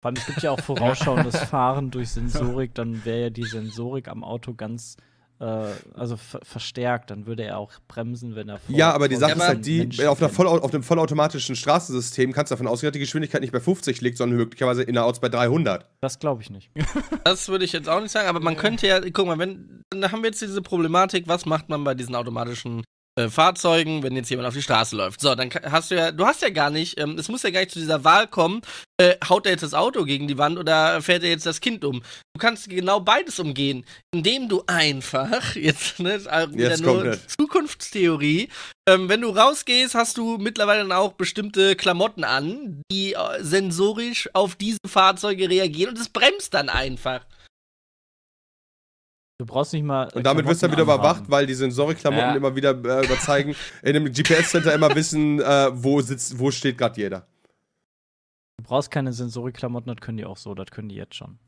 Weil es gibt ja auch *laughs* vorausschauendes *laughs* Fahren durch Sensorik, dann wäre ja die Sensorik am Auto ganz äh, also verstärkt, dann würde er auch bremsen, wenn er vor, Ja, aber die Sache ist halt die, Menschen auf, einer auf einem vollautomatischen Straßensystem kannst du davon ausgehen, dass die Geschwindigkeit nicht bei 50 liegt, sondern möglicherweise innerorts bei 300. Das glaube ich nicht. *laughs* das würde ich jetzt auch nicht sagen, aber man könnte ja, guck mal, wenn, dann haben wir jetzt diese Problematik, was macht man bei diesen automatischen äh, Fahrzeugen, wenn jetzt jemand auf die Straße läuft. So, dann hast du ja, du hast ja gar nicht, ähm, es muss ja gar nicht zu dieser Wahl kommen, äh, haut er jetzt das Auto gegen die Wand oder fährt er jetzt das Kind um? Du kannst genau beides umgehen, indem du einfach, *laughs* jetzt, ne, ist auch wieder nur das. Zukunftstheorie, ähm, wenn du rausgehst, hast du mittlerweile dann auch bestimmte Klamotten an, die äh, sensorisch auf diese Fahrzeuge reagieren und es bremst dann einfach. Du brauchst nicht mal. Und damit wirst du dann wieder überwacht, weil die Sensoriklamotten ja. immer wieder äh, überzeigen, in dem GPS-Center immer wissen, äh, wo sitzt, wo steht gerade jeder. Du brauchst keine Sensorik-Klamotten, das können die auch so, das können die jetzt schon.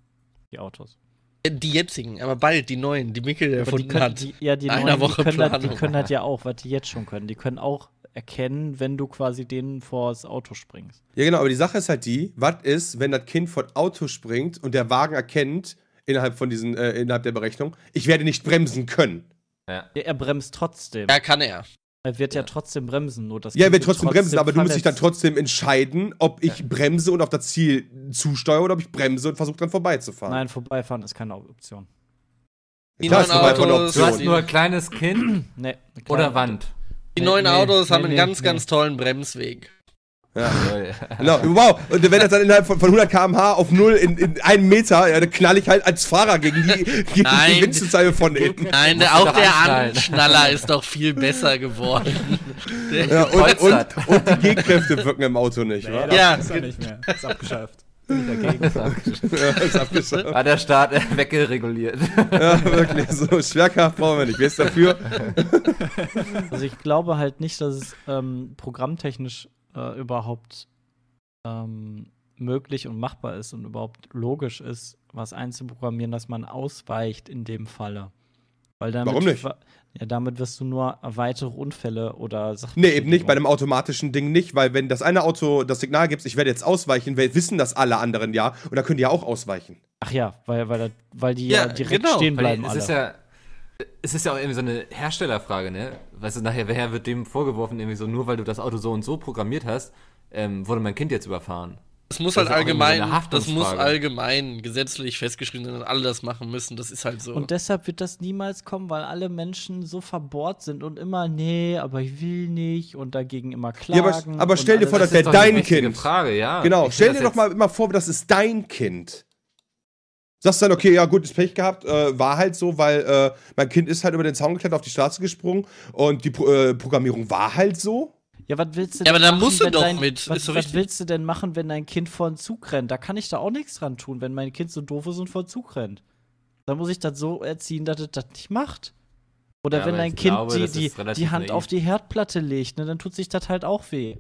Die Autos. Die jetzigen, aber bald, die neuen, die Mikkel erfunden können, hat. Die, ja, die Einer neuen, Woche die können, das, die können halt ja auch, was die jetzt schon können. Die können auch erkennen, wenn du quasi denen vors Auto springst. Ja, genau, aber die Sache ist halt die, was ist, wenn das Kind vor das Auto springt und der Wagen erkennt, innerhalb von diesen, äh, innerhalb der Berechnung. Ich werde nicht bremsen können. Ja. Er bremst trotzdem. Ja, kann er. Er wird ja, ja trotzdem bremsen, nur das. Ja, er wird trotzdem, trotzdem bremsen, aber du musst dich dann trotzdem entscheiden, ob ich ja. bremse und auf das Ziel zusteuere oder ob ich bremse und versuche dran vorbeizufahren. Nein, vorbeifahren ist keine Option. Die Klar, ist vorbeifahren eine Option. Du hast nur ein kleines Kind *clears throat* nee, kleine oder Wand. Die neuen nee, Autos nee, haben nee, einen ganz, ganz tollen Bremsweg. Ja, *laughs* genau. Wow. Und wenn das dann innerhalb von, von 100 km/h auf null in, in einen Meter, ja, dann knall ich halt als Fahrer gegen die, gegen die Windschutzscheibe von hinten. Nein, auch der Anschnaller ist doch viel besser geworden. *laughs* Ja, und, und, und, die Gehkräfte wirken im Auto nicht, nee, wa? Ja, ist nicht mehr. Ist abgeschafft. Bin ich dagegen. Ist Ja, ist abgeschafft. War der Staat *laughs* weggereguliert. Ja, wirklich. So Schwerkraft brauchen wir nicht. Wer ist dafür? Also ich glaube halt nicht, dass es ähm, programmtechnisch äh, überhaupt ähm, möglich und machbar ist und überhaupt logisch ist, was einzuprogrammieren, dass man ausweicht in dem Falle. Weil damit, Warum nicht? Ja, damit wirst du nur weitere Unfälle oder Sachen. Nee, eben nicht, bei einem automatischen Ding nicht, weil wenn das eine Auto das Signal gibt, ich werde jetzt ausweichen, wissen das alle anderen ja und da können die ja auch ausweichen. Ach ja, weil, weil, weil die ja, ja direkt genau, stehen bleiben. Es alle. ist ja es ist ja auch irgendwie so eine Herstellerfrage, ne? Weißt du, nachher, wer wird dem vorgeworfen, irgendwie so, nur weil du das Auto so und so programmiert hast, ähm, wurde mein Kind jetzt überfahren? Das muss das halt allgemein, das muss allgemein gesetzlich festgeschrieben sein, dass alle das machen müssen. Das ist halt so. Und deshalb wird das niemals kommen, weil alle Menschen so verbohrt sind und immer, nee, aber ich will nicht und dagegen immer klagen. Ja, aber, aber stell dir vor, das wäre dein Kind. Frage, ja. Genau, ich stell dir doch mal immer vor, das ist dein Kind. Sagst dann, okay, ja gut, ist Pech gehabt, äh, war halt so, weil äh, mein Kind ist halt über den Zaun geklettert, auf die Straße gesprungen und die Pro äh, Programmierung war halt so. Ja, was willst du denn Ja, aber da musst du doch dein, mit. Was, so was willst du denn machen, wenn dein Kind vor einen Zug rennt? Da kann ich da auch nichts dran tun, wenn mein Kind so doof ist und vor einen Zug rennt. Dann muss ich das so erziehen, dass es das nicht macht. Oder ja, wenn dein Kind glaube, die, die, die Hand naiv. auf die Herdplatte legt, ne, dann tut sich das halt auch weh.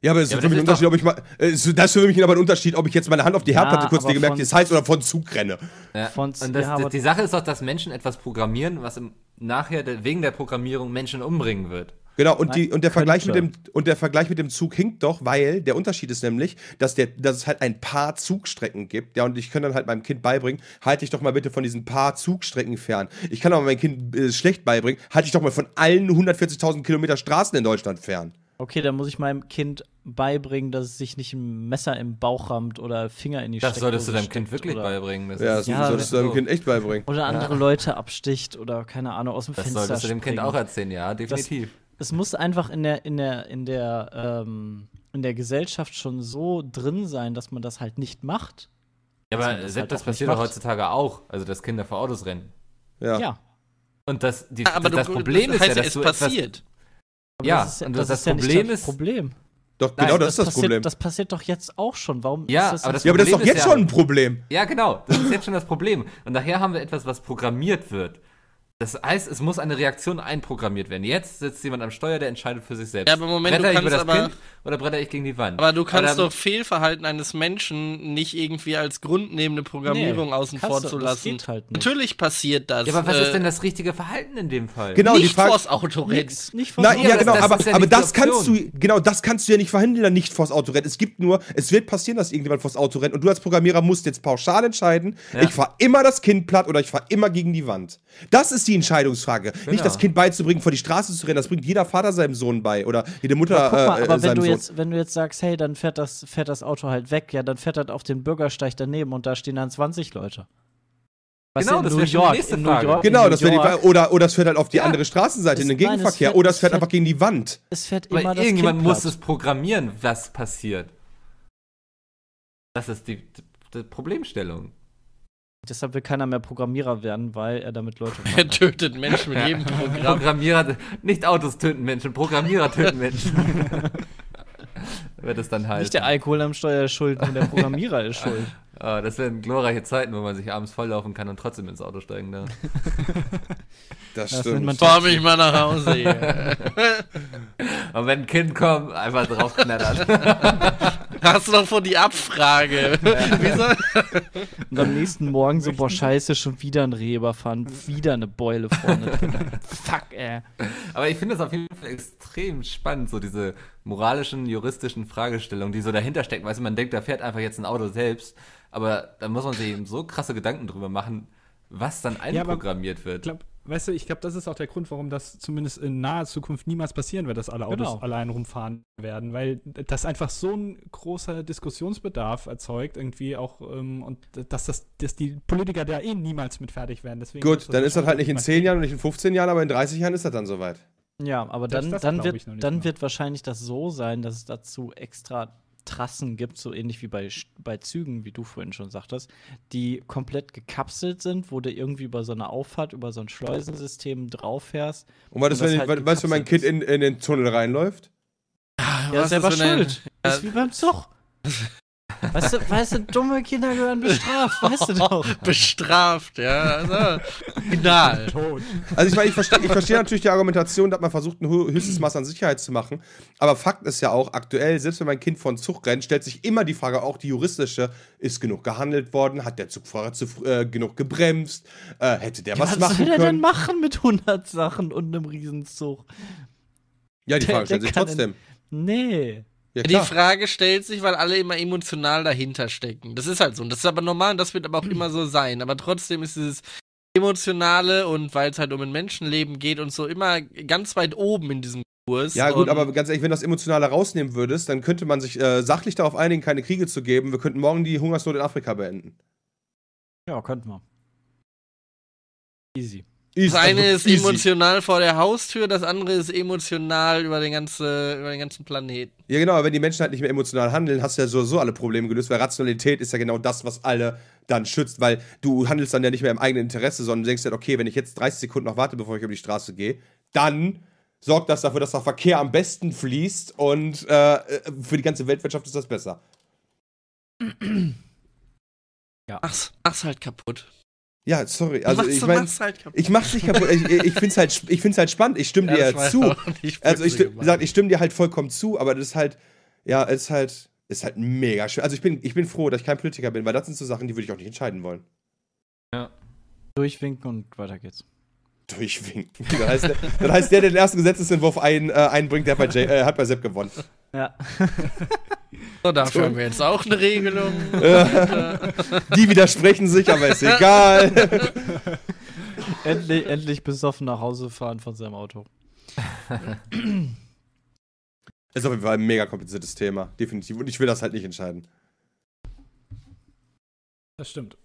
Ja, aber es ja, ist für mich ein Unterschied, ob ich mal. Äh, das ist für mich aber ein Unterschied, ob ich jetzt meine Hand auf die Herdplatte ja, kurz die gemerkt, ist heiß oder von Zug renne. Ja. Von und das, ja, das, die Sache ist doch, dass Menschen etwas programmieren, was im, nachher de, wegen der Programmierung Menschen umbringen wird. Genau, und, die, und, der Vergleich mit dem, und der Vergleich mit dem Zug hinkt doch, weil der Unterschied ist nämlich, dass, der, dass es halt ein paar Zugstrecken gibt. Ja, und ich kann dann halt meinem Kind beibringen, halte dich doch mal bitte von diesen paar Zugstrecken fern. Ich kann aber meinem Kind äh, schlecht beibringen, halte dich doch mal von allen 140.000 Kilometer Straßen in Deutschland fern okay, dann muss ich meinem Kind beibringen, dass es sich nicht ein Messer im Bauch rammt oder Finger in die Das solltest du deinem Kind wirklich oder, beibringen. Das ja, das ja, solltest du deinem so. Kind echt beibringen. Oder andere ja. Leute absticht oder keine Ahnung, aus dem das Fenster. Das solltest du dem Kind auch erzählen, ja, definitiv. Das, es muss einfach in der, in der, in der, ähm, in der Gesellschaft schon so drin sein, dass man das halt nicht macht. Ja, aber das, halt das passiert doch heutzutage auch. Also, dass Kinder vor Autos rennen. Ja. ja. Und das, die, aber das, du, Problem das heißt, ist ja, dass es du passiert. Etwas, aber ja, das, ist, das, das, das ist Problem ja ist. Problem. Doch, genau Nein, genau das, ist das passiert, Problem. Das passiert doch jetzt auch schon. Warum ja, ist das, aber das, ja, aber das ist doch jetzt ja, schon ein Problem. Ja, genau. Das ist jetzt schon das Problem. Und nachher haben wir etwas, was programmiert wird. Das heißt, es muss eine Reaktion einprogrammiert werden. Jetzt sitzt jemand am Steuer, der entscheidet für sich selbst. Ja, aber Moment, bretter du kannst ich über das aber, Kind oder bretter ich gegen die Wand? Aber du kannst aber, doch Fehlverhalten eines Menschen nicht irgendwie als grundnehmende Programmierung nee, außen vor zu lassen. Halt Natürlich passiert das. Ja, aber was äh, ist denn das richtige Verhalten in dem Fall? Genau, nicht die Frage, vors Autorennen. Nicht, vors Autorennen. Ja, genau, das, das aber, ja aber das kannst du, genau, das kannst du ja nicht verhindern, nicht vors Autorennen. Es gibt nur, es wird passieren, dass irgendjemand vors Auto rennt und du als Programmierer musst jetzt pauschal entscheiden, ja. ich fahre immer das Kind platt oder ich fahre immer gegen die Wand. Das ist die Entscheidungsfrage. Genau. Nicht das Kind beizubringen, vor die Straße zu rennen. Das bringt jeder Vater seinem Sohn bei oder jede Mutter. Aber, guck mal, äh, aber wenn, du Sohn. jetzt, wenn du jetzt sagst, hey, dann fährt das, fährt das Auto halt weg, ja, dann fährt das auf den Bürgersteig daneben und da stehen dann 20 Leute. genau, das wäre die nächste Frage. Genau, York, Frage. Oder, oder es fährt halt auf die ja. andere Straßenseite, es, in den nein, Gegenverkehr. Es fährt, oder es fährt, es fährt, einfach gegen die Wand. Es fährt immer das irgendjemand muss es programmieren, was passiert. Das ist die, die, die Problemstellung. Deshalb will keiner mehr Programmierer werden, weil er damit Leute. er tötet Menschen mit jedem Programm. Programmierer, nicht Autos töten Menschen, Programmierer töten Menschen. *laughs* Wird es dann heißen. Nicht der Alkohol am Steuer ist schuld, nur der Programmierer ist *laughs* schuld. Oh, das wären glorreiche Zeiten, wo man sich abends volllaufen kann und trotzdem ins Auto steigen darf. *laughs* Das, das stimmt. Fahr mich mal nach Hause. Hier. *laughs* und wenn ein Kind kommt, einfach draufknattern. *laughs* Hast du noch vor die Abfrage? Ja. und am nächsten Morgen so, boah, scheiße, schon wieder ein fahren, wieder eine Beule vorne. Fuck, ey. Aber ich finde das auf jeden Fall extrem spannend, so diese moralischen, juristischen Fragestellungen, die so dahinter stecken. Weißt du, man denkt, da fährt einfach jetzt ein Auto selbst, aber da muss man sich eben so krasse Gedanken drüber machen, was dann einprogrammiert ja, wird. Glaub, weißt du, ich glaube, das ist auch der Grund, warum das zumindest in naher Zukunft niemals passieren wird, dass alle Autos genau. allein rumfahren werden, weil das einfach so ein großer Diskussionsbedarf erzeugt, irgendwie auch, ähm, und dass, das, dass die Politiker da eh niemals mit fertig werden. Deswegen Gut, dann ist das halt nicht in 10 Jahren und nicht in 15 Jahren, aber in 30 Jahren ist das dann soweit. Ja, aber dann, dann, wird, dann wird wahrscheinlich das so sein, dass es dazu extra Trassen gibt, so ähnlich wie bei, bei Zügen, wie du vorhin schon sagtest, die komplett gekapselt sind, wo du irgendwie über so eine Auffahrt, über so ein Schleusensystem drauffährst. Und, und das, wenn, halt weißt du, wenn mein Kind in, in den Tunnel reinläuft? Ja, ja ist selber schuld. Ein, ist wie beim Zug. *laughs* Weißt du, weißt du, dumme Kinder gehören bestraft, *laughs* weißt du doch. Bestraft, ja. Also, final. Also ich meine, ich verstehe ich versteh natürlich die Argumentation, dass man versucht, ein höchstes Maß an Sicherheit zu machen. Aber Fakt ist ja auch, aktuell, selbst wenn mein Kind von Zug rennt, stellt sich immer die Frage, auch die juristische, ist genug gehandelt worden? Hat der Zugfahrer zu, äh, genug gebremst? Äh, hätte der ja, was, was machen können? Was soll er denn machen mit 100 Sachen und einem Riesenzug? Ja, die Frage stellt sich trotzdem. Einen, nee. Ja, die Frage stellt sich, weil alle immer emotional dahinter stecken. Das ist halt so. Und das ist aber normal und das wird aber auch immer so sein. Aber trotzdem ist dieses Emotionale und weil es halt um ein Menschenleben geht und so immer ganz weit oben in diesem Kurs. Ja, gut, aber ganz ehrlich, wenn du das Emotionale rausnehmen würdest, dann könnte man sich äh, sachlich darauf einigen, keine Kriege zu geben. Wir könnten morgen die Hungersnot in Afrika beenden. Ja, könnten wir. Easy das eine also ist easy. emotional vor der Haustür, das andere ist emotional über den, ganze, über den ganzen Planeten. Ja, genau, aber wenn die Menschen halt nicht mehr emotional handeln, hast du ja sowieso alle Probleme gelöst, weil Rationalität ist ja genau das, was alle dann schützt, weil du handelst dann ja nicht mehr im eigenen Interesse, sondern denkst halt, okay, wenn ich jetzt 30 Sekunden noch warte, bevor ich über die Straße gehe, dann sorgt das dafür, dass der Verkehr am besten fließt und äh, äh für die ganze Weltwirtschaft ist das besser. Ja. Ach's, mach's halt kaputt. Ja, sorry. Also ich meine, halt ich mach's nicht kaputt. ich, ich find's halt, ich find's halt spannend. Ich stimme ja, dir ja zu. Also ich sag, ich stimme dir halt vollkommen zu, aber das ist halt, ja, ist halt, ist halt mega schwer. Also ich bin, ich bin froh, dass ich kein Politiker bin, weil das sind so Sachen, die würde ich auch nicht entscheiden wollen. Ja. Durchwinken und weiter geht's. Durchwinken. *laughs* Das heißt, das heißt der, der den ersten Gesetzesentwurf ein, äh, einbringt, der hat bei, J, äh, hat bei Sepp gewonnen. Ja. *laughs* so, dafür so. haben wir jetzt auch eine Regelung. *laughs* Die widersprechen sich, aber ist egal. *laughs* endlich, endlich besoffen nach Hause fahren von seinem Auto. *clears throat* Ist auf jeden Fall ein mega kompliziertes Thema, definitiv. Und ich will das halt nicht entscheiden. Das stimmt.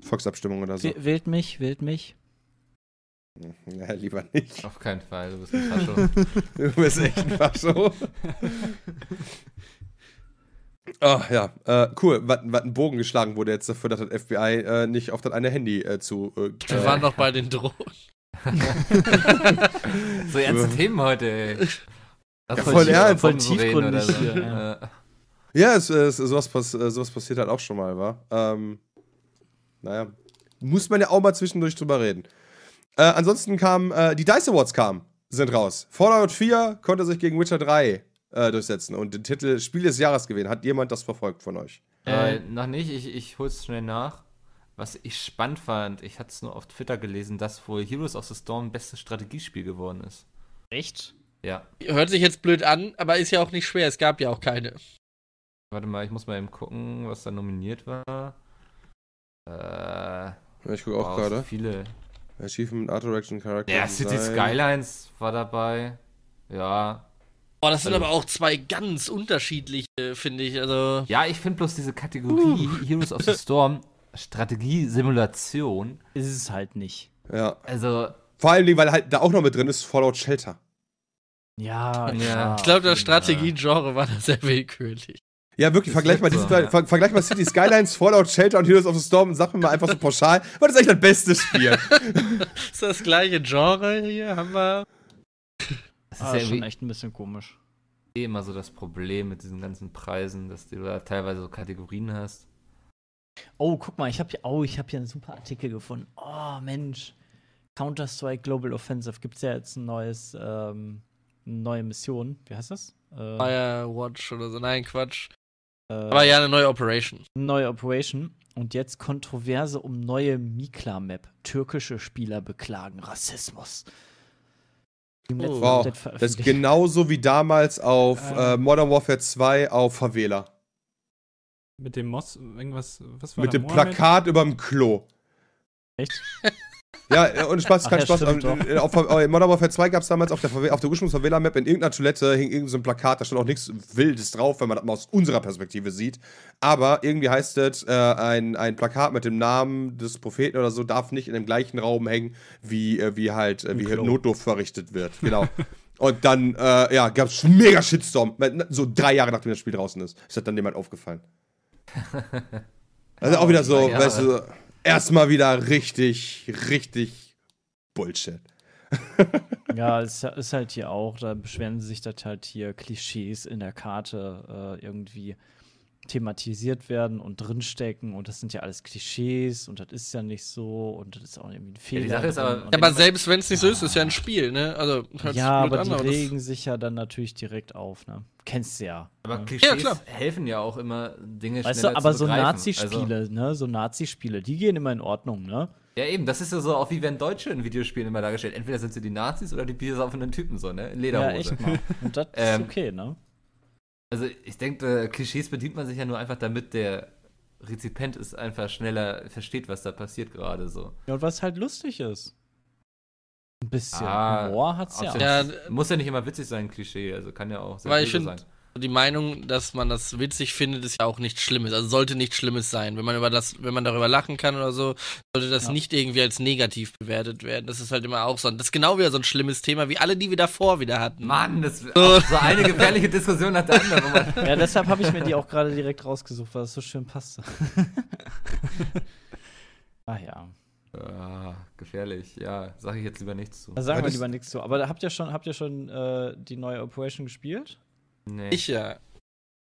Volksabstimmung oder so. W wählt mich, wählt mich. Hm, ja, lieber nicht. Auf keinen Fall, du bist ein Fascho. *laughs* du bist echt ein Fascho. Ach *laughs* ah, ja, äh, cool, was ein Bogen geschlagen wurde jetzt dafür, dass das FBI äh, nicht auf das eine Handy äh, zu. Äh, Wir äh, waren noch bei den Drohnen. *laughs* so ernste Themen heute, ey. Ja, voll ernst, voll tiefgründig. So. Ja, es, es, sowas, äh, sowas, passiert halt auch schon mal, wa? Ähm, naja, muss man ja auch mal zwischendurch drüber reden. Äh, ansonsten kamen äh, die Dice Awards kamen, sind raus. Fallout 4 konnte sich gegen Witcher 3 äh, durchsetzen und den Titel Spiel des Jahres gewinnen. Hat jemand das verfolgt von euch? Äh, noch nicht, ich, ich hol's schnell nach. Was ich spannend fand, ich hatte es nur auf Twitter gelesen, dass wohl Heroes of the Storm bestes Strategiespiel geworden ist. Echt? Ja. Hört sich jetzt blöd an, aber ist ja auch nicht schwer. Es gab ja auch keine. Warte mal, ich muss mal eben gucken, was da nominiert war. Äh, ich gucke auch gerade. So viele. Achievement, Art Direction, Character. Ja, City Skylines war dabei. Ja. Boah, das sind also. aber auch zwei ganz unterschiedliche, finde ich. Also ja, ich finde bloß diese Kategorie uh. Heroes of the Storm, Strategie, Simulation. Ist es halt nicht. Ja. Also. Vor allem, weil halt da auch noch mit drin ist Fallout Shelter. Ja, ja. Ich glaube, das Strategie-Genre war da sehr willkürlich. Ja, wirklich, vergleich mal, so, ja. vergleich mal City Skylines, Fallout Shelter und Heroes of the Storm und sag mir mal einfach so pauschal, was ist eigentlich das beste Spiel? *laughs* ist das gleiche Genre hier? Haben wir. Das ist ah, ja schon echt ein bisschen komisch. Immer so das Problem mit diesen ganzen Preisen, dass du da teilweise so Kategorien hast. Oh, guck mal, ich habe hier, oh, hab hier einen super Artikel gefunden. Oh, Mensch. Counter-Strike Global Offensive gibt es ja jetzt ein neues, ähm, eine neue Mission. Wie heißt das? Äh, Firewatch oder so. Nein, Quatsch. Aber äh, ja, eine neue Operation. Neue Operation. Und jetzt Kontroverse um neue Mikla-Map. Türkische Spieler beklagen Rassismus. Oh. Wow. Das ist genauso wie damals auf ähm. äh, Modern Warfare 2 auf Favela. Mit dem Moss, irgendwas, was war Mit dem Mohammed? Plakat überm Klo. Echt? *laughs* Ja, und äh, Spaß, kein Spaß. Stimmt, ähm, äh, auf, in äh, Modern Warfare 2 gab es damals auf der, auf der ursprungs map in irgendeiner Toilette hing irgendein so ein Plakat, da stand auch nichts Wildes drauf, wenn man das mal aus unserer Perspektive sieht. Aber irgendwie heißt es, äh, ein, ein Plakat mit dem Namen des Propheten oder so darf nicht in dem gleichen Raum hängen, wie, äh, wie halt wie Notdurft verrichtet wird. Genau. und dann, ja, gab es mega Shitstorm. Ne, so drei Jahre nachdem das Spiel draußen ist. Ist das dann jemand aufgefallen. *laughs* Also auch wieder so, weißt du. So, erstmal wieder richtig, richtig Bullshit. *laughs* ja, es ist halt hier auch, da beschweren sie sich, dass halt hier Klischees in der Karte äh, irgendwie thematisiert werden und drinstecken und das sind ja alles Klischees und das ist ja nicht so und das ist auch irgendwie ein Fehler. Ja, ist aber, ja, aber selbst wenn es nicht so ist, ist ja ein Spiel, ne? Also ja, aber an, die aber regen sich ja dann natürlich direkt auf, ne? Kennst du ja. Aber ne? Klischees ja, helfen ja auch immer Dinge weißt schneller du, aber zu so Nazi-Spiele, also, ne? So Nazi-Spiele, die gehen immer in Ordnung, ne? Ja, eben, das ist ja so auch wie wenn Deutsche in Videospielen immer dargestellt. Entweder sind sie die Nazis oder die biersaufenden Typen so, ne? In Lederhose. Ja, echt mal. *laughs* Und das ist ähm, okay, ne? Also ich denke, äh, Klischees bedient man sich ja nur einfach, damit der Rezipient ist einfach schneller versteht, was da passiert gerade so. Ja, und was halt lustig ist. Ein bisschen ah, Humor hat's ja auch. Ja, muss ja nicht immer witzig sein, Klischee, also kann ja auch sehr gut sein die Meinung, dass man das witzig findet, ist ja auch nichts Schlimmes. Also sollte nichts Schlimmes sein. Wenn man über das, wenn man darüber lachen kann oder so, sollte das ja. nicht irgendwie als negativ bewertet werden. Das ist halt immer auch so. Das ist genau wieder so ein schlimmes Thema, wie alle, die wir davor wieder hatten. Mann, das so. *laughs* so eine gefährliche Diskussion nach der anderen. ja, deshalb habe ich mir die auch gerade direkt rausgesucht, weil es so schön passte. Ach *laughs* ah, ja. Ah, gefährlich, ja. Sage ich jetzt lieber nichts zu. Da sagen wir lieber nichts zu. Aber habt ihr schon, habt ihr schon äh, die neue Operation gespielt? Nee. Ich ja.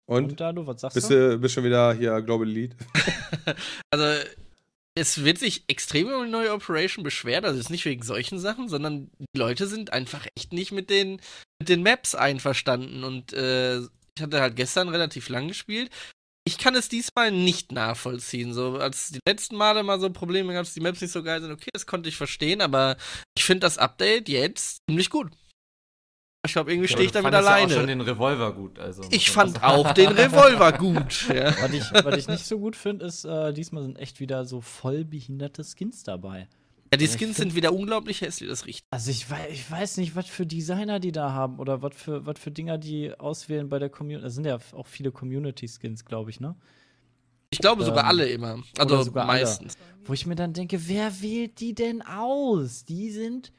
Und, Und Dalu, was sagst bist du? du? schon wieder hier Global Lead? *laughs* also, es wird sich extrem über die neue Operation beschwert, also jetzt nicht wegen solchen Sachen, sondern die Leute sind einfach echt nicht mit den, mit den Maps einverstanden. Und äh, ich hatte halt gestern relativ lang gespielt. Ich kann es diesmal nicht nachvollziehen. So, als die letzten Male mal so Probleme gab, dass die Maps nicht so geil sind, okay, das konnte ich verstehen, aber ich finde das Update jetzt ziemlich gut. Ich glaube, irgendwie stehe ich damit alleine. Ja auch schon den Revolver gut. Also, ich fand auch den Revolver *laughs* gut. Ja. Was, ich, was ich nicht so gut finde, ist, äh, diesmal sind echt wieder so voll behinderte Skins dabei. Ja, die also Skins sind wieder unglaublich hässlich, das riecht. Also ich, weiß, ich weiß nicht, was für Designer die da haben oder was für, was für Dinger die auswählen bei der Community. Es sind ja auch viele Community-Skins, glaube ich, ne? Ich glaube ähm, sogar alle immer. Also sogar meistens. Alle. Wo ich mir dann denke, wer wählt die denn aus? Die sind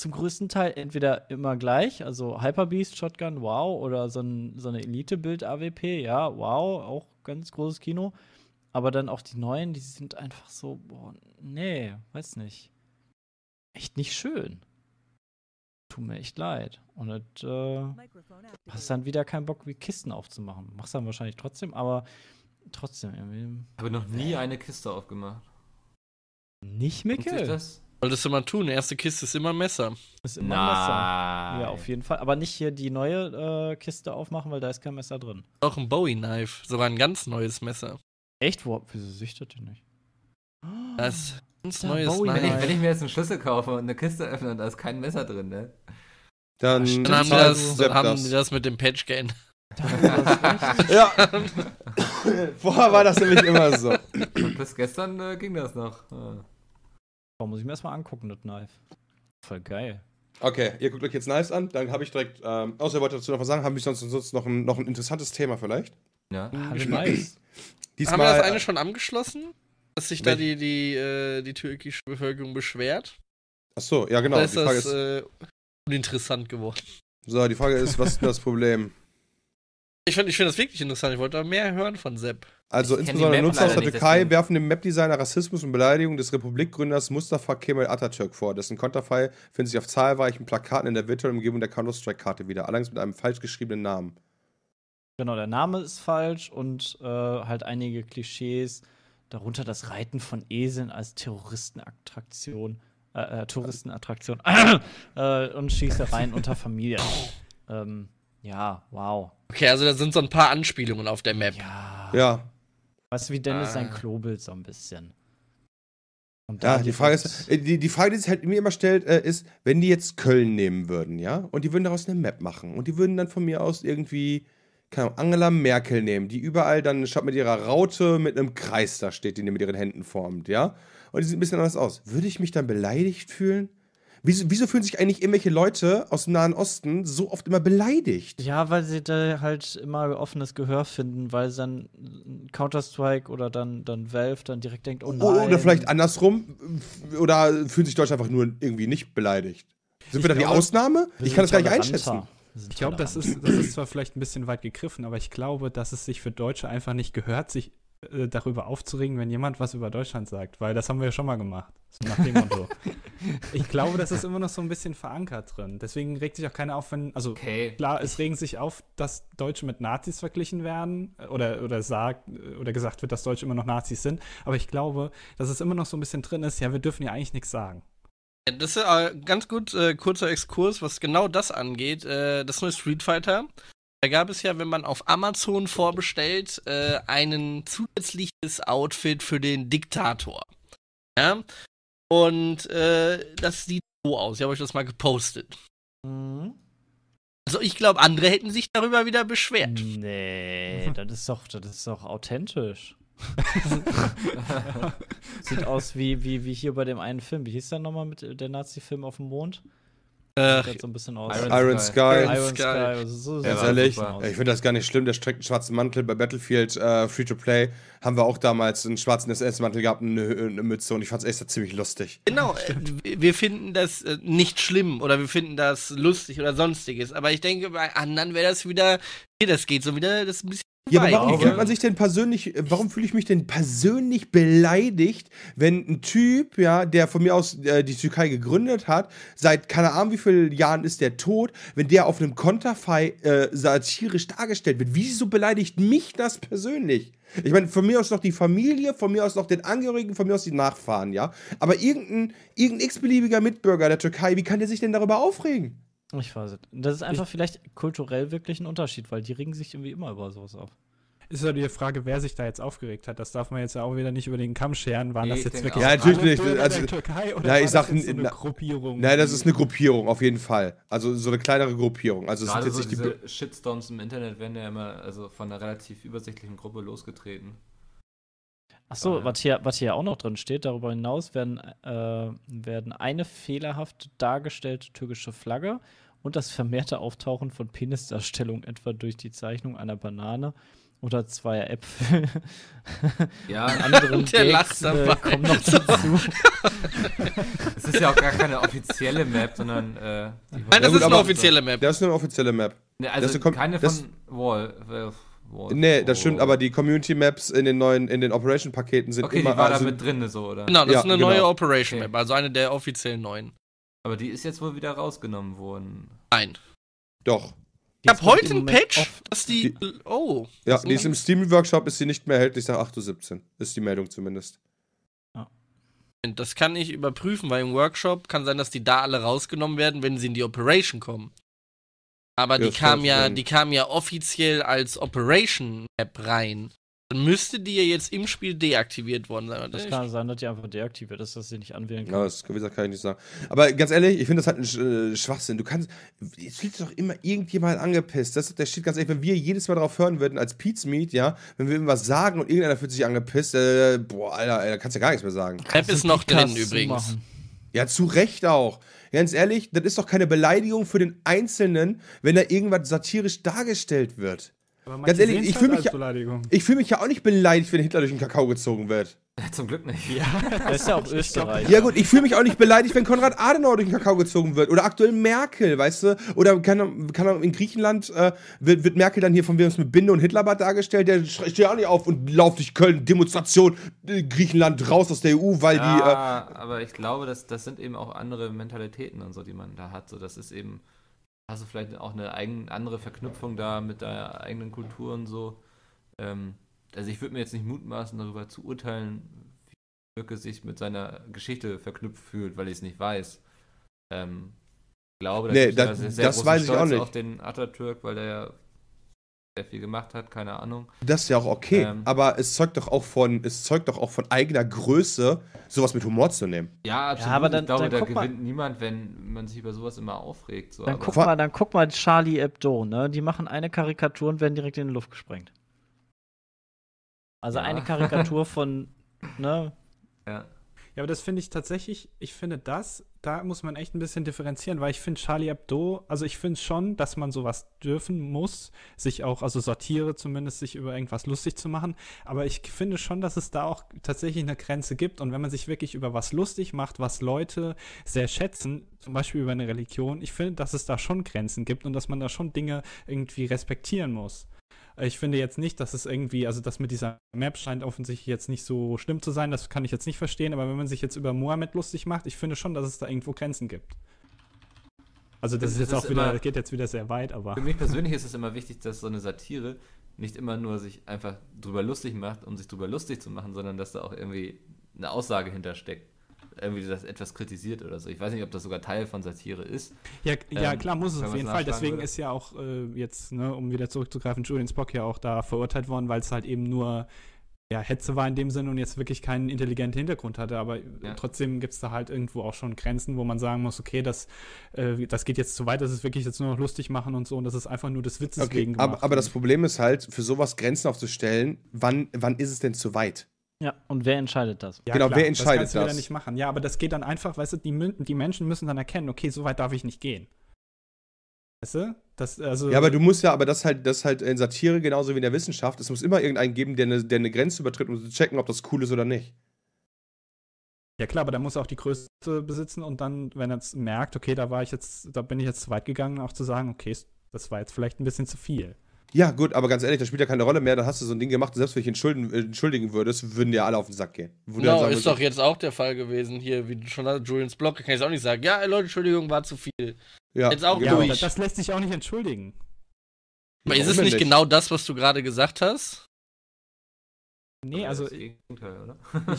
zum größten Teil entweder immer gleich, also Hyper Beast, Shotgun, wow, oder so, ein, so eine elite Build awp ja, wow, auch ganz großes Kino. Aber dann auch die neuen, die sind einfach so, boah, nee, weiß nicht. Echt nicht schön. Tut mir echt leid. Und das, äh, hast dann wieder keinen Bock, wie Kisten aufzumachen. Machst dann wahrscheinlich trotzdem, aber trotzdem irgendwie. Habe noch nie eine Kiste aufgemacht. Nicht Mickel? Solltest du mal tun, erste Kiste ist immer Messer. Ist immer Nein. Messer. Ja, auf jeden Fall. Aber nicht hier die neue äh, Kiste aufmachen, weil da ist kein Messer drin. Auch ein Bowie-Knife, sogar ein ganz neues Messer. Echt? Wo, wieso süchtet ihr nicht? Das ganz neues Messer. Wenn ich, wenn ich, mir jetzt einen Schlüssel kaufe und eine Kiste öffne und da ist kein Messer drin, ne? Dann, dann haben, die das, dann haben das. die das mit dem Patch geändert. *laughs* ja. *laughs* Vorher war das nämlich immer so. Und bis gestern äh, ging das noch. Ja. Boah, muss ich mir erstmal angucken, das Knife. Voll geil. Okay, ihr guckt euch jetzt Knives an, dann habe ich direkt, ähm, außer ihr wollt dazu noch was sagen, habe ich sonst, sonst noch, ein, noch ein interessantes Thema vielleicht. Ja, ah, nice. *laughs* Diesmal, Haben wir das eine schon angeschlossen? Dass sich da die, die, äh, die türkische Bevölkerung beschwert? Ach so, ja genau. Oder ist die Frage das ist, äh, uninteressant geworden? So, die Frage ist, was ist denn das Problem? Ich finde ich find das wirklich interessant. Ich wollte da mehr hören von Sepp. Also ich insbesondere Nutzer aus der Türkei werfen dem Map-Designer Rassismus und Beleidigung des Republikgründers Mustafa Kemal Atatürk vor. Dessen Konterfei findet sich auf zahlreichen Plakaten in der virtuellen Umgebung der Counter-Strike-Karte wieder, allerdings mit einem falsch geschriebenen Namen. Genau, der Name ist falsch und äh, halt einige Klischees, darunter das Reiten von Eseln als Terroristenattraktion, äh, äh, Touristenattraktion *coughs* äh, und Schießereien unter Familien. ähm, ja, wow. Okay, also da sind so ein paar Anspielungen auf der Map. Ja. ja. Weißt du, wie Dennis ah. sein Klobelt so ein bisschen. Und ja, die Frage, ist, äh, die, die Frage, die sich halt mir immer stellt, äh, ist, wenn die jetzt Köln nehmen würden, ja, und die würden daraus eine Map machen und die würden dann von mir aus irgendwie, keine Ahnung, Angela Merkel nehmen, die überall dann statt mit ihrer Raute mit einem Kreis da steht, den die mit ihren Händen formt, ja, und die sieht ein bisschen anders aus. Würde ich mich dann beleidigt fühlen? Wieso, wieso fühlen sich eigentlich irgendwelche Leute aus dem Nahen Osten so oft immer beleidigt? Ja, weil sie da halt immer offenes Gehör finden, weil dann Counter-Strike oder dann, dann Valve dann direkt denkt, oh nein. Oder vielleicht andersrum, oder fühlen sich Deutsche einfach nur irgendwie nicht beleidigt? Sind ich wir da die Ausnahme? Ich kann das gar nicht einschätzen. Ich glaube, das ist, das ist zwar vielleicht ein bisschen weit gegriffen, aber ich glaube, dass es sich für Deutsche einfach nicht gehört, sich äh, darüber aufzuregen, wenn jemand was über Deutschland sagt, weil das haben wir ja schon mal gemacht. So nach dem Motto. *laughs* ich glaube, das ist immer noch so ein bisschen verankert drin. Deswegen regt sich auch keiner auf, wenn, also okay. klar, es regen sich auf, dass Deutsche mit Nazis verglichen werden äh, oder, oder sagt äh, oder gesagt wird, dass Deutsche immer noch Nazis sind. Aber ich glaube, dass es immer noch so ein bisschen drin ist, ja, wir dürfen ja eigentlich nichts sagen. Das ist äh, ganz gut, äh, kurzer Exkurs, was genau das angeht. Äh, das neue Street Fighter da gab es ja, wenn man auf Amazon vorbestellt, äh, ein zusätzliches Outfit für den Diktator. Ja? Und äh, das sieht so aus. Ich habe euch das mal gepostet. Mhm. Also ich glaube, andere hätten sich darüber wieder beschwert. Nee, *laughs* das ist doch, das ist doch authentisch. *laughs* Sieht aus wie, wie, wie hier bei dem einen Film. Wie hieß der nochmal mit der Nazi-Film auf dem Mond? Ach, halt so ein bisschen aus. Iron, Iron Sky. Sky. Iron Sky. Sky. Also so Ganz ehrlich, ich finde das gar nicht schlimm. Der trägt einen schwarzen Mantel. Bei Battlefield äh, Free to Play haben wir auch damals einen schwarzen SS-Mantel gehabt, eine, eine, Mütze und ich fand es echt ziemlich lustig. Genau, Stimmt. Äh, wir finden das äh, nicht schlimm oder wir finden das lustig oder sonstiges. Aber ich denke, bei anderen wäre das wieder, nee, das geht so wieder, das ist ein bisschen ja, aber warum fühlt man sich denn persönlich, äh, warum fühle ich mich denn persönlich beleidigt, wenn ein Typ, ja, der von mir aus äh, die Türkei gegründet hat, seit keine Ahnung wie vielen Jahren ist der tot, wenn der auf einem Konterfei äh, satirisch dargestellt wird, wieso beleidigt mich das persönlich? Ich meine, von mir aus noch die Familie, von mir aus noch den Angehörigen, von mir aus die Nachfahren, ja. Aber irgendein, irgendein x-beliebiger Mitbürger der Türkei, wie kann der sich denn darüber aufregen? Ich weiß es. Das ist einfach ich, vielleicht kulturell wirklich ein Unterschied, weil die regen sich irgendwie immer über sowas auf. Ist ja die Frage, wer sich da jetzt aufgeregt hat. Das darf man jetzt ja auch wieder nicht über den Kamm scheren. Waren nee, das jetzt wirklich ja, natürlich, also, also, Türkei oder na, ich sag, so eine na, Gruppierung? Nein, das ist eine Gruppierung, auf jeden Fall. Also so eine kleinere Gruppierung. Also Gerade es sind jetzt so nicht diese die Shitstorms im Internet werden ja immer also von einer relativ übersichtlichen Gruppe losgetreten. Ach so, was hier, was hier auch noch drin steht, darüber hinaus werden, äh, werden eine fehlerhaft dargestellte türkische Flagge und das vermehrte Auftauchen von Penisdarstellung, etwa durch die Zeichnung einer Banane oder zweier Äpfel. Ja, anderen *laughs* der lacht äh, dabei. Äh, kommen noch dazu. *laughs* Es ist ja auch gar keine offizielle Map, sondern. Äh, Nein, das ist eine offizielle Map. Das ist eine offizielle Map. Ne, also das kommt, keine von das, Wall. Äh, nee, das stimmt, aber die Community Maps in den neuen, in den Operation Paketen sind okay, immer. Die war also da mit drin, so, oder? Genau, das ja, ist eine genau. neue Operation Map, also eine der offiziellen neuen. Aber die ist jetzt wohl wieder rausgenommen worden. Nein. Doch. ich habe heute einen Patch, dass die, die. oh. Ja, die ist im Steam-Workshop, ist sie nicht mehr erhältlich nach 8.17 Uhr. Ist die Meldung zumindest. Ja. Das kann ich überprüfen, weil im Workshop kann sein, dass die da alle rausgenommen werden, wenn sie in die Operation kommen. Aber ja, die kam ja, die kam ja offiziell als Operation Map rein. Dann müsste die ja jetzt im Spiel deaktiviert worden sein. Das kann sein, dass die einfach deaktiviert ist, dass sie nicht anwählen genau, kann. Ja, das kann ich nicht sagen. Aber ganz ehrlich, ich finde das halt ein äh, Schwachsinn. Du kannst. Jetzt wird doch immer irgendjemand angepisst. Das, das steht ganz ehrlich, wenn wir jedes Mal darauf hören würden, als Pete's Meet, ja, wenn wir irgendwas sagen und irgendeiner fühlt sich angepisst, äh, boah, Alter, da kannst du ja gar nichts mehr sagen. App also ist noch drin übrigens. Machen. Ja, zu Recht auch. Ganz ehrlich, das ist doch keine Beleidigung für den Einzelnen, wenn da irgendwas satirisch dargestellt wird. Ganz ehrlich, ich fühle halt mich, ja, fühl mich ja auch nicht beleidigt, wenn Hitler durch den Kakao gezogen wird. Zum Glück nicht. Ja, *laughs* das ist ja auch Österreich. Ja gut, ich fühle mich auch nicht beleidigt, wenn Konrad Adenauer durch den Kakao gezogen wird. Oder aktuell Merkel, weißt du? Oder kann, kann in Griechenland äh, wird, wird Merkel dann hier von uns mit Binde und Hitlerbad dargestellt. Der steht auch nicht auf und lauft durch Köln, Demonstration, äh, Griechenland raus aus der EU, weil äh ja, die... Ja, äh, aber ich glaube, das, das sind eben auch andere Mentalitäten und so, die man da hat. So, das ist eben hast du vielleicht auch eine eigene, andere Verknüpfung da mit deiner eigenen Kultur und so. Ähm, also ich würde mir jetzt nicht mutmaßen, darüber zu urteilen, wie Birke sich mit seiner Geschichte verknüpft fühlt, weil ich es nicht weiß. Ähm, ich glaube, nee, das, das, das weiß Stolz ich auch nicht. auf den Atatürk, weil der ja der viel gemacht hat, keine Ahnung. Das ist ja auch okay, ähm, aber es zeugt doch auch von, es zeugt doch auch von eigener Größe, sowas mit Humor zu nehmen. Ja, absolut. Ja, aber dann, ich glaube, dann da gewinnt mal. niemand, wenn man sich über sowas immer aufregt. So. Dann, aber guck mal, dann guck mal Charlie Hebdo, ne? Die machen eine Karikatur und werden direkt in die Luft gesprengt. Also ja. eine Karikatur *laughs* von, ne? Ja. Ja, aber das finde ich tatsächlich, ich finde das, da muss man echt ein bisschen differenzieren, weil ich finde Charlie Hebdo, also ich finde schon, dass man sowas dürfen muss, sich auch, also Satire zumindest, sich über irgendwas lustig zu machen, aber ich finde schon, dass es da auch tatsächlich eine Grenze gibt und wenn man sich wirklich über was lustig macht, was Leute sehr schätzen, zum Beispiel über eine Religion, ich finde, dass es da schon Grenzen gibt und dass man da schon Dinge irgendwie respektieren muss. Ich finde jetzt nicht, dass es irgendwie, also das mit dieser Map scheint offensichtlich jetzt nicht so schlimm zu sein, das kann ich jetzt nicht verstehen, aber wenn man sich jetzt über Mohammed lustig macht, ich finde schon, dass es da irgendwo Grenzen gibt. Also das, das ist jetzt ist auch wieder, geht jetzt wieder sehr weit, aber. Für mich persönlich ist es immer wichtig, dass so eine Satire nicht immer nur sich einfach drüber lustig macht, um sich drüber lustig zu machen, sondern dass da auch irgendwie eine Aussage hintersteckt irgendwie das etwas kritisiert oder so. Ich weiß nicht, ob das sogar Teil von Satire ist. Ja, ja ähm, klar muss es auf jeden Fall. Deswegen würde. ist ja auch äh, jetzt, ne, um wieder zurückzugreifen, Julian Spock ja auch da verurteilt worden, weil es halt eben nur ja, Hetze war in dem Sinne und jetzt wirklich keinen intelligenten Hintergrund hatte, aber äh, ja. trotzdem gibt es da halt irgendwo auch schon Grenzen, wo man sagen muss, okay, das, äh, das geht jetzt zu weit, das ist wirklich jetzt nur noch lustig machen und so und das ist einfach nur des Witzes okay, wegen gemacht. Aber, aber das Problem ist halt, für sowas Grenzen aufzustellen, wann, wann ist es denn zu weit? Ja, und wer entscheidet das? Ja, genau, klar, wer entscheidet das? Kannst das kannst du nicht machen. Ja, aber das geht dann einfach, weißt du, die, die Menschen müssen dann erkennen, okay, so weit darf ich nicht gehen. Weißt du? Das, also ja, aber du musst ja, aber das halt, das halt in Satire genauso wie in der Wissenschaft, es muss immer irgendeinen geben, der eine, der eine Grenze übertritt, um zu checken, ob das cool ist oder nicht. Ja klar, aber da muss er auch die Größe besitzen und dann, wenn er es merkt, okay, da war ich jetzt, da bin ich jetzt zu weit gegangen, auch zu sagen, okay, das war jetzt vielleicht ein bisschen zu viel. Ja, gut, aber ganz ehrlich, das spielt ja keine Rolle mehr. Dann hast du so ein Ding gemacht, selbst wenn ich äh, entschuldigen, entschuldigen würdest, würden dir alle auf den Sack gehen. Genau, no, ist doch jetzt auch der Fall gewesen hier, wie du schon hast, Julians Block, kann ich auch nicht sagen. Ja, Leute, Entschuldigung, war zu viel. Ja, jetzt auch genau. ja, durch. Das lässt sich auch nicht entschuldigen. Aber ist es nicht, nicht genau das, was du gerade gesagt hast? Nee, also *laughs* ich,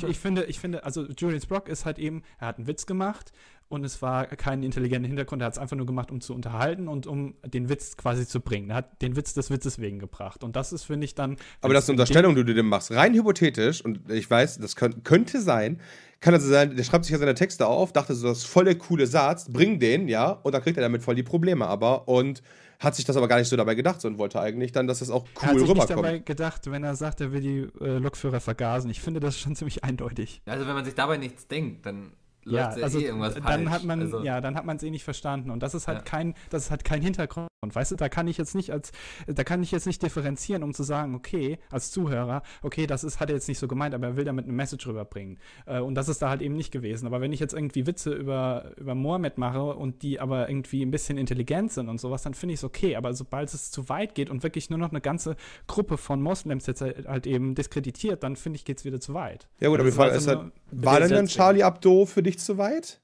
ich, finde, ich finde, also Julius Brock ist halt eben, er hat einen Witz gemacht, und es war kein intelligenter Hintergrund. Er hat es einfach nur gemacht, um zu unterhalten und um den Witz quasi zu bringen. Er hat den Witz des Witzes wegen gebracht. Und das ist, finde ich, dann. Aber das ist eine Unterstellung, die du dem machst. Rein hypothetisch, und ich weiß, das könnte sein, kann also sein, der schreibt sich ja seine Texte auf, dachte so, das ist voll der coole Satz, bring den, ja, und dann kriegt er damit voll die Probleme, aber und hat sich das aber gar nicht so dabei gedacht und wollte eigentlich dann, dass das auch cool rüberkommt. Er hat sich nicht dabei gedacht, wenn er sagt, er will die äh, Lokführer vergasen. Ich finde das schon ziemlich eindeutig. Also wenn man sich dabei nichts denkt, dann läuft ja, also eh irgendwas dann Hat man, also. Ja, dann hat man es eh nicht verstanden. Und das ist halt ja. kein, das ist halt kein Hintergrund. Weißt du, da kann ich jetzt nicht als, da kann ich jetzt nicht differenzieren, um zu sagen, okay, als Zuhörer, okay, das ist, hat er jetzt nicht so gemeint, aber er will damit eine Message rüberbringen. Äh, und das ist da halt eben nicht gewesen. Aber wenn ich jetzt irgendwie Witze über, über Mohammed mache und die aber irgendwie ein bisschen intelligent sind und sowas, dann finde ich es okay. Aber sobald es zu weit geht und wirklich nur noch eine ganze Gruppe von Moslems jetzt halt, halt eben diskreditiert, dann finde ich, geht es wieder zu weit. Ja gut, aber die also Frage ist halt, war denn dann Charlie Abdo für dich nicht so weit?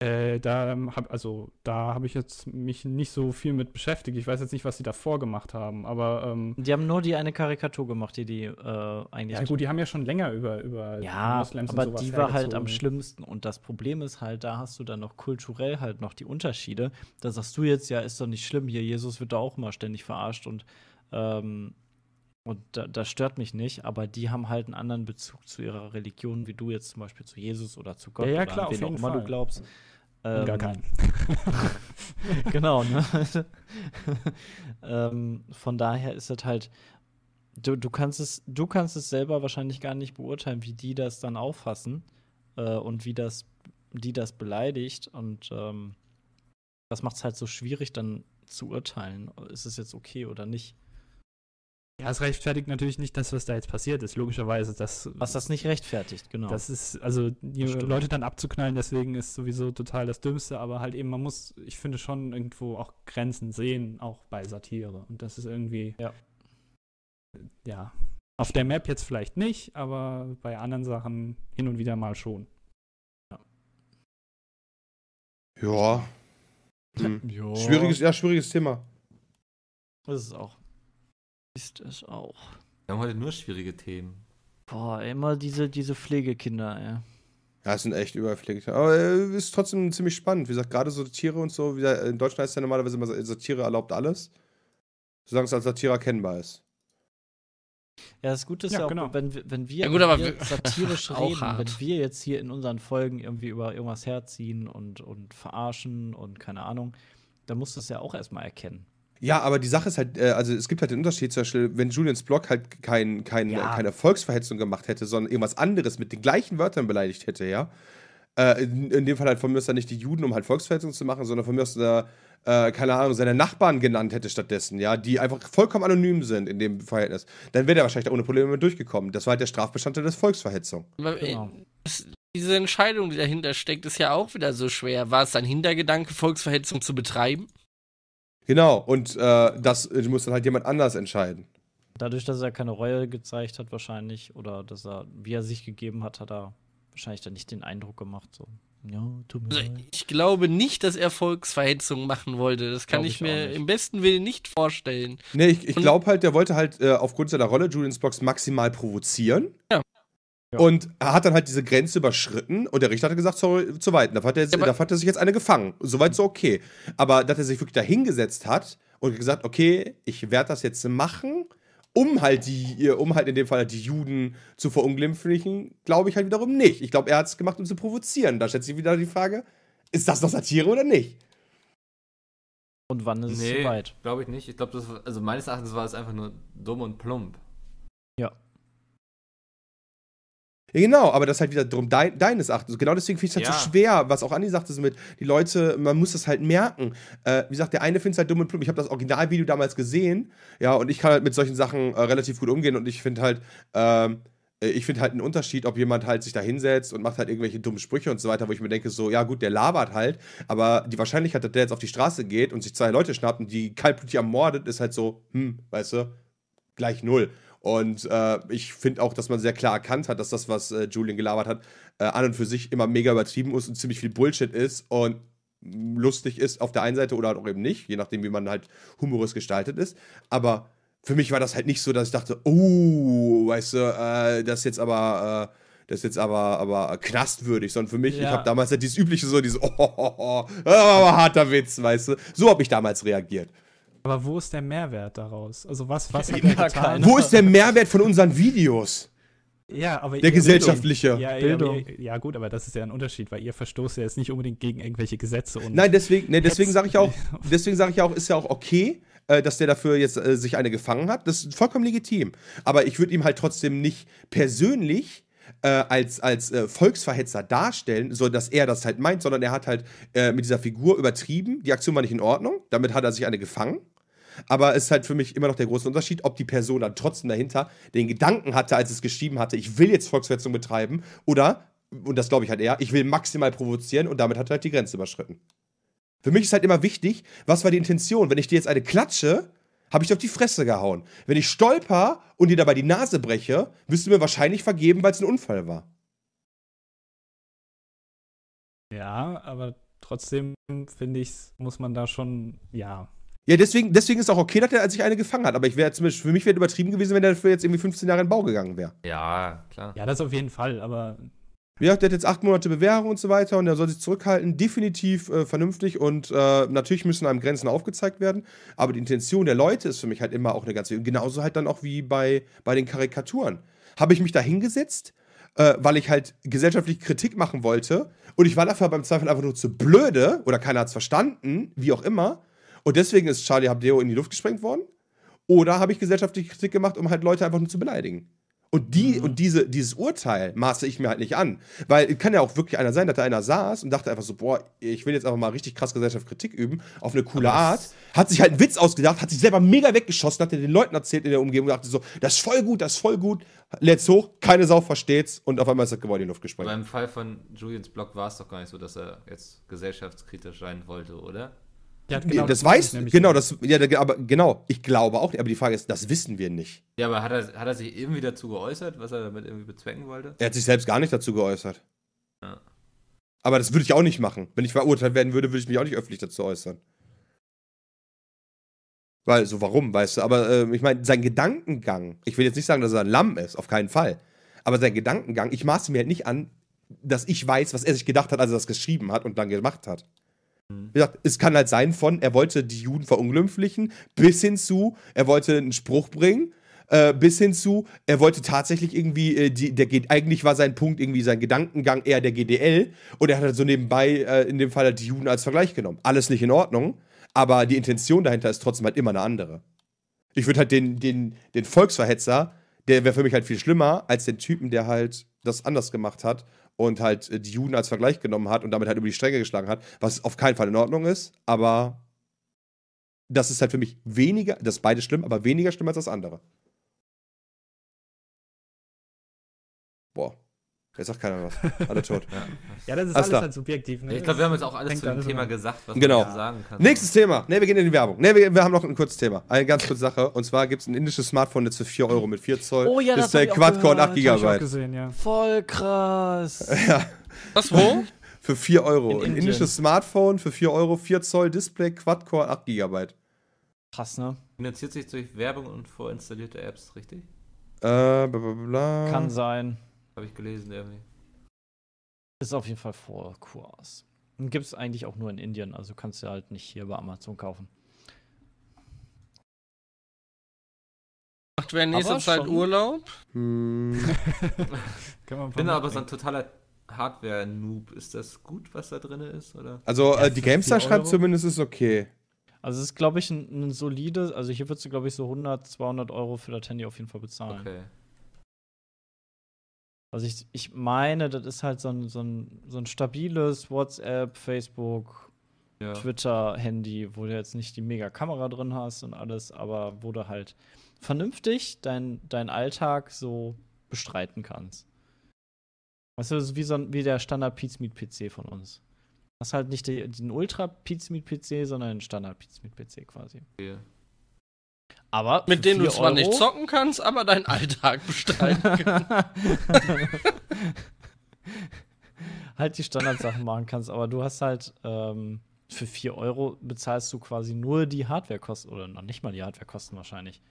Äh, da habe also, da hab ich jetzt mich nicht so viel mit beschäftigt. Ich weiß jetzt nicht, was sie davor gemacht haben, aber. Ähm, die haben nur die eine Karikatur gemacht, die die äh, eigentlich. Ja, gut, die haben ja schon länger über, über ja, Moslems aber die war halt am schlimmsten. Und das Problem ist halt, da hast du dann noch kulturell halt noch die Unterschiede. Da sagst du jetzt, ja, ist doch nicht schlimm hier. Jesus wird da auch immer ständig verarscht und. Ähm, und da, das stört mich nicht, aber die haben halt einen anderen Bezug zu ihrer Religion, wie du jetzt zum Beispiel zu Jesus oder zu Gott ja, ja, oder klar, wen auch immer Fall. du glaubst. Ähm, Gar keinen. *laughs* *laughs* genau, ne? *laughs* ähm, von daher ist das halt, du, du, kannst es, du kannst es selber wahrscheinlich gar nicht beurteilen, wie die das dann auffassen äh, und wie das, die das beleidigt. Und ähm, das macht es halt so schwierig, dann zu urteilen, ist es jetzt okay oder nicht. Ja, es rechtfertigt natürlich nicht das, was da jetzt passiert ist, logischerweise. Das, was das nicht rechtfertigt, genau. Das ist, also die Leute dann abzuknallen, deswegen ist sowieso total das Dümmste, aber halt eben, man muss, ich finde schon irgendwo auch Grenzen sehen, auch bei Satire. Und das ist irgendwie, ja. ja. Auf der Map jetzt vielleicht nicht, aber bei anderen Sachen hin und wieder mal schon. Ja. Ja. Hm. ja. Schwieriges, ja, schwieriges Thema. Das ist auch. Ist es auch. Wir haben heute nur schwierige Themen. Boah, immer diese, diese Pflegekinder, ja. Ja, es sind echt überpflegt. Aber äh, ist trotzdem ziemlich spannend. Wie gesagt, gerade so Tiere und so. Wieder, in Deutschland heißt es ja normalerweise immer, Satire erlaubt alles. Solange es als Satire erkennbar ist. Ja, das Gute ist ja, ja auch, genau. wenn, wenn wir, ja, gut, wenn wir satirisch *laughs* reden, hart. wenn wir jetzt hier in unseren Folgen irgendwie über irgendwas herziehen und, und verarschen und keine Ahnung, dann musst du es ja auch erstmal erkennen. Ja, aber die Sache ist halt, äh, also es gibt halt den Unterschied, zum Beispiel, wenn Julians Blog halt kein, kein, ja. keine Volksverhetzung gemacht hätte, sondern irgendwas anderes mit den gleichen Wörtern beleidigt hätte, ja. Äh, in, in, dem Fall halt von mir aus dann nicht die Juden, um halt Volksverhetzung zu machen, sondern von mir aus da, äh, keine Ahnung, seine Nachbarn genannt hätte stattdessen, ja, die einfach vollkommen anonym sind in dem Verhältnis, dann wäre er wahrscheinlich ohne Probleme durchgekommen. Das war halt der Strafbestandteil des Volksverhetzung. Äh, genau. Diese Entscheidung, die dahinter steckt, ist ja auch wieder so schwer. War es sein Hintergedanke, Volksverhetzung zu betreiben? Genau, und äh, das äh, muss dann halt jemand anders entscheiden. Dadurch, dass er keine Reue gezeigt hat, wahrscheinlich, oder dass er, wie er sich gegeben hat, hat er wahrscheinlich dann nicht den Eindruck gemacht, so. Ja, tut mir also, ich glaube nicht, dass er Volksverhetzung machen wollte. Das kann ich, ich, mir im besten Willen nicht vorstellen. Nee, ich, ich glaube halt, der wollte halt äh, aufgrund seiner Rolle Julians Box maximal provozieren. Ja. Und er hat dann halt diese Grenze überschritten und der Richter hat gesagt, sorry, zu weit. Da hat, er ja, hat er sich jetzt eine gefangen. Soweit so okay. Aber dass er sich wirklich dahingesetzt hat und gesagt, okay, ich werde das jetzt machen, um halt die, um halt in dem Fall halt die Juden zu verunglimpflichen, glaube ich halt wiederum nicht. Ich glaube, er hat es gemacht, um zu provozieren. Da stellt sich wieder die Frage, ist das noch Satire oder nicht? Und wann ist nee, es zu weit? Glaube ich nicht. Ich glaube, also meines Erachtens war es einfach nur dumm und plump. Ja, ja, Genau, aber das ist halt wieder drum dein, deines Erachtens. Genau deswegen finde ich es halt ja. so schwer, was auch Andi sagte, so mit die Leute, man muss das halt merken. Äh, wie gesagt, der eine findet es halt dumm und plump. Ich habe das Originalvideo damals gesehen, ja, und ich kann halt mit solchen Sachen äh, relativ gut umgehen und ich finde halt, ähm, äh, ich finde halt einen Unterschied, ob jemand halt sich da hinsetzt und macht halt irgendwelche dummen Sprüche und so weiter, wo ich mir denke, so, ja gut, der labert halt, aber die Wahrscheinlichkeit, dass der jetzt auf die Straße geht und sich zwei Leute schnappt und die kaltblütig ermordet, ist halt so, hm, weißt du, gleich null. Und äh, ich finde auch, dass man sehr klar erkannt hat, dass das, was äh, Julian gelabert hat, äh, an und für sich immer mega übertrieben ist und ziemlich viel Bullshit ist und lustig ist auf der einen Seite oder auch eben nicht, je nachdem, wie man halt humorös gestaltet ist. Aber für mich war das halt nicht so, dass ich dachte, oh, weißt du, äh, das ist jetzt aber äh, das ist jetzt aber, aber knastwürdig, sondern für mich, ja. ich habe damals halt dieses übliche so, dieses oh, oh, oh, oh, harter Witz, weißt du. So habe ich damals reagiert. Aber wo ist der Mehrwert daraus? Also was, was hat er getan? Wo ist der Mehrwert von unseren Videos? Ja, aber der gesellschaftliche ja, Bildung. Ja, ja, gut, aber das ist ja ein Unterschied, weil ihr verstoßt ja jetzt nicht unbedingt gegen irgendwelche Gesetze und Nein, deswegen, nee, deswegen sage ich auch, *laughs* deswegen sage ich auch, ist ja auch okay, äh, dass der dafür jetzt äh, sich eine gefangen hat. Das ist vollkommen legitim. Aber ich würde ihm halt trotzdem nicht persönlich äh, als, als äh, Volksverhetzer darstellen, so dass er das halt meint, sondern er hat halt äh, mit dieser Figur übertrieben. Die Aktion war nicht in Ordnung, damit hat er sich eine gefangen. Aber es ist halt für mich immer noch der große Unterschied, ob die Person dann trotzdem dahinter den Gedanken hatte, als es geschrieben hatte, ich will jetzt Volksverhetzung betreiben oder, und das glaube ich halt eher, ich will maximal provozieren und damit hat er halt die Grenze überschritten. Für mich ist halt immer wichtig, was war die Intention? Wenn ich dir jetzt eine klatsche, habe ich dir auf die Fresse gehauen. Wenn ich stolper und dir dabei die Nase breche, wirst du mir wahrscheinlich vergeben, weil es ein Unfall war. Ja, aber trotzdem finde ich, muss man da schon, ja. Ja, deswegen, deswegen ist auch okay, dass er sich eine gefangen hat. Aber ich wäre für mich wäre übertrieben gewesen, wenn er dafür jetzt irgendwie 15 Jahre in den Bau gegangen wäre. Ja, klar. Ja, das auf jeden Fall, aber wie der hat jetzt acht Monate Bewährung und so weiter und der soll sich zurückhalten. Definitiv äh, vernünftig und äh, natürlich müssen einem Grenzen aufgezeigt werden. Aber die Intention der Leute ist für mich halt immer auch eine ganze. genauso halt dann auch wie bei, bei den Karikaturen. Habe ich mich da hingesetzt, äh, weil ich halt gesellschaftlich Kritik machen wollte und ich war dafür beim Zweifel einfach nur zu blöde oder keiner hat es verstanden, wie auch immer. Und deswegen ist Charlie Hebdo in die Luft gesprengt worden. Oder habe ich gesellschaftliche Kritik gemacht, um halt Leute einfach nur zu beleidigen? Und, die, mhm. und diese, dieses Urteil maße ich mir halt nicht an. Weil es kann ja auch wirklich einer sein, dass da einer saß und dachte einfach so, boah, ich will jetzt einfach mal richtig krass Gesellschaftskritik üben, auf eine coole Art. Hat sich halt einen Witz ausgedacht, hat sich selber mega weggeschossen, hat den Leuten erzählt in der Umgebung und dachte so, das ist voll gut, das ist voll gut, lädt's hoch, keine Sau versteht's und auf einmal ist das Gebäude in die Luft gesprengt. Beim Fall von Julians Blog war es doch gar nicht so, dass er jetzt gesellschaftskritisch sein wollte, oder? Ja, genau, das, das weiß, genau, das, ja, aber genau, ich glaube auch, aber die Frage ist, das wissen wir nicht. Ja, aber hat er, hat er sich irgendwie dazu geäußert, was er damit irgendwie bezwecken wollte? Er hat sich selbst gar nicht dazu geäußert. Ja. Aber das würde ich auch nicht machen. Wenn ich verurteilt werden würde, würde ich mich auch nicht öffentlich dazu äußern. Weil, so warum, weißt du? Aber äh, ich meine, sein Gedankengang, ich will jetzt nicht sagen, dass er ein Lamm ist, auf keinen Fall. Aber sein Gedankengang, ich maße mir halt nicht an, dass ich weiß, was er sich gedacht hat, als er das geschrieben hat und dann gemacht hat. Mhm. Wie gesagt, es kann halt sein von, er wollte die Juden verunglimpflichen, bis hin zu, er wollte einen Spruch bringen, äh, bis hin zu, er wollte tatsächlich irgendwie, äh, die, der geht, eigentlich war sein Punkt irgendwie sein Gedankengang eher der GDL und er hat halt so nebenbei äh, in dem Fall halt die Juden als Vergleich genommen. Alles nicht in Ordnung, aber die Intention dahinter ist trotzdem halt immer eine andere. Ich würde halt den, den, den Volksverhetzer, der wäre für mich halt viel schlimmer als den Typen, der halt das anders gemacht hat und halt äh, die Juden als Vergleich genommen hat und damit halt über die Stränge geschlagen hat, was auf keinen Fall in Ordnung ist, aber das ist halt für mich weniger, das ist beides schlimm, aber weniger schlimm als das andere. Boah. Jetzt sagt keiner was. Alle tot. *laughs* ja. das ist alles, alles halt subjektiv. Ne? Ich glaube, wir haben jetzt auch alles Denkt zu dem Thema mal. gesagt, was genau. man sagen kann. Nächstes Thema. Ne, wir gehen in die Werbung. Ne, wir, wir, haben noch ein kurzes Thema. Eine ganz kurze Sache. Und zwar gibt es ein indisches Smartphone jetzt für 4 Euro mit 4 Zoll. Oh ja, das ist der Quadcore 8 GB. Ja. Voll krass. *laughs* ja. Was, wo? *laughs* für 4 Euro. In ein indisches Smartphone für 4 Euro, 4 Zoll Display, Quad-Core, 8 GB. Krass, ne? Finanziert sich durch Werbung und vorinstallierte Apps, richtig? Äh, bla, bla, bla. Kann sein. Habe ich gelesen irgendwie. Ist auf jeden Fall vor Kurs. Gibt es eigentlich auch nur in Indien, also kannst du halt nicht hier bei Amazon kaufen. Macht wer in nächster Zeit schon. Urlaub? Hm. man *laughs* bin aber so ein totaler Hardware-Noob. Ist das gut, was da drin ist? Oder? Also äh, die Gamestar schreibt zumindest, ist okay. Also es ist, glaube ich, ein, ein solides, also hier würdest du, glaube ich, so 100, 200 Euro für das Handy auf jeden Fall bezahlen. Okay. Also ich, ich meine, das ist halt so ein, so ein, so ein stabiles WhatsApp, Facebook, ja. Twitter-Handy, wo du jetzt nicht die mega Kamera drin hast und alles, aber wo du halt vernünftig deinen dein Alltag so bestreiten kannst. Weißt du, das ist wie, so ein, wie der Standard meet PC von uns. Das ist halt nicht den Ultra Pizmeet PC, sondern den Standard meet PC quasi. Okay. Aber mit denen du zwar Euro nicht zocken kannst, aber deinen Alltag bestreiten *laughs* kannst. halt die Standardsachen machen kannst, aber du hast halt ähm, für 4 Euro bezahlst du quasi nur die Hardwarekosten oder noch nicht mal die Hardwarekosten wahrscheinlich.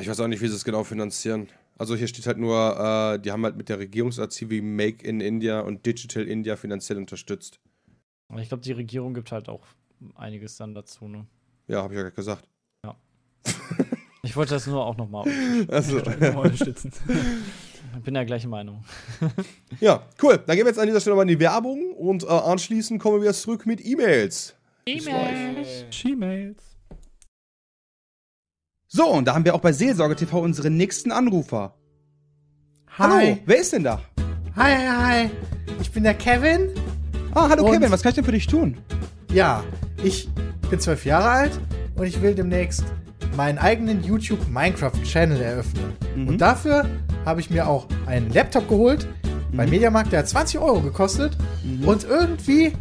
Ich weiß auch nicht, wie sie es genau finanzieren. Also hier steht halt nur, äh, die haben halt mit der wie Make in India und Digital India finanziell unterstützt. Ich glaube, die Regierung gibt halt auch einiges dann dazu, ne? Ja, habe ich ja gerade gesagt. Ich wollte das nur auch nochmal also. *laughs* unterstützen. Ich bin der gleichen Meinung. ja, cool. Dann gehen wir jetzt an dieser Stelle mal in die Werbung und äh, anschließend kommen wir wieder zurück mit E-Mails. E-Mails. E-Mails. So, und da haben wir auch bei Seelsorge TV unseren nächsten Anrufer. Hi. Hallo, wer ist denn da? Hi, hi, hi. Ich bin der Kevin. Ah, hallo Kevin, was kann ich denn für dich tun? Ja, ich bin zwölf Jahre alt und ich will demnächst meinen eigenen YouTube Minecraft-Channel eröffnen. Mhm. Und dafür habe ich mir auch einen Laptop geholt. Mhm. Beim Mediamarkt, der hat 20 Euro gekostet. Mhm. Und irgendwie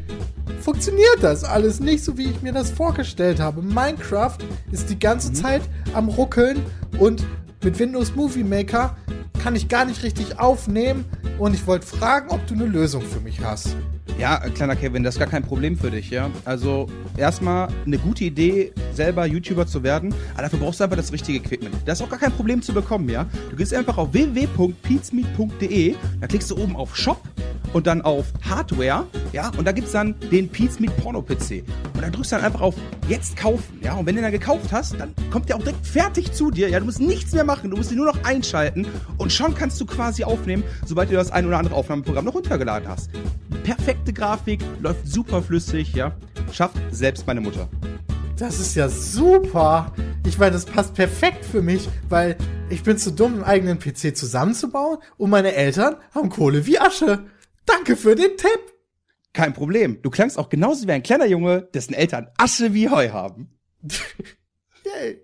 funktioniert das alles nicht so, wie ich mir das vorgestellt habe. Minecraft ist die ganze mhm. Zeit am Ruckeln und mit Windows Movie Maker kann ich gar nicht richtig aufnehmen. Und ich wollte fragen, ob du eine Lösung für mich hast. Ja, kleiner Kevin, das ist gar kein Problem für dich, ja. Also erstmal eine gute Idee, selber YouTuber zu werden, aber dafür brauchst du einfach das richtige Equipment. Das ist auch gar kein Problem zu bekommen, ja. Du gehst einfach auf www.peatsmeet.de, da klickst du oben auf Shop und dann auf Hardware, ja, und da gibt es dann den Peatsmeet Porno PC. Und dann drückst du dann einfach auf Jetzt kaufen, ja. Und wenn du dann gekauft hast, dann kommt der auch direkt fertig zu dir, ja. Du musst nichts mehr machen, du musst ihn nur noch einschalten und schon kannst du quasi aufnehmen, sobald du das ein oder andere Aufnahmeprogramm noch runtergeladen hast. Perfekt perfekte Grafik, läuft super flüssig, ja. Schafft selbst meine Mutter. Das ist ja super. Ich meine, das passt perfekt für mich, weil ich bin zu dumm, einen eigenen PC zusammenzubauen und meine Eltern haben Kohle wie Asche. Danke für den Tipp. Kein Problem. Du klangst auch genauso wie ein kleiner Junge, dessen Eltern Asche wie Heu haben. *laughs* Yay.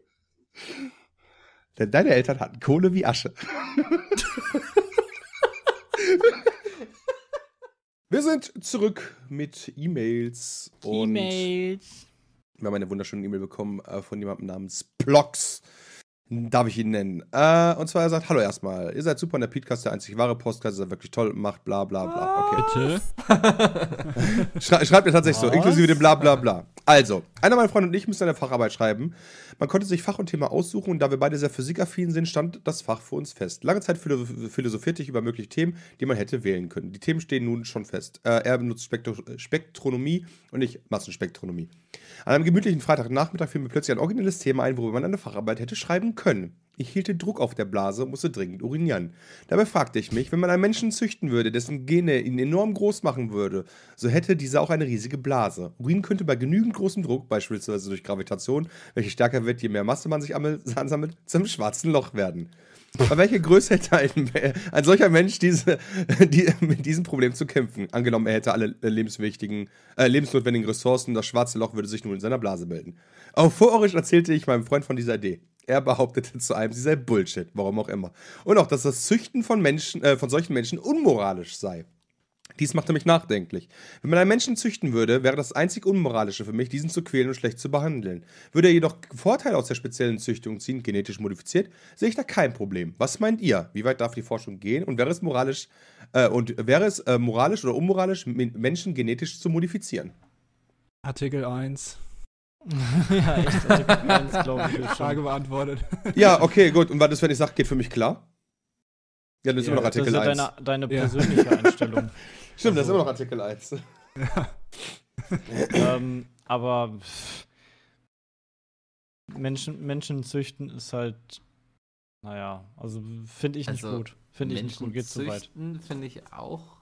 Denn deine Eltern hatten Kohle wie Asche. *laughs* Wir sind zurück mit E-Mails und E-Mails. wir haben eine wunderschöne E-Mail bekommen äh, von jemandem namens Plox. Darf ich ihn nennen? Äh, und zwar, er sagt, hallo erstmal, ihr seid super in der Podcast der einzig wahre Podcast, seid wirklich toll macht bla bla bla. Okay. Bitte? *laughs* Schrei schreibt mir tatsächlich Was? so, inklusive dem bla bla bla. Also, einer meiner Freunde und ich müssen eine Facharbeit schreiben. Man konnte sich Fach und Thema aussuchen und da wir beide sehr physikaffin sind, stand das Fach für uns fest. Lange Zeit philosophierte ich über mögliche Themen, die man hätte wählen können. Die Themen stehen nun schon fest. Äh, er benutzt Spektro Spektronomie und ich Massenspektronomie. An einem gemütlichen Freitagnachmittag fiel mir plötzlich ein originelles Thema ein, worüber man eine Facharbeit hätte schreiben können. Ich hielt den Druck auf der Blase und musste dringend urinieren. Dabei fragte ich mich, wenn man einen Menschen züchten würde, dessen Gene ihn enorm groß machen würde, so hätte dieser auch eine riesige Blase. Urin könnte bei genügend großem Druck, beispielsweise durch Gravitation, welche stärker wird, je mehr Masse man sich *laughs* ansammelt, zum schwarzen Loch werden. Bei welcher Größe hätte ein, ein solcher Mensch diese, die, mit diesem Problem zu kämpfen? Angenommen, er hätte alle lebenswichtigen, äh, lebensnotwendigen Ressourcen, das schwarze Loch würde sich nun in seiner Blase bilden. Auf Vororisch erzählte ich meinem Freund von dieser Idee. Er behauptete zu einem, sie sei Bullshit, warum auch immer. Und auch, dass das Züchten von Menschen, äh, von solchen Menschen unmoralisch sei. Dies machte mich nachdenklich. Wenn man einen Menschen züchten würde, wäre das einzig Unmoralische für mich, diesen zu quälen und schlecht zu behandeln. Würde er jedoch Vorteile aus der speziellen Züchtung ziehen, genetisch modifiziert, sehe ich da kein Problem. Was meint ihr? Wie weit darf die Forschung gehen und wäre es moralisch äh, und wäre es äh, moralisch oder unmoralisch, Menschen genetisch zu modifizieren? Artikel 1. *laughs* ja, echt, Artikel 1, *laughs* glaube ich. Frage beantwortet. ja, okay, gut. Und was ist, wenn ich sage, geht für mich klar? Ja, dann ist ja, immer noch Artikel 1. das ist 1. Deine, deine persönliche ja. Einstellung. *laughs* Stimmt, also, das ist immer noch Artikel 1. Ja. *laughs* ähm, aber Menschen, Menschen züchten ist halt, naja, also finde ich nicht also, gut. Finde ich nicht gut, geht zu weit. finde ich auch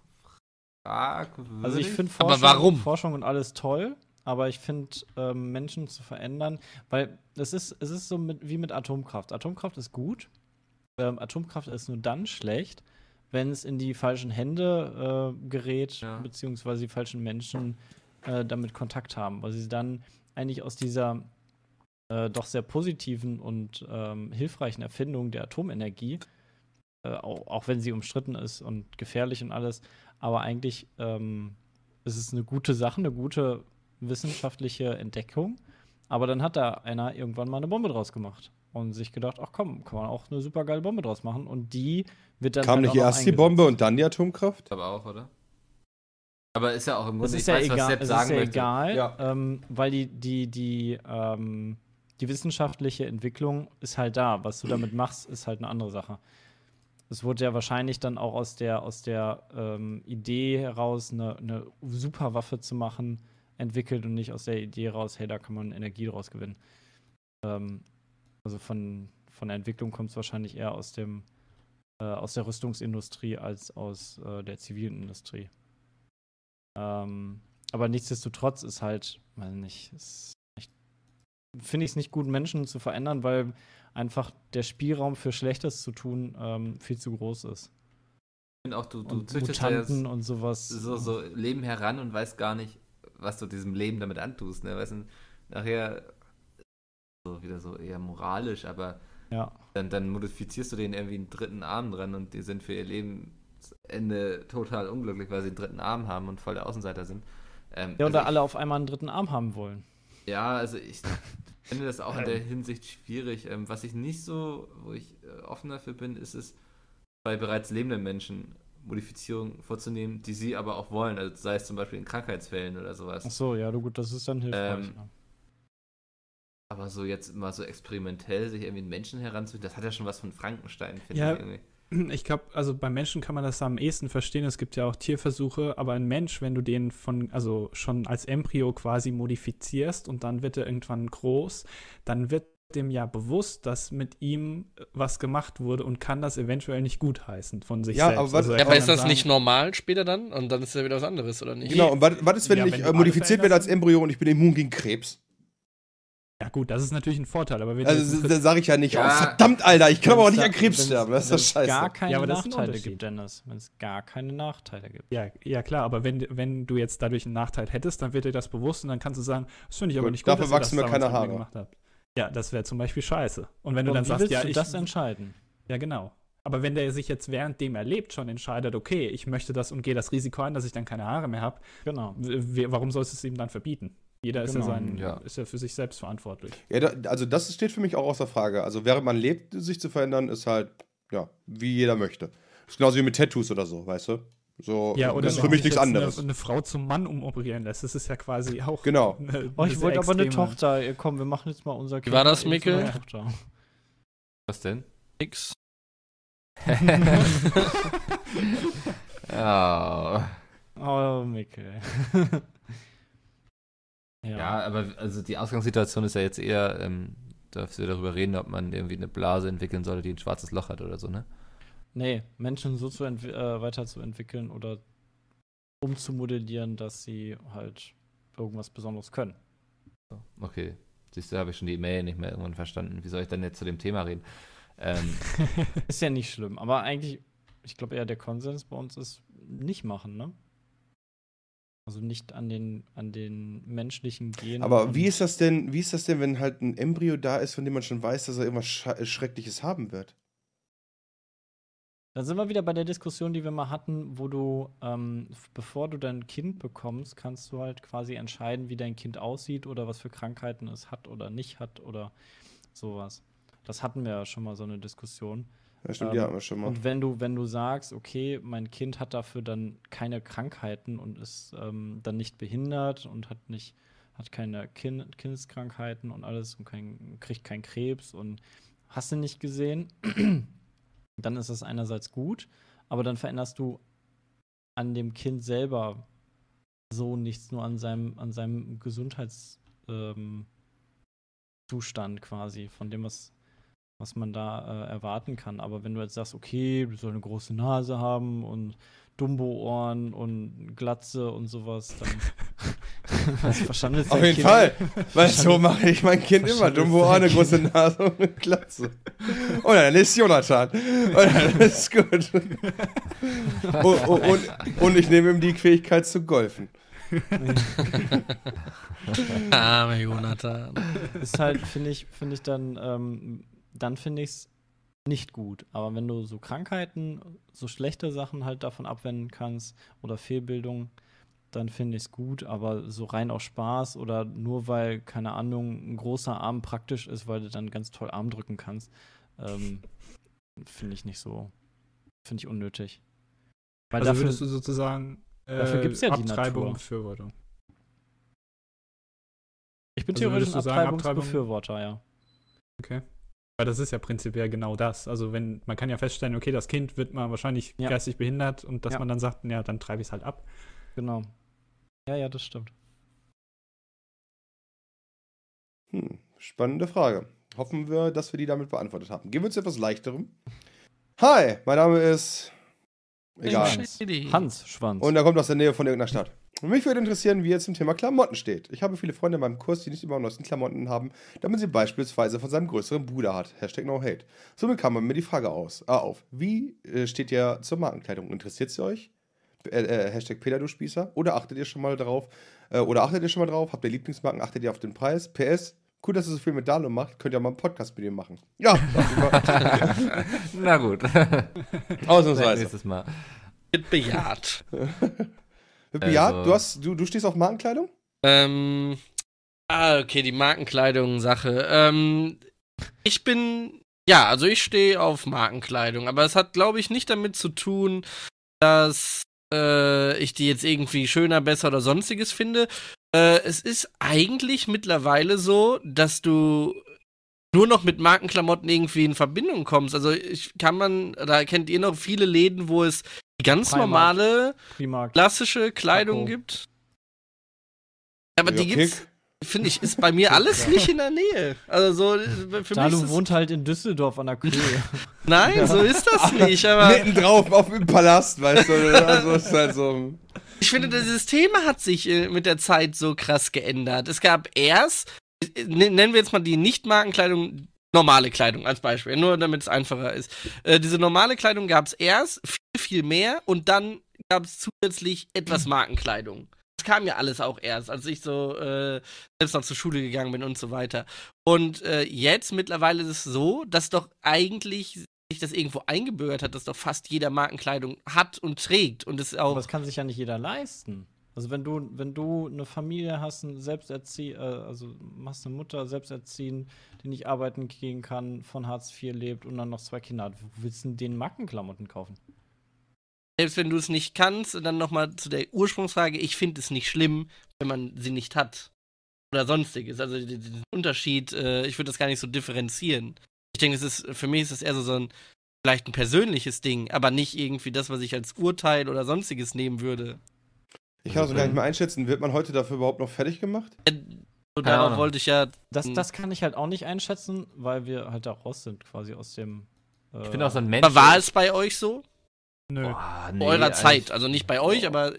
fragwürdig. Also ich finde Forschung, Forschung und alles toll, aber ich finde, ähm, Menschen zu verändern, weil es ist, es ist so mit, wie mit Atomkraft. Atomkraft ist gut, ähm, Atomkraft ist nur dann schlecht, wenn es in die falschen Hände äh, gerät, ja. beziehungsweise die falschen Menschen äh, damit Kontakt haben, weil sie dann eigentlich aus dieser äh, doch sehr positiven und ähm, hilfreichen Erfindung der Atomenergie, äh, auch, auch, wenn sie umstritten ist und gefährlich und alles, aber eigentlich ähm, ist es eine gute Sache, eine gute wissenschaftliche Entdeckung. Aber dann hat da einer irgendwann mal eine Bombe draus gemacht und sich gedacht, ach komm, kann man auch eine super geile Bombe draus machen. Und die wird dann. Kam halt nicht erst die Bombe und dann die Atomkraft? Aber auch, oder? Aber ist ja auch im Grunde, das ist ich ja weiß, egal, was Sepp sagen ist ja möchte. egal, ja. Ähm, weil die, die, die, ähm, die wissenschaftliche Entwicklung ist halt da. Was du damit machst, ist halt eine andere Sache. Es wurde ja wahrscheinlich dann auch aus der, aus der ähm, Idee heraus, eine, eine super Waffe zu machen, entwickelt und nicht aus der Idee heraus, hey, da kann man Energie draus gewinnen. Ähm, also von, von der Entwicklung kommt es wahrscheinlich eher aus dem äh, aus der Rüstungsindustrie als aus äh, der zivilen Industrie. Ähm, aber nichtsdestotrotz ist halt, weiß nicht, finde ich es nicht gut, Menschen zu verändern, weil einfach der Spielraum für Schlechtes zu tun ähm, viel zu groß ist. Und auch du, du und züchtest Mutanten ja und sowas. So, so Leben heran und weißt gar nicht, was du diesem Leben damit antust. Ne? Weißt du, nachher so wieder so eher moralisch, aber ja. dann, dann modifizierst du denen irgendwie einen dritten Arm dran und die sind für ihr Lebensende total unglücklich, weil sie einen dritten Arm haben und voll der Außenseiter sind. Ähm, ja, oder also alle auf einmal einen dritten Arm haben wollen. Ja, also ich *laughs* finde das auch in der ähm. Hinsicht schwierig. Ähm, was ich nicht so, wo ich äh, offen dafür bin, ist es, bei bereits lebenden Menschen Modifizierungen vorzunehmen, die sie aber auch wollen. Also sei es zum Beispiel in Krankheitsfällen oder sowas. Ach so, ja, du, gut, das ist dann hilfreich. Ähm, ja. Aber so jetzt mal so experimentell sich irgendwie einen Menschen heranzuziehen, das hat ja schon was von Frankenstein, finde ja, ich irgendwie. *clears throat* Ich glaube, also bei Menschen kann man das am ehesten verstehen. Es gibt ja auch Tierversuche, aber ein Mensch, wenn du den von, also schon als Embryo quasi modifizierst und dann wird er irgendwann groß, dann wird dem ja bewusst, dass mit ihm was gemacht wurde und kann das eventuell nicht gutheißen von sich ja, selbst. Aber, also ja, aber ist das sagen, nicht normal später dann? Und dann ist ja wieder was anderes, oder nicht? Genau, und was, was ist, wenn ja, ich wenn äh, modifiziert werde als Embryo und ich bin immun gegen Krebs? Ja gut, das ist natürlich ein Vorteil, aber wenn Also da sage ich ja nicht, ja. Oh, verdammt, Alter, ich kann aber auch nicht an Krebs sterben, das ist das scheiße. gar keine ja, aber Nachteile gibt, Dennis, wenn es gar keine Nachteile gibt. Ja, ja klar, aber wenn, wenn du jetzt dadurch einen Nachteil hättest, dann wird dir das bewusst und dann kannst du sagen, das finde ich aber nicht gut, dafür dass wachsen wir das keine Haare. gemacht habt. Ja, das wäre zum Beispiel scheiße. Und wenn und du dann sagst, ja, ich das entscheiden. Ja, genau. Aber wenn der sich jetzt währenddem er lebt schon entscheidet, okay, ich möchte das und gehe das Risiko ein, dass ich dann keine Haare mehr habe, genau. warum sollst du es ihm dann verbieten? Jeder genau, ist, ja genau. sein, ja. ist ja für sich selbst verantwortlich. Ja, da, also das steht für mich auch außer Frage. Also während man lebt, sich zu verändern, ist halt, ja, wie jeder möchte. ist genauso wie mit Tattoos oder so, weißt du? So, ja, oder das ist für mich nichts anderes. Eine, eine Frau zum Mann umoperieren lässt, das ist ja quasi *laughs* auch. Genau. Eine, oh, ich wollte aber eine Tochter. Komm, wir machen jetzt mal unser Kind. Wie war das, Mikkel? Ja. Was denn? X. oh. *laughs* *laughs* Oh, Mikkel. Ja. ja, aber also die Ausgangssituation ist ja jetzt eher, ähm, darfst du darüber reden, ob man irgendwie eine Blase entwickeln sollte, die ein schwarzes Loch hat oder so, ne? Nee, Menschen so zu äh, weiterzuentwickeln oder umzumodellieren, dass sie halt irgendwas Besonderes können. Okay, siehst du, habe ich schon die e Mail nicht mehr irgendwann verstanden. Wie soll ich denn jetzt zu dem Thema reden? Ähm. *laughs* ist ja nicht schlimm, aber eigentlich, ich glaube eher der Konsens bei uns ist nicht machen, ne? Also nicht an den, an den menschlichen Genen. Aber wie ist das denn, wie ist das denn, wenn halt ein Embryo da ist, von dem man schon weiß, dass er irgendwas Sch äh, Schreckliches haben wird? Dann sind wir wieder bei der Diskussion, die wir mal hatten, wo du, ähm, bevor du dein Kind bekommst, kannst du halt quasi entscheiden, wie dein Kind aussieht oder was für Krankheiten es hat oder nicht hat oder sowas. Das hatten wir ja schon mal so eine Diskussion. Ja, stimmt, ähm, ja, aber schon mal. Und wenn du, wenn du sagst, okay, mein Kind hat dafür dann keine Krankheiten und ist ähm, dann nicht behindert und hat nicht, hat keine kind Kindeskrankheiten und alles und kein, kriegt keinen Krebs und hast du nicht gesehen, *clears throat* dann ist das einerseits gut, aber dann veränderst du an dem Kind selber so nichts, nur an seinem, an seinem Gesundheitszustand ähm, quasi, von dem, was was man da äh, erwarten kann. Aber wenn du jetzt sagst, okay, du sollst eine große Nase haben und Dumbo-Ohren und Glatze und sowas, dann was *laughs* verschandelt Auf jeden kind? Fall, weil so mache ich mein Kind immer. Dumbo-Ohren, eine große Nase und eine Glatze. Und oh, dann ist Jonathan. Und oh, dann ist gut. Und, oh, und, und ich nehme ihm die Fähigkeit zu golfen. Arme *laughs* ah, Jonathan. Ist halt, finde ich, finde ich dann ähm, dann finde ich es nicht gut. Aber wenn du so Krankheiten, so schlechte Sachen halt davon abwenden kannst oder Fehlbildungen, dann finde ich es gut, aber so rein aus Spaß oder nur weil, keine Ahnung, ein großer Arm praktisch ist, weil du dann ganz toll Arm drücken kannst, ähm, finde ich nicht so, finde ich unnötig. Weil also dafür, würdest du sozusagen äh, dafür es ja Abtreibung die Befürwortung. Ich bin also theoretisch ein Abtreibungsbefürworter, Abtreibung? ja. Okay. Weil das ist ja prinzipiell genau das. Also wenn, man kann ja feststellen, okay, das Kind wird mal wahrscheinlich ja. geistig behindert und dass ja. man dann sagt, ja, dann treibe ich es halt ab. Genau. Ja, ja, das stimmt. Hm, spannende Frage. Hoffen wir, dass wir die damit beantwortet haben. Gehen wir zu etwas leichterem. Hi, mein Name ist. Egal. Hans Schwanz. Und er kommt aus der Nähe von irgendeiner Stadt. Mich würde interessieren, wie er zum Thema Klamotten steht. Ich habe viele Freunde in meinem Kurs, die nicht immer neuesten Klamotten haben, damit sie beispielsweise von seinem größeren Bruder hat. Hashtag no hate. Somit kam mir die Frage aus, äh, auf. Wie äh, steht ihr zur Markenkleidung? Interessiert sie euch? Äh, äh, Hashtag Peter, du Spießer. Oder achtet ihr schon mal drauf? Äh, oder achtet ihr schon mal drauf? Habt ihr Lieblingsmarken? Achtet ihr auf den Preis? PS, Cool, dass ihr so viel mit Dalo macht. Könnt ihr mal einen Podcast mit ihm machen. Ja. *laughs* Na gut. Ausnahmsweise. Nächstes Mal. Bejaht. *laughs* Ja, du, also- hast, du, du stehst auf Markenkleidung? Ähm, ah, okay, die Markenkleidung-Sache. Ähm, ich bin, ja, also ich stehe auf Markenkleidung, aber es hat, glaube ich, nicht damit zu tun, dass äh, ich die jetzt irgendwie schöner, besser oder sonstiges finde. Äh, es ist eigentlich mittlerweile so, dass du nur noch mit Markenklamotten irgendwie in Verbindung kommst. Also ich kann man, da kennt ihr noch viele Läden, wo es ganz Primark. normale, Primark. klassische Kleidung Taco. gibt. Aber die gibt's, finde ich, ist bei mir *laughs* alles ja. nicht in der Nähe. Also so äh, für da mich. Du wohnt halt in Düsseldorf an der Kühe. *laughs* Nein, so ist das *laughs* nicht. Aber mitten drauf auf dem Palast, weißt du. Also ist halt so. Ich finde, das System hat sich äh, mit der Zeit so krass geändert. Es gab erst, äh, nennen wir jetzt mal die Nicht-Markenkleidung, normale Kleidung als Beispiel, nur damit es einfacher ist. Äh, diese normale Kleidung gab es erst viel, viel mehr und dann gab es zusätzlich etwas Markenkleidung. Das kam ja alles auch erst, als ich so äh, selbst noch zur Schule gegangen bin und so weiter. Und äh, jetzt mittlerweile ist es so, dass doch eigentlich sich das irgendwo eingebürgert hat, dass doch fast jeder Markenkleidung hat und trägt und es auch. Aber das kann sich ja nicht jeder leisten. Also wenn du, wenn du eine Familie hast, ein Selbsterzie äh, also machst eine Mutter selbsterziehen, die nicht arbeiten gehen kann, von Hartz IV lebt und dann noch zwei Kinder hat, willst du denn den Markenklamotten kaufen? Selbst wenn du es nicht kannst, dann nochmal zu der Ursprungsfrage, ich finde es nicht schlimm, wenn man sie nicht hat. Oder sonstiges. Also den Unterschied, äh, ich würde das gar nicht so differenzieren. Ich denke, es ist, für mich ist das eher so, so ein vielleicht ein persönliches Ding, aber nicht irgendwie das, was ich als Urteil oder sonstiges nehmen würde. Ich kann das gar nicht mehr einschätzen. Wird man heute dafür überhaupt noch fertig gemacht? Und äh, darauf wollte ich ja. Das, das kann ich halt auch nicht einschätzen, weil wir halt da raus sind, quasi aus dem. Äh ich bin auch so ein Mensch. Aber war es bei euch so? Nö. Boah, nee, eurer Zeit. Also nicht bei euch, aber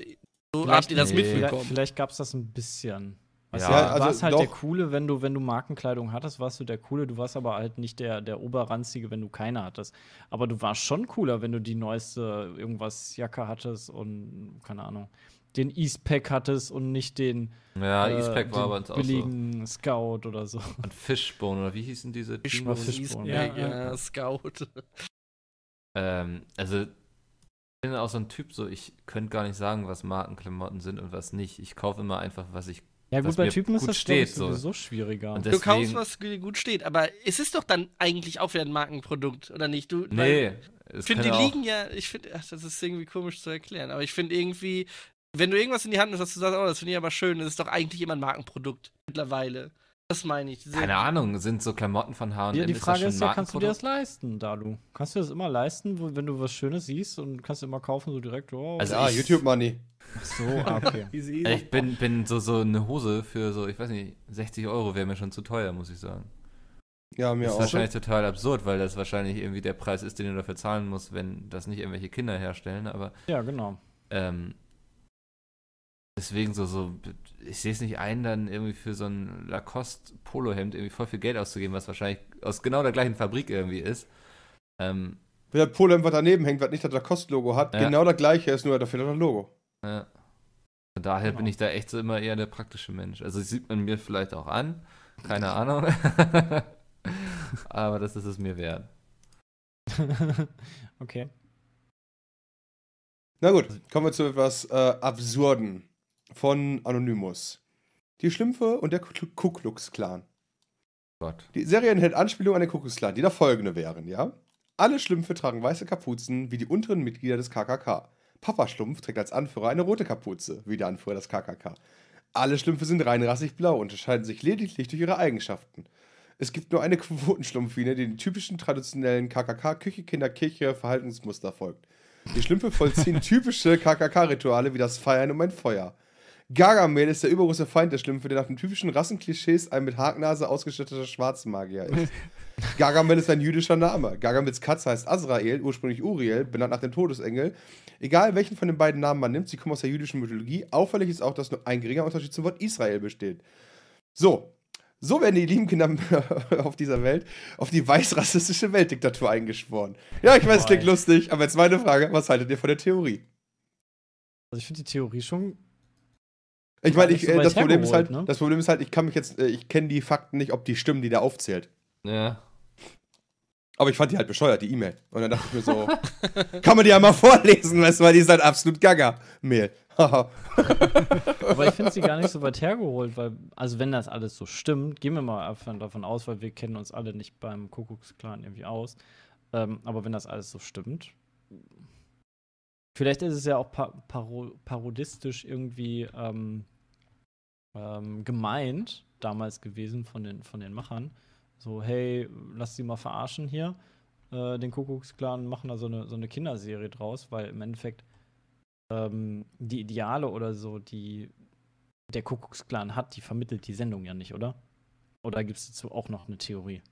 so habt ihr das nee. mitbekommen. Vielleicht, vielleicht gab es das ein bisschen. Also, ja, ja, also warst halt doch. der Coole, wenn du, wenn du Markenkleidung hattest, warst du der Coole. Du warst aber halt nicht der, der Oberranzige, wenn du keine hattest. Aber du warst schon cooler, wenn du die neueste irgendwas Jacke hattest und keine Ahnung den Eastpack hattest und nicht den, ja, äh, Eastpack war den aber billigen so. Scout oder so. Und Fishbone, oder wie hießen diese? Fishbone, Fishbone. ja, ja. ja, Scout. Ähm, also, ich bin auch so ein Typ, so ich könnte gar nicht sagen, was Markenklamotten sind und was nicht. Ich kaufe immer einfach, was ich ja, gut, bei Typen ist das steht, ich, sowieso schwieriger. Deswegen, du kaufst, was gut steht, aber es ist doch dann eigentlich auch wieder ein Markenprodukt, oder nicht? Du, nee. Weil, ich finde, die liegen ja, ich finde, das ist irgendwie komisch zu erklären, aber ich finde irgendwie, wenn du irgendwas in die Hand nimmst, dass du sagst, oh, das finde ich aber schön, das ist doch eigentlich immer ein Markenprodukt mittlerweile. Das meine ich. Keine Ahnung, sind so Klamotten von H&M Ja, die Frage ist ja, kannst du dir das leisten, Dalu? Kannst du das immer leisten, wo, wenn du was Schönes siehst und kannst du immer kaufen, so direkt, oh, Also ah, YouTube-Money. Ach so, ah, okay. *laughs* Also ich bin, bin so, so eine Hose für so, ich weiß nicht, 60 Euro wäre mir schon zu teuer, muss ich sagen. Ja, mir das ist auch. wahrscheinlich total absurd, weil das wahrscheinlich irgendwie der Preis ist, den du dafür zahlen musst, wenn das nicht irgendwelche Kinder herstellen, aber. Ja, genau. Ähm, Deswegen so, so, ich sehe es nicht ein, dann irgendwie für so ein Lacoste-Polohemd irgendwie voll viel Geld auszugeben, was wahrscheinlich aus genau der gleichen Fabrik irgendwie ist. Ähm, Wenn der Polohemd, was daneben hängt, was nicht das Lacoste-Logo hat, ja. genau der gleiche ist, nur dafür noch ein Logo. Ja. Von daher genau. bin ich da echt so immer eher der praktische Mensch. Also sieht man mir vielleicht auch an, keine Ahnung. *laughs* Aber das ist es mir wert. *laughs* okay. Na gut, kommen wir zu etwas äh, Absurden von Anonymous. Die Schlümpfe und der Ku Klux Klan. Gott. Die Serie enthält Anspielungen an den Ku Klux Klan, die da folgende wären, ja? Alle Schlümpfe tragen weiße Kapuzen, wie die unteren Mitglieder des KKK. Papa Schlumpf trägt als Anführer eine rote Kapuze, wie der Anführer des KKK. Alle Schlümpfe sind reinrassig blau und unterscheiden sich lediglich durch ihre Eigenschaften. Es gibt nur eine *laughs* Quotenschlumpfine, die den typischen traditionellen KKK-Küche-Kinder-Kirche-Verhaltensmuster folgt. Die Schlümpfe vollziehen *laughs* typische KKK-Rituale wie das Feiern um ein Feuer. Gargamel ist der übergroße Feind der Schlimmen, der nach den typischen Rassenklischees ein mit Haknase ausgestatteter Schwarzmagier ist. *laughs* Gargamel ist ein jüdischer Name. Gargamels Katze heißt Azrael, ursprünglich Uriel, benannt nach dem Todesengel. Egal welchen von den beiden Namen man nimmt, sie kommen aus der jüdischen Mythologie. Auffällig ist auch, dass nur ein geringer Unterschied zum Wort Israel besteht. So, so werden die lieben Kinder *laughs* auf dieser Welt auf die weißrassistische Weltdiktatur eingeschworen. Ja, ich weiß, es klingt lustig, aber jetzt meine Frage: Was haltet ihr von der Theorie? Also, ich finde die Theorie schon ich meine, ich, äh, das, Problem ist halt, ne? das Problem ist halt, ich kann mich jetzt, äh, ich kenne die Fakten nicht, ob die stimmen, die da aufzählt. Ja. Aber ich fand die halt bescheuert, die E-Mail. Und dann dachte ich mir so, *laughs* kann man die ja mal vorlesen, weißt du, weil die ist halt absolut Gaga-Mail. *laughs* Aber ich finde sie gar nicht so weit hergeholt, weil, also wenn das alles so stimmt, gehen wir mal davon aus, weil wir kennen uns alle nicht beim Kuckucksclan irgendwie aus. Ähm, aber wenn das alles so stimmt, Vielleicht ist es ja auch par paro parodistisch irgendwie ähm, ähm, gemeint damals gewesen von den, von den Machern. So, hey, lass sie mal verarschen hier, äh, den Kuckucksklan, machen da so eine, so eine Kinderserie draus, weil im Endeffekt ähm, die Ideale oder so, die der Kuckucksklan hat, die vermittelt die Sendung ja nicht, oder? Oder gibt es dazu auch noch eine Theorie?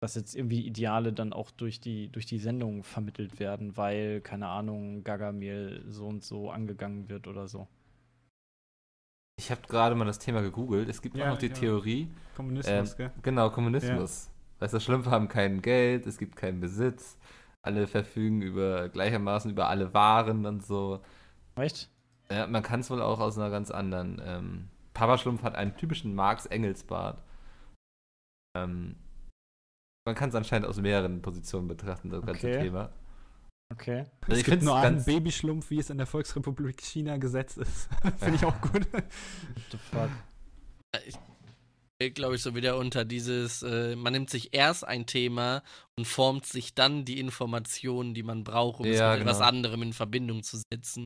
dass jetzt irgendwie Ideale dann auch durch die, durch die Sendung vermittelt werden, weil, keine Ahnung, Gargamel so und so angegangen wird oder so. Ich habe gerade mal das Thema gegoogelt. Es gibt ja, auch noch die ja. Theorie. Kommunismus, äh, gell? Genau, Kommunismus. Ja. Weißt du, Schlümpfe haben kein Geld, es gibt keinen Besitz. Alle verfügen über gleichermaßen über alle Waren und so. Echt? Ja, man kann es wohl auch aus einer ganz anderen. Ähm, Papa Schlumpf hat einen typischen marx engelsbart Ähm, man kann es anscheinend aus mehreren Positionen betrachten, das ganze Thema. Okay. Also es ich finde nur einen Babyschlumpf, wie es in der Volksrepublik China gesetzt ist. *laughs* Finde ich auch gut. What the fuck? Ich glaube ich, so wieder unter dieses, äh, man nimmt sich erst ein Thema und formt sich dann die Informationen, die man braucht, um ja, es mit genau. etwas anderem in Verbindung zu setzen.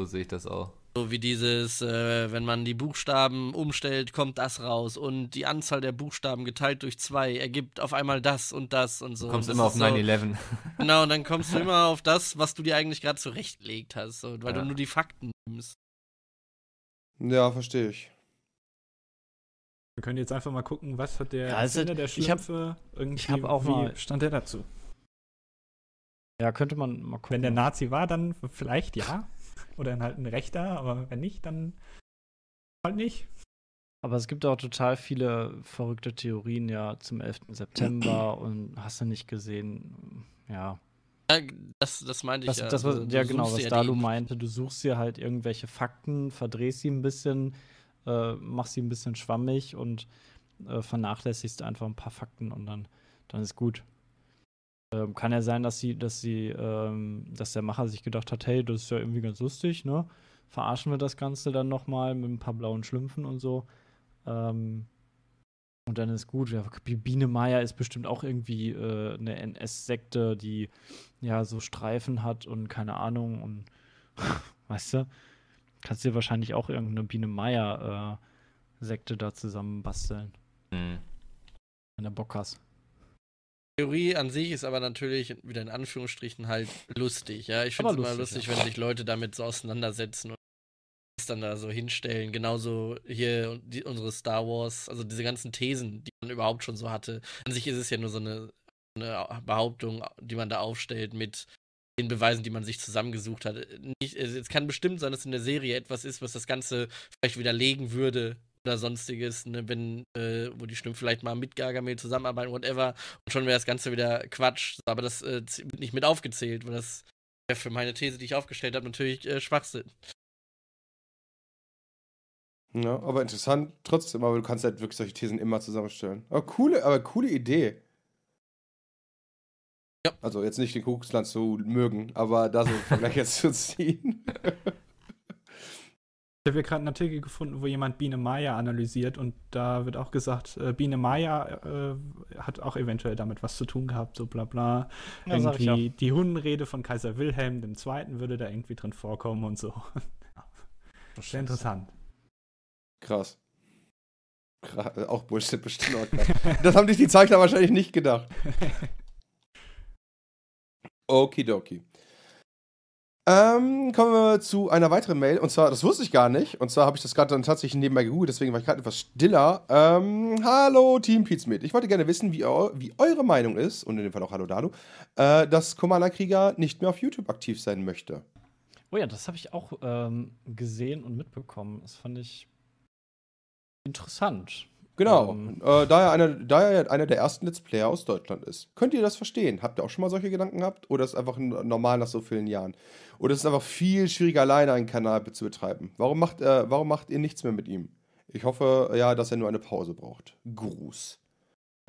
So sehe ich das auch. So wie dieses, äh, wenn man die Buchstaben umstellt, kommt das raus und die Anzahl der Buchstaben geteilt durch zwei ergibt auf einmal das und das und so. Du kommst immer auf 9-11. Genau, und dann *laughs* kommst du immer auf das, was du dir eigentlich gerade zurechtgelegt hast, so, weil ja. du nur die Fakten nimmst. Ja, verstehe ich. Wir können jetzt einfach mal gucken, was hat der ja, also, Erfinder der Schlümpfe ich hab, irgendwie, ich hab auch mal, stand der dazu? Ja, könnte man mal gucken. Wenn der Nazi war, dann vielleicht ja. Oder dann halt ein rechter, aber wenn nicht, dann halt nicht. Aber es gibt auch total viele verrückte Theorien ja zum 11. September *clears throat* und hast du nicht gesehen, ja. ja das, das meinte das, ich ja. was, also, ja, genau, was Dalu meinte. Du suchst dir halt irgendwelche Fakten, verdrehst sie ein bisschen, äh, machst sie ein bisschen schwammig und äh, vernachlässigst einfach ein paar Fakten und dann, dann ist gut. Ähm, kann ja sein, dass sie, dass sie, ähm, dass der Macher sich gedacht hat, hey, das ist ja irgendwie ganz lustig, ne? Verarschen wir das Ganze dann nochmal mit ein paar blauen Schlümpfen und so. Ähm, und dann ist gut. Ja, Biene Meier ist bestimmt auch irgendwie äh, eine NS-Sekte, die ja so Streifen hat und keine Ahnung und *laughs* weißt du, kannst dir wahrscheinlich auch irgendeine Biene Meier äh, Sekte da zusammenbasteln. Mhm. Wenn du Bock hast. Theorie an sich ist aber natürlich wieder in Anführungsstrichen halt lustig. Ja, ich finde es immer lustig, ja. wenn sich Leute damit so auseinandersetzen und es dann da so hinstellen. Genauso hier die, unsere Star Wars, also diese ganzen Thesen, die man überhaupt schon so hatte. An sich ist es ja nur so eine, eine Behauptung, die man da aufstellt mit den Beweisen, die man sich zusammengesucht hat. Nicht, es kann bestimmt sein, dass in der Serie etwas ist, was das Ganze vielleicht widerlegen würde, oder sonstiges, ne, wenn, äh, wo die Stimmen vielleicht mal mit Gargamel zusammenarbeiten, whatever, und schon wäre das Ganze wieder Quatsch. Aber das äh, wird nicht mit aufgezählt, weil das wäre für meine These, die ich aufgestellt habe, natürlich äh, Schwachsinn. Ja, aber interessant trotzdem, aber du kannst halt wirklich solche Thesen immer zusammenstellen. Aber coole, aber coole Idee. Ja. Also jetzt nicht den Kuckucksland zu mögen, aber da so einen Vergleich jetzt zu ziehen. *laughs* *laughs* habe hier gerade einen Artikel gefunden, wo jemand Biene Maya analysiert und da wird auch gesagt, äh, Biene Maya äh, hat auch eventuell damit was zu tun gehabt, so bla bla. Ja, irgendwie die Hundenrede von Kaiser Wilhelm II. würde da irgendwie drin vorkommen und so. Sehr interessant. Krass. Krass. Auch Bullshit bestimmt. Auch *laughs* das haben dich die Zeichner wahrscheinlich nicht gedacht. *laughs* Okidoki. Ähm, kommen wir zu einer weiteren Mail. Und zwar, das wusste ich gar nicht. Und zwar habe ich das gerade dann tatsächlich nebenbei gegoogelt, deswegen war ich gerade etwas stiller. Ähm, hallo Team Pizmit. Ich wollte gerne wissen, wie, eu wie, eure Meinung ist, und in dem Fall auch Hallo Dalu, äh, dass Commander Krieger nicht mehr auf YouTube aktiv sein möchte. Oh ja, das habe ich auch ähm, gesehen und mitbekommen. Das fand ich interessant. Genau. Ähm, äh, da, er einer, da er einer der ersten Let's Player aus Deutschland ist. Könnt ihr das verstehen? Habt ihr auch schon mal solche Gedanken gehabt? Oder ist es einfach normal nach so vielen Jahren? Oder ist es einfach viel schwieriger, alleine einen Kanal zu betreiben? Warum macht, äh, warum macht ihr nichts mehr mit ihm? Ich hoffe ja, dass er nur eine Pause braucht. Gruß.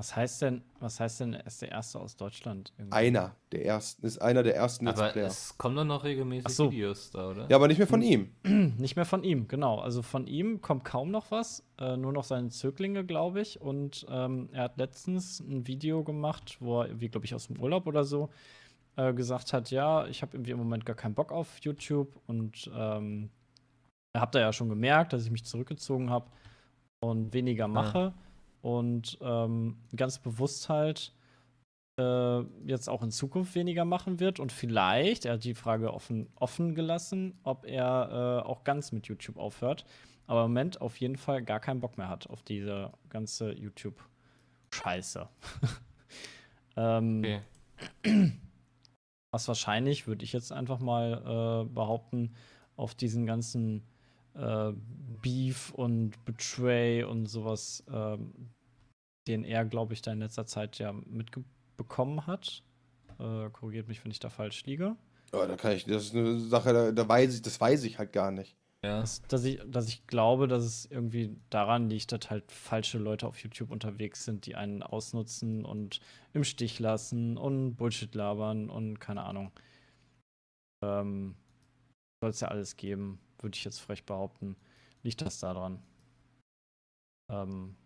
Was heißt denn, was heißt denn, er ist der Erste aus Deutschland? Irgendwie? Einer der Ersten, ist einer der Ersten Aber es kommen dann noch regelmäßig so. Videos da, oder? Ja, aber nicht mehr von ihm. *clears throat* Nicht mehr von ihm, genau. Also von ihm kommt kaum noch was, äh, nur noch seine Zöglinge, glaube ich. Und ähm, er hat letztens ein Video gemacht, wo er, wie glaube ich, aus dem Urlaub oder so, äh, gesagt hat, ja, ich habe irgendwie im Moment gar keinen Bock auf YouTube und ähm, habt da ja schon gemerkt, dass ich mich zurückgezogen habe und weniger mache. Ja und ähm, ganz bewusst halt äh, jetzt auch in Zukunft weniger machen wird und vielleicht, er hat die Frage offen, offen gelassen, ob er äh, auch ganz mit YouTube aufhört, aber im Moment auf jeden Fall gar keinen Bock mehr hat auf diese ganze YouTube-Scheiße. *laughs* ähm, okay. Was wahrscheinlich, würde ich jetzt einfach mal äh, behaupten, auf diesen ganzen äh, Beef und Betray und sowas, äh, den er, glaube ich, da in letzter Zeit ja mitbekommen hat. Äh, korrigiert mich, wenn ich da falsch liege. Ja, da kann ich, das ist eine Sache, da, da weiß ich, das weiß ich halt gar nicht. Ja. Dass, dass, ich, dass ich glaube, dass es irgendwie daran liegt, dass halt falsche Leute auf YouTube unterwegs sind, die einen ausnutzen und im Stich lassen und Bullshit labern und keine Ahnung. Ähm, Soll es ja alles geben würde ich jetzt frech behaupten, liegt das daran. Ähm,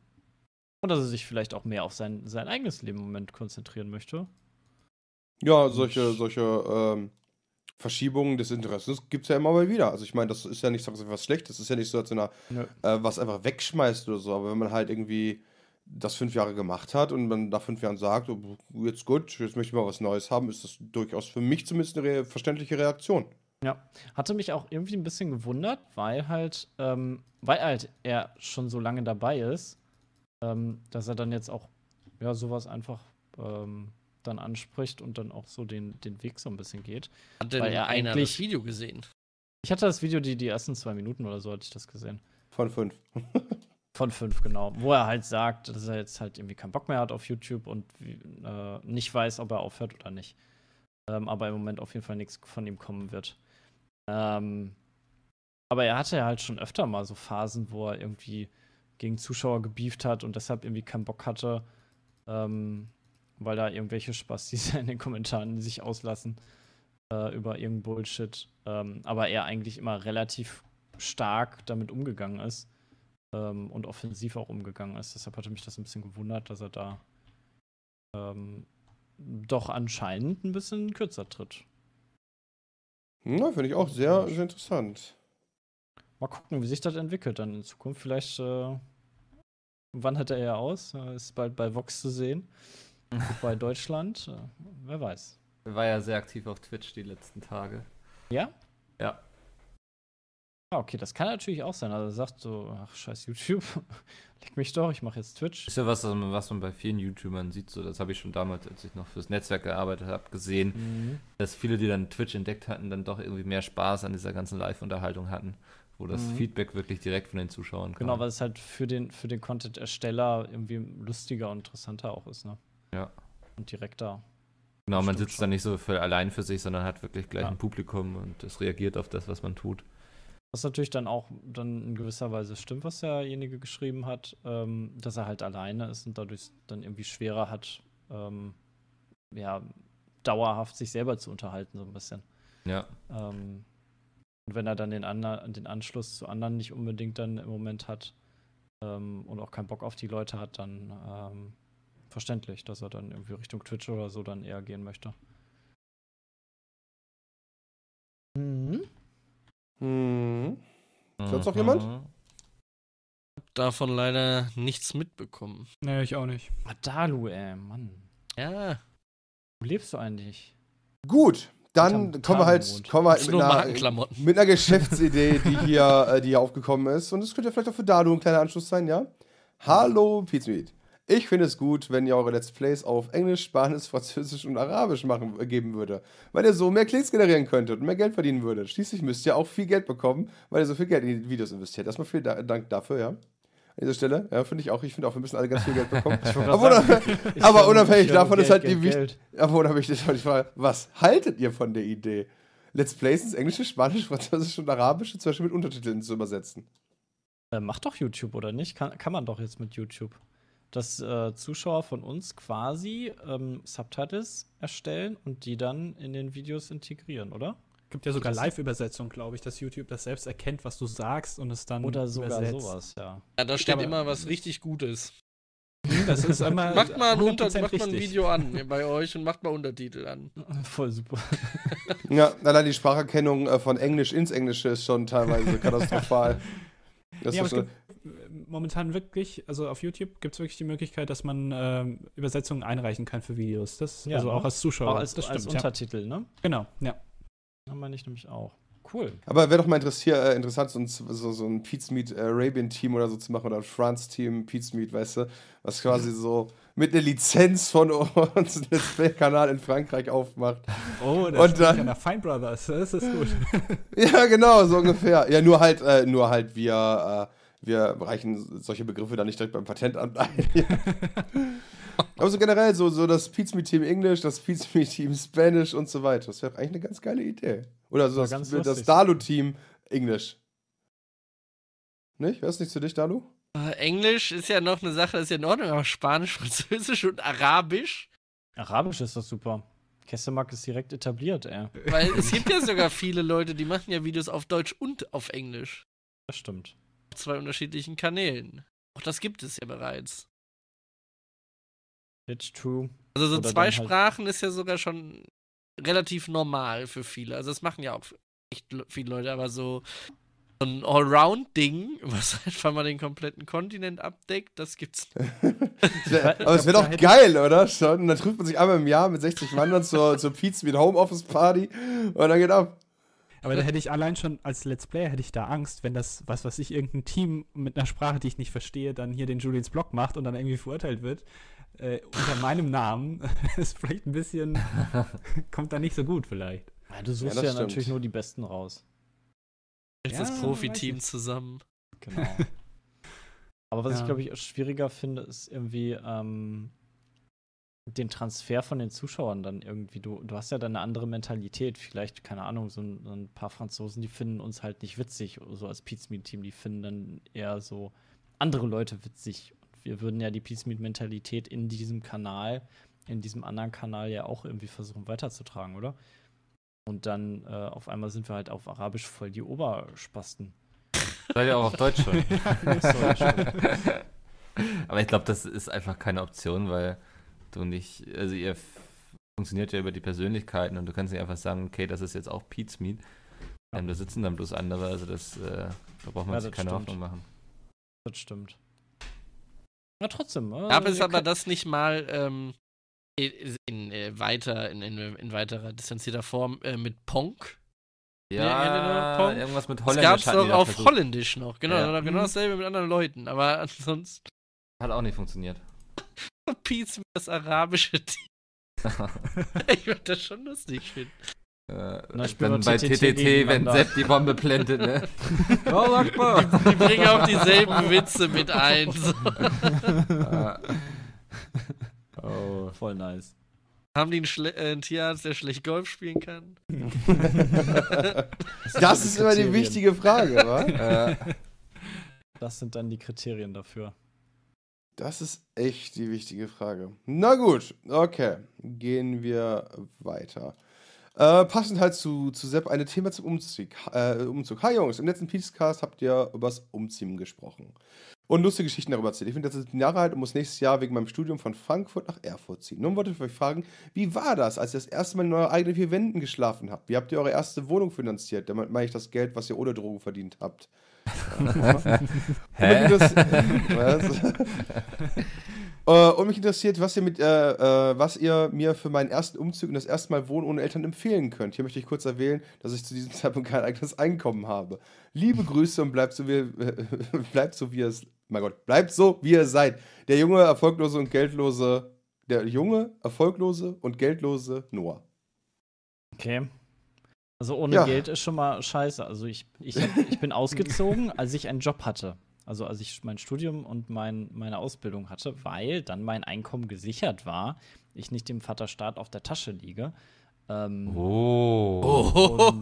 und dass er sich vielleicht auch mehr auf sein, sein eigenes Leben im Moment konzentrieren möchte. Ja, solche, solche ähm, Verschiebungen des Interesses gibt es ja immer mal wieder. Also ich meine, das ist ja nicht so etwas Schlechtes, das ist ja nicht so, als wenn er äh, was einfach wegschmeißt oder so, aber wenn man halt irgendwie das fünf Jahre gemacht hat und man nach fünf Jahren sagt, oh, jetzt gut, jetzt möchte ich mal was Neues haben, ist das durchaus für mich zumindest eine re verständliche Reaktion. Ja, hatte mich auch irgendwie ein bisschen gewundert, weil halt, ähm, weil halt er schon so lange dabei ist, ähm, dass er dann jetzt auch ja sowas einfach ähm, dann anspricht und dann auch so den, den Weg so ein bisschen geht. Hat denn weil er einer das Video gesehen? Ich hatte das Video, die, die ersten zwei Minuten oder so hatte ich das gesehen. Von fünf. *laughs* Von fünf, genau. Wo er halt sagt, dass er jetzt halt irgendwie keinen Bock mehr hat auf YouTube und äh, nicht weiß, ob er aufhört oder nicht. Ähm, aber im Moment auf jeden Fall nichts von ihm kommen wird. Ähm, aber er hatte ja halt schon öfter mal so Phasen, wo er irgendwie gegen Zuschauer gebieft hat und deshalb irgendwie keinen Bock hatte, ähm, weil da irgendwelche Spaß, Spastis *laughs* in den Kommentaren sich auslassen äh, über irgendeinen Bullshit. Ähm, aber er eigentlich immer relativ stark damit umgegangen ist ähm, und offensiv auch umgegangen ist. Deshalb hatte mich das ein bisschen gewundert, dass er da ähm, doch anscheinend ein bisschen kürzer tritt. Na, finde ich auch sehr, sehr interessant. Mal gucken, wie sich das entwickelt dann in Zukunft. Vielleicht, äh, wann hat er ja aus? Ist bald bei Vox zu sehen. bei Deutschland. Äh, wer weiß. Er war ja sehr aktiv auf Twitch die letzten Tage. Ja? Ja. Ah, okay, das kann natürlich auch sein. Also er sagt so, ach scheiß YouTube, *laughs* leg mich doch, ich mache jetzt Twitch. Ist ja was, was man bei vielen YouTubern sieht, so das habe ich schon damals, als ich noch fürs Netzwerk gearbeitet habe, gesehen, mhm. dass viele, die dann Twitch entdeckt hatten, dann doch irgendwie mehr Spaß an dieser ganzen Live-Unterhaltung hatten, wo das mhm. Feedback wirklich direkt von den Zuschauern kam. Genau, weil es halt für den, für den Content-Ersteller irgendwie lustiger und interessanter auch ist, ne? Ja. Und direkter. Genau, man sitzt schon. dann nicht so für, allein für sich, sondern hat wirklich gleich ja. ein Publikum und es reagiert auf das, was man tut. Was natürlich dann auch dann in gewisser Weise stimmt, was derjenige geschrieben hat, ähm, dass er halt alleine ist und dadurch dann irgendwie schwerer hat, ähm, ja, dauerhaft sich selber zu unterhalten, so ein bisschen. Ja. Ähm, und wenn er dann den, den Anschluss zu anderen nicht unbedingt dann im Moment hat ähm, und auch keinen Bock auf die Leute hat, dann ähm, verständlich, dass er dann irgendwie Richtung Twitch oder so dann eher gehen möchte. Mhm. Hm. Sonst noch mhm. jemand? Hab davon leider nichts mitbekommen. Nee, ich auch nicht. Adalu, ey, Mann. Ja. Wo lebst du eigentlich? Gut, dann kommen wir halt, kommen wir halt mit, einer, mit, einer, Geschäftsidee, *laughs* die hier, äh, die hier aufgekommen ist. Und es könnte ja vielleicht auch für Dalu ein kleiner Anschluss sein, ja? Hallo, Pizmeet. Ich finde es gut, wenn ihr eure Let's Plays auf Englisch, Spanisch, Französisch und Arabisch machen, äh, geben würde, weil ihr so mehr Klicks generieren könntet und mehr Geld verdienen würdet. Schließlich müsst ihr auch viel Geld bekommen, weil ihr so viel Geld in die Videos investiert. Erstmal vielen Dank dafür, ja an dieser Stelle. Ja, finde ich auch. Ich finde auch, wir müssen alle ganz viel Geld bekommen. *laughs* aber, sagen, aber unabhängig davon Geld, ist halt Geld, die Geld. Aber unabhängig davon die Frage, was haltet ihr von der Idee, Let's Plays ins Englische, Spanisch, Französisch und Arabische zum Beispiel mit Untertiteln zu übersetzen? Äh, macht doch YouTube, oder nicht? Kann, kann man doch jetzt mit YouTube dass äh, Zuschauer von uns quasi ähm, Subtitles erstellen und die dann in den Videos integrieren, oder? Gibt ja sogar Live-Übersetzung, glaube ich, dass YouTube das selbst erkennt, was du sagst und es dann Oder sogar übersetzt. sowas, ja. Ja, da steht immer was richtig Gutes. Hm, das ist einmal *laughs* macht mal, ein, unter, macht mal ein Video an bei euch und macht mal Untertitel an. *laughs* Voll super. *laughs* Ja, allein die Spracherkennung äh, von Englisch ins Englische ist schon teilweise katastrophal. Das ja, ist, momentan wirklich, also auf YouTube gibt es wirklich die Möglichkeit, dass man äh, Übersetzungen einreichen kann für Videos. Das, ja, also ne? auch als Zuschauer. Auch als, das stimmt, als Untertitel, ja. ne? Genau, ja. Haben meine ich nämlich auch. Cool. Aber wäre doch mal interessier, äh, interessant, so ein, so, so ein Pete's Meet äh, Arabian Team oder so zu machen oder ein France Team, Pizza Meat, weißt du, was quasi so mit einer Lizenz von uns einen *laughs* Display-Kanal in Frankreich aufmacht. Oh, das ist dann, ja Fine Brothers, das ist gut. *laughs* ja, genau, so ungefähr. Ja, nur halt, äh, nur halt wir. Äh, wir reichen solche Begriffe dann nicht direkt beim Patentamt ein. *laughs* Aber so generell, so, so das Pizza Team Englisch, das Pizza Me Team Spanish und so weiter. Das wäre eigentlich eine ganz geile Idee. Oder so das, das Dalu Team Englisch. Nicht? Wäre es nicht zu dich, Dalu? Äh, Englisch ist ja noch eine Sache, ist ja in Ordnung, aber Spanisch, *laughs* Französisch und Arabisch. Arabisch ist doch super. Kessemark ist direkt etabliert, ey. Weil es gibt ja sogar viele Leute, die machen ja Videos auf Deutsch und auf Englisch. Das stimmt zwei unterschiedlichen Kanälen. Auch das gibt es ja bereits. It's true. Also so Oder zwei halt Sprachen halt ist ja sogar schon relativ normal für viele. Also das machen ja auch echt viele Leute, aber so ein Allround-Ding, *laughs* was einfach mal den kompletten Kontinent abdeckt, das gibt's nicht. *laughs* aber es wird auch geil, oder? Schon. Und dann trifft man sich einmal im Jahr mit 60 Wandern zur, zur Pizza wie mit Homeoffice-Party und dann geht ab. Aber da hätte ich allein schon als Let's Player hätte ich da Angst, wenn das, was weiß ich, irgendein Team mit einer Sprache, die ich nicht verstehe, dann hier den Julians Block macht und dann irgendwie verurteilt wird. Äh, unter meinem Namen *laughs* ist vielleicht ein bisschen, *laughs* kommt da nicht so gut vielleicht. Ja, du suchst ja, ja natürlich nur die Besten raus. Jetzt ja, das Profi-Team zusammen. Genau. *laughs* Aber was ich, glaube ich, schwieriger finde, ist irgendwie, ähm, den Transfer von den Zuschauern dann irgendwie, du, du hast ja dann eine andere Mentalität. Vielleicht, keine Ahnung, so ein, ein paar Franzosen, die finden uns halt nicht witzig, so als Pizmeet-Team, die finden dann eher so andere Leute witzig. wir würden ja die Pizmeet-Mentalität in diesem Kanal, in diesem anderen Kanal ja auch irgendwie versuchen weiterzutragen, oder? Und dann äh, auf einmal sind wir halt auf Arabisch voll die Oberspasten. Seid ihr auch auf Deutsch schon? *laughs* ja, schon. *laughs* *laughs* Aber ich glaube, das ist einfach keine Option, weil macht und ich, also ihr funktioniert ja über die Persönlichkeiten und du kannst nicht einfach sagen, okay, das ist jetzt auch Pete's Meat. Ja. Ähm, da sitzen dann bloß andere, also das, äh, da braucht man ja, sich keine stimmt. Hoffnung machen. Das stimmt. Na trotzdem. Also Gab es aber das nicht mal ähm, in, äh, weiter, in, in, in, weiterer distanzierter Form äh, mit Ponk? Ja, Ponk? irgendwas mit Holländisch. Das gab es auch auf Holländisch noch, genau, ja. genau, genau mhm. dasselbe mit anderen Leuten, aber *laughs* ansonsten. Hat auch nicht funktioniert. *laughs* Peace, wie das arabische Team. *laughs* ich würde das schon lustig finden. Äh, Na, dann bei TTT, wenn Sepp die Bombe plantet, ne? oh, *laughs* die, die bringen auch dieselben Witze mit ein. So. Ah. oh, voll nice. Haben die einen, äh, einen, Tierarzt, der schlecht Golf spielen kann? das, das ist immer die wichtige Frage, wa? Äh. Das sind dann die Kriterien dafür. Das ist echt die wichtige Frage. Na gut, okay. Gehen wir weiter. Äh, passend halt zu, zu Sepp ein Thema zum Umzug. Äh, Umzug. Hi Jungs, im letzten Peacecast habt ihr übers Umziehen gesprochen. Und lustige Geschichten darüber erzählt. Ich bin jetzt 17 Jahre alt und muss nächstes Jahr wegen meinem Studium von Frankfurt nach Erfurt ziehen. Nun wollte ich euch fragen, wie war das, als ihr das erste Mal in euren eigenen vier Wänden geschlafen habt? Wie habt ihr eure erste Wohnung finanziert? Damit meine ich das Geld, was ihr ohne Drogen verdient habt. Hä? *laughs* was? Äh, und mich interessiert, was ihr, mit, äh, äh, was ihr mir für meinen ersten Umzug und das erste Mal Wohnen ohne Eltern empfehlen könnt. Hier möchte ich kurz erwähnen, dass ich zu diesem *laughs* Zeitpunkt kein eigenes Einkommen habe. Liebe Grüße und bleibt so wie, äh, *laughs* bleibt so wie ihr es. Mein Gott, bleibt so wie ihr seid. Der junge, erfolglose und geldlose. Der junge, erfolglose und geldlose Noah. Okay. Also ohne ja. Geld ist schon mal scheiße. Also ich, ich, ich bin ausgezogen, als ich einen Job hatte. Also als ich mein Studium und mein, meine Ausbildung hatte, weil dann mein Einkommen gesichert war, ich nicht dem Vaterstaat auf der Tasche liege. Ähm, oh.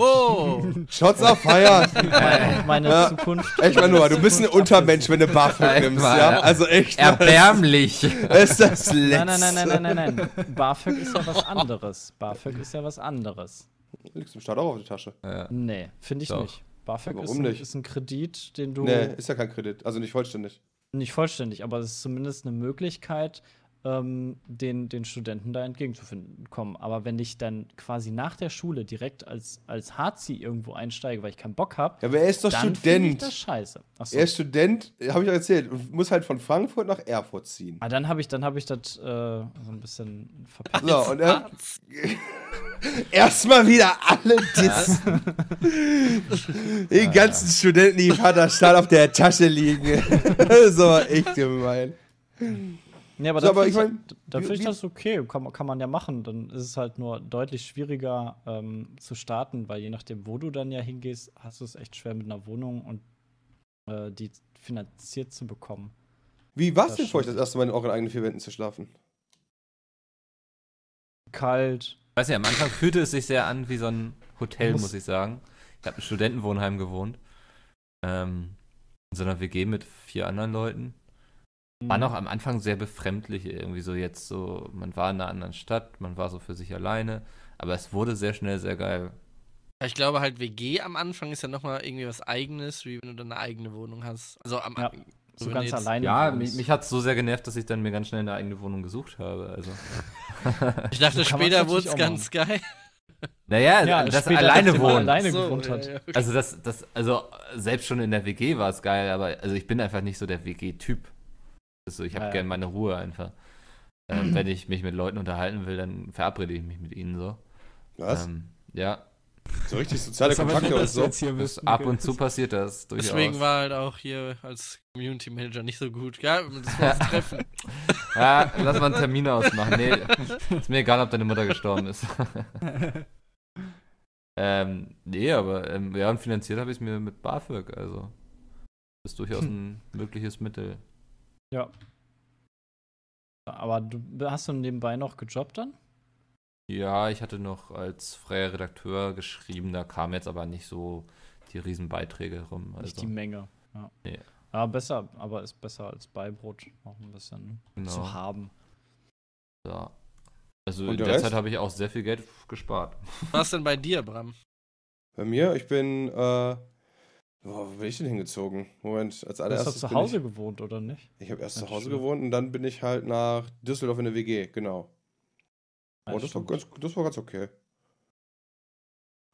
oh. *laughs* Shots are fired. *laughs* Meine, meine ja. Zukunft. Echt meine nur, du bist ein Untermensch, wenn du BAföG nimmst, ja? Also echt. Erbärmlich. *laughs* Ist das letzte. Nein, nein, nein, nein, nein, nein. BAföG ist ja was anderes. BAföG ist ja was anderes. Liegst du im Staat auch auf die Tasche? Ja. Nee, finde ich Doch. nicht. BAföG ist nicht? ist ein Kredit, den du. Nee, ist ja kein Kredit. Also nicht vollständig. Nicht vollständig, aber es ist zumindest eine Möglichkeit, ähm, den, den Studenten da entgegenzukommen. Aber wenn ich dann quasi nach der Schule direkt als, als Hazi irgendwo einsteige, weil ich keinen Bock habe. Ja, aber er ist doch Student. Ich das scheiße. Achso. Er ist Student, habe ich auch erzählt, und muss halt von Frankfurt nach Erfurt ziehen. Ah, dann habe ich, hab ich das äh, so ein bisschen verpasst. So, und er. *laughs* *laughs* Erstmal wieder alle dissen. Den ganzen ja. Studenten, die Vater Stahl auf der Tasche liegen. das war echt gemein. Ja, aber, so, aber ich mein, da finde ich das okay, kann, kann man ja machen. Dann ist es halt nur deutlich schwieriger ähm, zu starten, weil je nachdem, wo du dann ja hingehst, hast du es echt schwer mit einer Wohnung und äh, die finanziert zu bekommen. Wie war es denn für euch, das erste Mal in euren eigenen vier Wänden zu schlafen? kalt. Weiß nicht, am Anfang fühlte es sich sehr an wie so ein Hotel, muss, ich sagen. Ich habe im Studentenwohnheim gewohnt. Ähm, in so einer WG mit vier anderen Leuten. War mhm. noch am Anfang sehr befremdlich irgendwie so jetzt so, man war in einer anderen Stadt, man war so für sich alleine, aber es wurde sehr schnell sehr geil. Ich glaube halt WG am Anfang ist ja nochmal irgendwie was eigenes, wie wenn du deine eigene Wohnung hast. Also am ja. So, ganz jetzt, alleine. Ja, mich, mich hat es so sehr genervt, dass ich dann mir ganz schnell eine eigene Wohnung gesucht habe. Also. ich dachte, so später wurde es ganz geil. Naja, ja, das alleine wohnt. Alleine so, gewohnt hat. Ja, okay. Also das, das, also selbst schon in der WG war es geil, aber also ich bin einfach nicht so der WG-Typ. Also ich habe ja, gerne meine Ruhe einfach. Ähm, *clears throat* wenn ich mich mit Leuten unterhalten will, dann verabrede ich mich mit ihnen so. Was? Ähm, ja, so richtig soziale Kontakte und so. Ab und zu passiert das durchaus. Deswegen war halt auch hier als Community Manager nicht so gut. Ja, das war das *laughs* Treffen. ja, lass mal einen Termin ausmachen. Nee, ist mir egal, ob deine Mutter gestorben ist. *laughs* ähm, nee, aber ähm, ja, und finanziert habe ich es mir mit BAföG, also. Das ist durchaus ein mögliches Mittel. Ja. Aber du hast du nebenbei noch gejobbt dann? Ja, ich hatte noch als freier Redakteur geschrieben, da kamen jetzt aber nicht so die Riesenbeiträge rum. Also. Nicht die Menge. Ja. Nee. ja, besser, aber ist besser als Beibrot noch ein bisschen genau. zu haben. Ja. Also in der, der Zeit habe ich auch sehr viel Geld gespart. *laughs* Was denn bei dir, Bram? Bei mir? Ich bin, äh, wo bin ich denn hingezogen? Moment, als allererstes. Du hast zu Hause ich, gewohnt, oder nicht? Ich habe erst Natürlich. zu Hause gewohnt und dann bin ich halt nach Düsseldorf in der WG, genau. Oh, das, war ganz, das war ganz okay.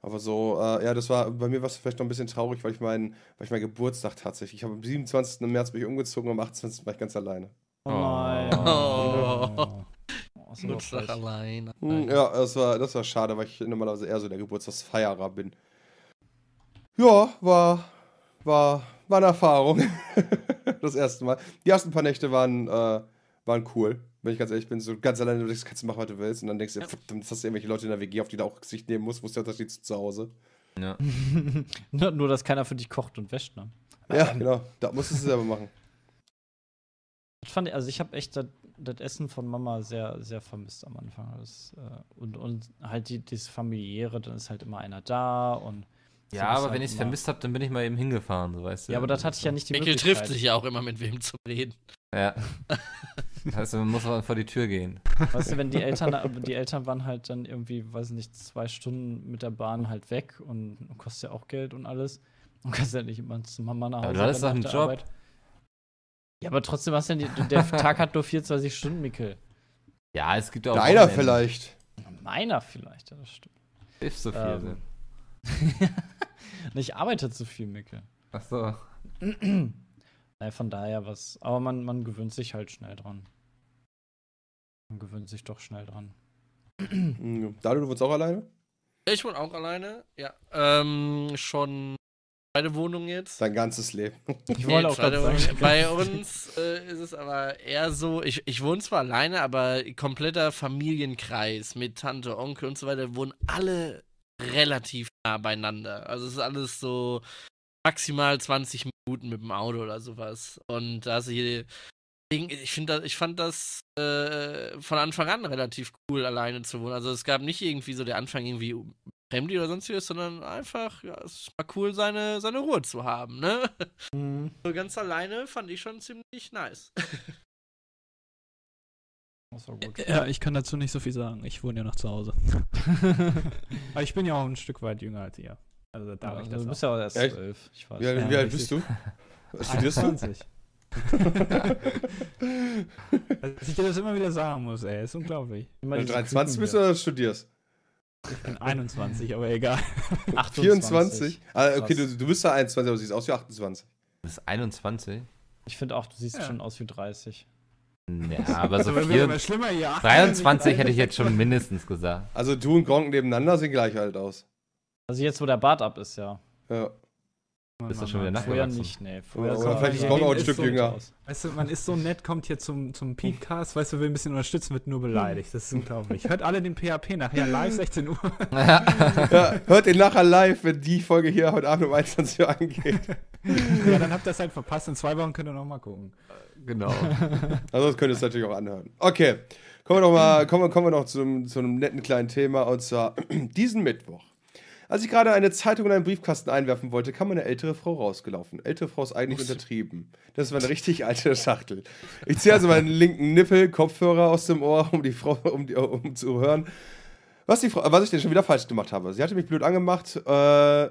Aber so, äh, ja, das war, bei mir war es vielleicht noch ein bisschen traurig, weil ich meinen, ich meinen Geburtstag tatsächlich, ich habe am 27. März bin ich umgezogen, am 28. war ich ganz alleine. Oh nein. Oh. oh. oh Geburtstag alleine. Hm, ja, das war, das war schade, weil ich normalerweise eher so der Geburtstagsfeierer bin. Ja, war, war, war eine Erfahrung. *laughs* das erste Mal. Die ersten paar Nächte waren, äh, waren cool. Wenn ich ganz ehrlich bin, so ganz alleine, du denkst, kannst du machen, was du willst. Und dann denkst du, ja. verdammt, hast du irgendwelche Leute in der WG, auf die du auch Gesicht nehmen musst. Wo ist der Unterschied zu, zu Hause? Ja. *laughs* Nur, dass keiner für dich kocht und wäscht, ne? Ja, genau. Da musstest du selber machen. *laughs* Das fand, ich, also ich habe echt das, das, Essen von Mama sehr, sehr vermisst am Anfang. Das, äh, und, und halt die, dieses familiäre, dann ist halt immer einer da und ja, aber halt wenn ich es vermisst habe, dann bin ich mal eben hingefahren, so weißt du. Ja, aber das hatte ich ja nicht die Mikkel Möglichkeit. trifft sich ja auch immer mit wem zu reden. Ja. *laughs* Also muss man vor die Tür gehen. Weißt du, wenn die Eltern, die Eltern waren halt dann irgendwie, weiß nicht, zwei Stunden mit der Bahn halt weg und, und kostet ja auch Geld und alles. Und kannst ja nicht immer zu Mama nach also Hause. Aber du hattest doch einen Job. Arbeit. Ja, aber trotzdem hast du ja, die, der Tag hat nur 24 Stunden, Mikkel. Ja, es gibt auch. Deiner vielleicht. Meiner vielleicht, ja, das stimmt. Hilfst so viel, ähm. Ne? *laughs* Ich arbeite zu viel, Micke. Ach so. *clears throat* naja, von daher was. Aber man, man gewöhnt sich halt schnell dran. Man gewöhnt sich doch schnell dran. Dario, du wohnst auch alleine? Ich wohne auch alleine, ja. Ähm, schon meine Wohnung jetzt. Dein ganzes Leben. Ich wollte auch gerade sagen. *laughs* Bei uns äh, ist es aber eher so, ich, ich wohne zwar alleine, aber kompletter Familienkreis mit Tante, Onkel und so weiter wohnen alle relativ nah beieinander. Also es ist alles so maximal 20 Minuten mit dem Auto oder sowas. Und da hast du hier ich, find das, ich fand das äh, von Anfang an relativ cool, alleine zu wohnen. Also es gab nicht irgendwie so der Anfang irgendwie Fremdi oder sonstiges, sondern einfach, ja, es war cool, seine, seine Ruhe zu haben, ne? *laughs* Mhm. So ganz alleine fand ich schon ziemlich nice. *laughs* Ja, ich kann dazu nicht so viel sagen. Ich wohne ja noch zu Hause. *laughs* Aber ich bin ja auch ein Stück weit jünger als ihr. Also darf ja, ich also das. Du bist ja auch erst zwölf. Ja, wie alt bist du? Was studierst 21. du? Dass ich dir das immer wieder sagen muss, ey, ist unglaublich. Wenn du 23 bist oder studierst? Ich bin 21, aber egal. 24? Ah, okay, du, du, bist ja 21, aber siehst aus wie 28. Du bist 21? Ich finde auch, du siehst ja. schon aus wie 30. Ja, aber so also, 23 hätte ich jetzt schon mindestens gesagt. Also du und Gronk nebeneinander sehen gleich alt aus. Also jetzt, wo der Bart ab ist, ja. Ja. Bist du schon wieder nachgewachsen? Vorher nicht, ne. Vorher oh, so vielleicht ist Bob auch ein Stück so, jünger. Weißt du, man ist so nett, kommt hier zum, zum Peakcast, weißt du, will ein bisschen unterstützen, wird nur beleidigt. Das ist unglaublich. Hört alle den PHP nachher live, 16 *laughs* Uhr. *laughs* ja, hört ihn nachher live, wenn die Folge hier heute Abend um 21 Uhr angeht. ja, dann habt ihr es halt verpasst. In zwei Wochen könnt ihr nochmal gucken. Äh, genau. *laughs* Also das könnt ihr es natürlich auch anhören. Okay, kommen wir noch, mal, kommen, kommen wir noch zu einem netten kleinen Thema und zwar *clears throat* diesen Mittwoch als ich gerade eine Zeitung in einen Briefkasten einwerfen wollte, kam eine ältere Frau rausgelaufen. Ältere Frau ist eigentlich Uff. untertrieben. Das war eine richtig alte Schachtel. Ich ziehe also meinen linken Nippel, Kopfhörer aus dem Ohr, um die Frau, um, die, um zu hören. Was, die Frau, was ich denn schon wieder falsch gemacht habe. Sie hatte mich blöd angemacht. Äh,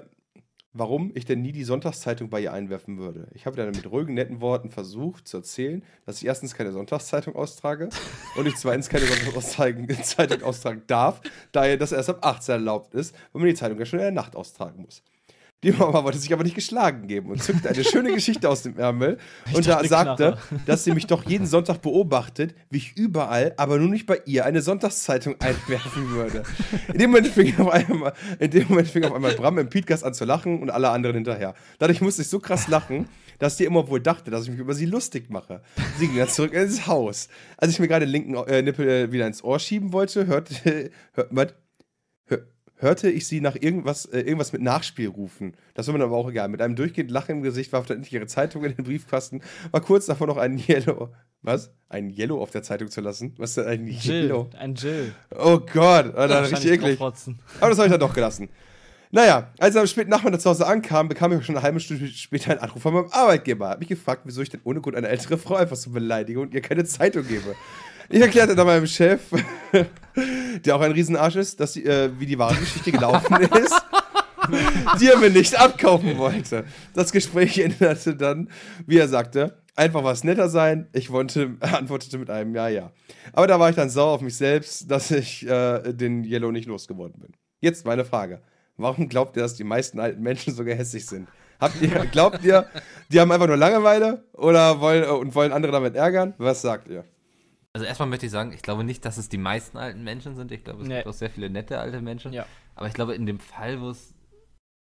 warum ich denn nie die Sonntagszeitung bei ihr einwerfen würde. Ich habe dann mit ruhigen, netten Worten versucht zu erzählen, dass ich erstens keine Sonntagszeitung austrage und ich zweitens keine Sonntagszeitung *laughs* austragen darf, da ihr das erst ab 18 erlaubt ist, weil man die Zeitung ja schon in der Nacht austragen muss. Die Mama wollte sich aber nicht geschlagen geben und zückte eine schöne Geschichte aus dem Ärmel und da sagte, Knarre. dass sie mich doch jeden Sonntag beobachtet, wie ich überall, aber nur nicht bei ihr, eine Sonntagszeitung einwerfen würde. In dem Moment fing auf einmal, in dem Moment fing auf einmal Bram im Podcast an zu lachen und alle anderen hinterher. Dadurch musste ich so krass lachen, dass die immer wohl dachte, dass ich mich über sie lustig mache. Sie ging dann zurück ins Haus. Als ich mir gerade den linken äh, Nippel äh, wieder ins Ohr schieben wollte, hörte, hört, hörte ich sie nach irgendwas, äh, irgendwas mit Nachspiel rufen. Das war mir aber auch egal. Mit einem durchgehend Lachen im Gesicht warf dann ihre Zeitung in den Briefkasten, war kurz davor noch einen Yellow. Was? Ein Yellow auf der Zeitung zu lassen? Was ist denn ein Jill, Yellow? Ein Jill. Oh Gott, oh, Alter, richtig eklig. Aber das habe ich dann doch gelassen. Naja, als ich am späten Nachmittag zu Hause ankam, bekam ich schon eine halbe Stunde später einen Anruf von meinem Arbeitgeber. Hat mich gefragt, wieso ich denn ohne Grund eine ältere Frau einfach so beleidige und ihr keine Zeitung gebe. Ich erklärte dann meinem Chef, *laughs* der auch ein Riesenarsch ist, dass die, äh, wie die Warengeschichte gelaufen *laughs* ist, die er mir nicht abkaufen wollte. Das Gespräch änderte dann, wie er sagte, einfach was netter sein. Ich wollte, *laughs* antwortete mit einem Ja, ja. Aber da war ich dann sauer auf mich selbst, dass ich äh, den Yellow nicht losgeworden bin. Jetzt meine Frage. Warum glaubt ihr, dass die meisten alten Menschen so gehässig sind? Habt ihr, glaubt ihr, die haben einfach nur Langeweile oder wollen, äh, und wollen andere damit ärgern? Was sagt ihr? Also erstmal möchte ich sagen, ich glaube nicht, dass es die meisten alten Menschen sind. Ich glaube, es nee. gibt auch sehr viele nette alte Menschen. Ja. Aber ich glaube, in dem Fall, wo es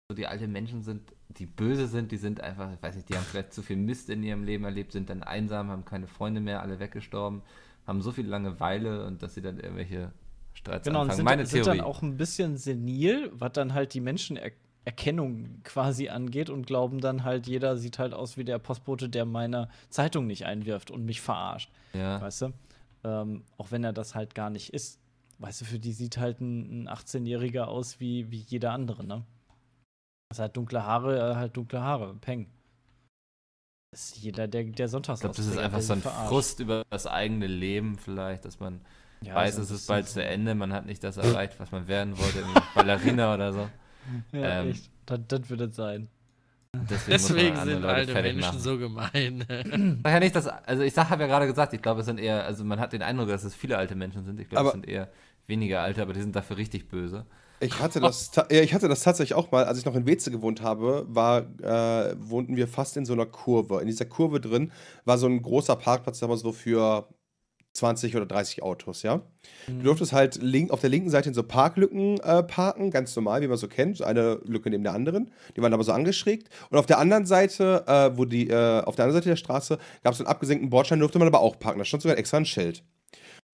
so die alten Menschen sind, die böse sind, die sind einfach, ich weiß nicht, die haben vielleicht zu viel Mist in ihrem Leben erlebt, sind dann einsam, haben keine Freunde mehr, alle weggestorben, haben so viel Langeweile und dass sie dann irgendwelche Streits genau, anfangen. Genau, sind, Meine sind Theorie. dann auch ein bisschen senil, was dann halt die Menschenerkennung quasi angeht und glauben dann halt, jeder sieht halt aus wie der Postbote, der meine Zeitung nicht einwirft und mich verarscht. Ja. Weißt du? Ähm, auch wenn er das halt gar nicht ist. Weißt du, für die sieht halt ein, 18-Jähriger aus wie, wie jeder andere, ne? Also hat dunkle Haare, äh, halt dunkle Haare, Peng. Das ist jeder, der, der sonntags Ich glaube, das ist einfach so ein verarscht. Frust über das eigene Leben, vielleicht, dass man ja, weiß, also es ist bald so zu Ende, man hat nicht das erreicht, was man werden wollte, Ballerina oder so. *laughs* Ja, ähm, echt. Das, das wird es sein. Deswegen, Deswegen sind alte Menschen machen. so gemein. Sag *laughs* ja nicht, dass, also ich habe ja gerade gesagt, ich glaube, es sind eher, also man hat den Eindruck, dass es viele alte Menschen sind. Ich glaube, es sind eher weniger alte, aber die sind dafür richtig böse. Ich hatte, das, ja, ich hatte das tatsächlich auch mal, als ich noch in Weze gewohnt habe, war, äh, wohnten wir fast in so einer Kurve. In dieser Kurve drin war so ein großer Parkplatz, sagen so, für 20 oder 30 Autos, ja. Du mhm. durftest halt link, auf der linken Seite in so Parklücken äh, parken, ganz normal, wie man so kennt, so eine Lücke neben der anderen. Die waren aber so angeschrägt. Und auf der anderen Seite, äh, wo die, äh, auf der anderen Seite der Straße gab es so einen abgesenkten Bordstein, durfte man aber auch parken. Da stand sogar extra ein Schild.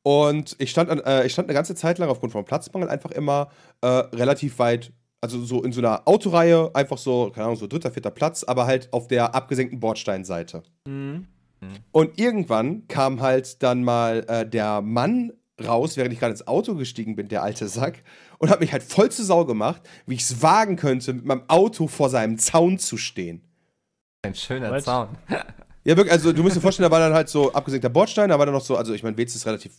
Und ich stand, äh, ich stand eine ganze Zeit lang aufgrund von Platzmangel einfach immer äh, relativ weit also so in so einer Autoreihe, einfach so, keine Ahnung, so dritter, vierter Platz, aber halt auf der abgesenkten Bordsteinseite. Mhm. Mhm. Und irgendwann kam halt dann mal äh, der Mann raus, während ich gerade ins Auto gestiegen bin, der alte Sack, und hat mich halt voll zu Sau gemacht, wie ich es wagen könnte, mit meinem Auto vor seinem Zaun zu stehen. Ein schöner What? Zaun. *laughs* ja, wirklich, also du musst dir vorstellen, da war dann halt so abgesenkter Bordstein, da war dann noch so, also ich meine, Wetz ist relativ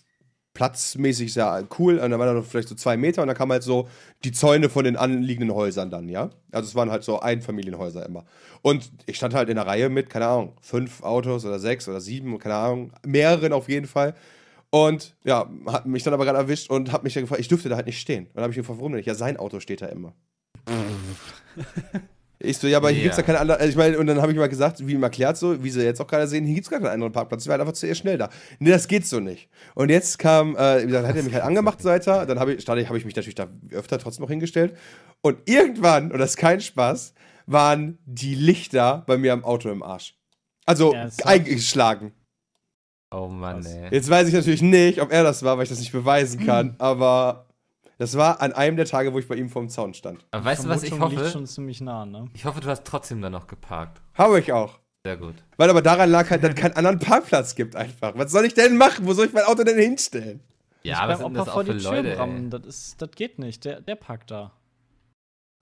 platzmäßig sehr cool. Und dann waren da noch vielleicht so zwei Meter und dann kamen halt so die Zäune von den anliegenden Häusern dann, ja. Also es waren halt so Einfamilienhäuser immer. Und ich stand halt in der Reihe mit, keine Ahnung, fünf Autos oder sechs oder sieben, keine Ahnung, mehreren auf jeden Fall. Und ja, hat mich dann aber gerade erwischt und hat mich dann gefragt, ich dürfte da halt nicht stehen. Und dann habe ich gefragt, warum denn nicht? Ja, sein Auto steht da immer. *laughs* Ich so, ja, aber hier yeah. es ja keine andere. Also ich meine, und dann habe ich mal gesagt, wie ihm erklärt, so, wie sie jetzt auch gerade sehen, hier gibt es gar keinen anderen Parkplatz. Ich war halt einfach sehr schnell da. Nee, das geht so nicht. Und jetzt kam, äh, wie hat er mich halt angemacht, seit Dann habe ich, stattlich ich mich natürlich da öfter trotzdem noch hingestellt. Und irgendwann, und das ist kein Spaß, waren die Lichter bei mir am Auto im Arsch. Also ja, eingeschlagen. Oh Mann, ey. Jetzt weiß ich natürlich nicht, ob er das war, weil ich das nicht beweisen kann, *clears throat* aber das war an einem der Tage, wo ich bei ihm vorm Zaun stand. Aber weißt du, was ich hoffe? schon ziemlich nah, ne? Ich hoffe, du hast trotzdem da noch geparkt. Habe ich auch. Sehr gut. Weil aber daran lag halt, dass es keinen anderen Parkplatz gibt einfach. Was soll ich denn machen? Wo soll ich mein Auto denn hinstellen? Ja, aber sind das auch für Leute, das, ist, das geht nicht. Der, der parkt da.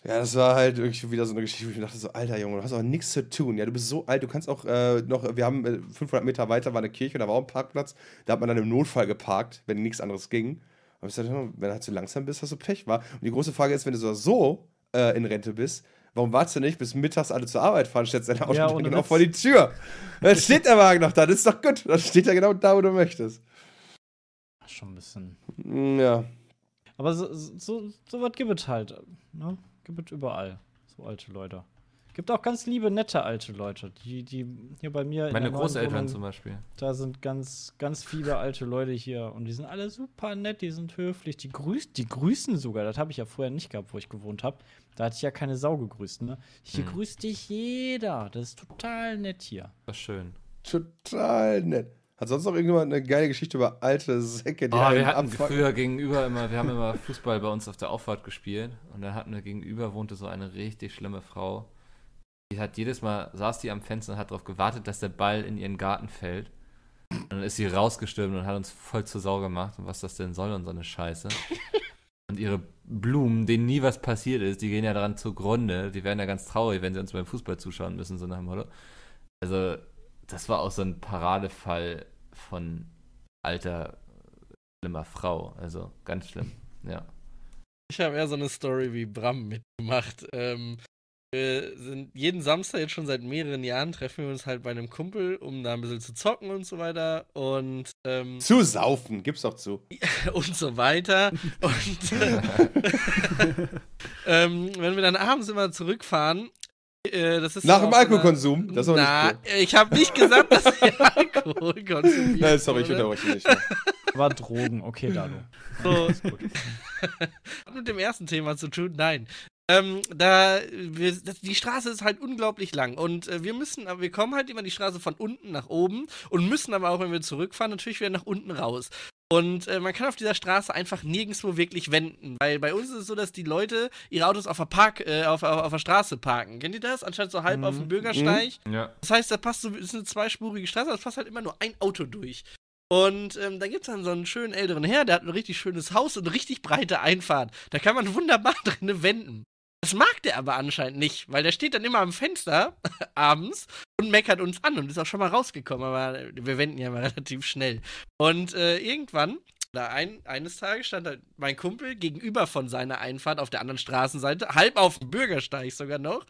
Ja, das war halt wirklich wieder so eine Geschichte, wo ich mir dachte so, alter Junge, du hast auch nichts zu tun. Ja, du bist so alt, du kannst auch äh, noch, wir haben äh, 500 Meter weiter war eine Kirche und da war auch ein Parkplatz. Da hat man dann im Notfall geparkt, wenn nichts anderes ging. Aber ich gesagt, wenn du halt zu langsam bist, hast du Pech, war. Und die große Frage ist, wenn du so, so äh, in Rente bist, warum wartest du nicht, bis mittags alle zur Arbeit fahren, stellst dein Auto ja, und genau vor die Tür? Dann steht der Wagen noch da, das ist doch gut. Dann steht er genau da, wo du möchtest. Schon ein bisschen. Hm, ja. Aber so, so, so was gibt es halt. Ne? Gibt es überall. So alte Leute. Gibt auch ganz liebe, nette alte Leute, die, die hier bei mir. Meine Großeltern Wohnung, zum Beispiel. Da sind ganz, ganz viele alte Leute hier und die sind alle super nett, die sind höflich, die, grüß, die grüßen sogar. Das habe ich ja vorher nicht gehabt, wo ich gewohnt habe. Da hatte ich ja keine Sau gegrüßt, ne? Hier hm. grüßt dich jeder. Das ist total nett hier. Das ist schön. Total nett. Hat sonst noch irgendjemand eine geile Geschichte über alte Säcke, die oh, wir hatten abfangen? früher gegenüber immer, wir haben immer Fußball bei uns auf der Auffahrt gespielt und da hatten wir gegenüber wohnte so eine richtig schlimme Frau. Die hat jedes Mal, saß die am Fenster und hat darauf gewartet, dass der Ball in ihren Garten fällt. Und dann ist sie rausgestürmt und hat uns voll zur Sau gemacht. Und was das denn soll und so eine Scheiße. *laughs* Und ihre Blumen, denen nie was passiert ist, die gehen ja daran zugrunde. Die werden ja ganz traurig, wenn sie uns beim Fußball zuschauen müssen, so nach dem Motto. Also, das war auch so ein Paradefall von alter, schlimmer Frau. Also, ganz schlimm, ja. Ich habe eher so eine Story wie Bram mitgemacht. Ähm, wir sind jeden Samstag jetzt schon seit mehreren Jahren treffen wir uns halt bei einem Kumpel, um da ein bisschen zu zocken und so weiter und ähm, zu saufen, gibt's doch zu *laughs* und so weiter und äh, *laughs* ähm, wenn wir dann abends immer zurückfahren äh, Nach dem Alkoholkonsum? Eine... Das ist Na, cool. ich habe nicht gesagt, dass ich *laughs* Alkohol konsumiert Nein, sorry, ich unterbreche nicht. War Drogen, okay, Dalo. So. Hat mit dem ersten Thema zu tun? Nein. Ähm, da, wir, das, die Straße ist halt unglaublich lang und äh, wir müssen, wir kommen halt immer die Straße von unten nach oben und müssen aber auch, wenn wir zurückfahren, natürlich wieder nach unten raus. Und äh, man kann auf dieser Straße einfach nirgendwo wirklich wenden, weil bei uns ist es so, dass die Leute ihre Autos auf der, Park, äh, auf, auf, auf, der Straße parken. Kennt ihr das? Anstatt so halb mhm. auf dem mhm. Bürgersteig. Mhm. Ja. Das heißt, da passt so, ist eine zweispurige Straße, da passt halt immer nur ein Auto durch. Und ähm, da gibt es dann so einen schönen älteren Herr, der hat ein richtig schönes Haus und eine richtig breite Einfahrt. Da kann man wunderbar *laughs* drinne wenden. Das mag der aber anscheinend nicht, weil der steht dann immer am Fenster *laughs* abends und meckert uns an und ist auch schon mal rausgekommen, aber wir wenden ja mal *laughs* relativ schnell. Und äh, irgendwann, da ein, eines Tages stand halt mein Kumpel gegenüber von seiner Einfahrt auf der anderen Straßenseite, halb auf dem Bürgersteig sogar noch.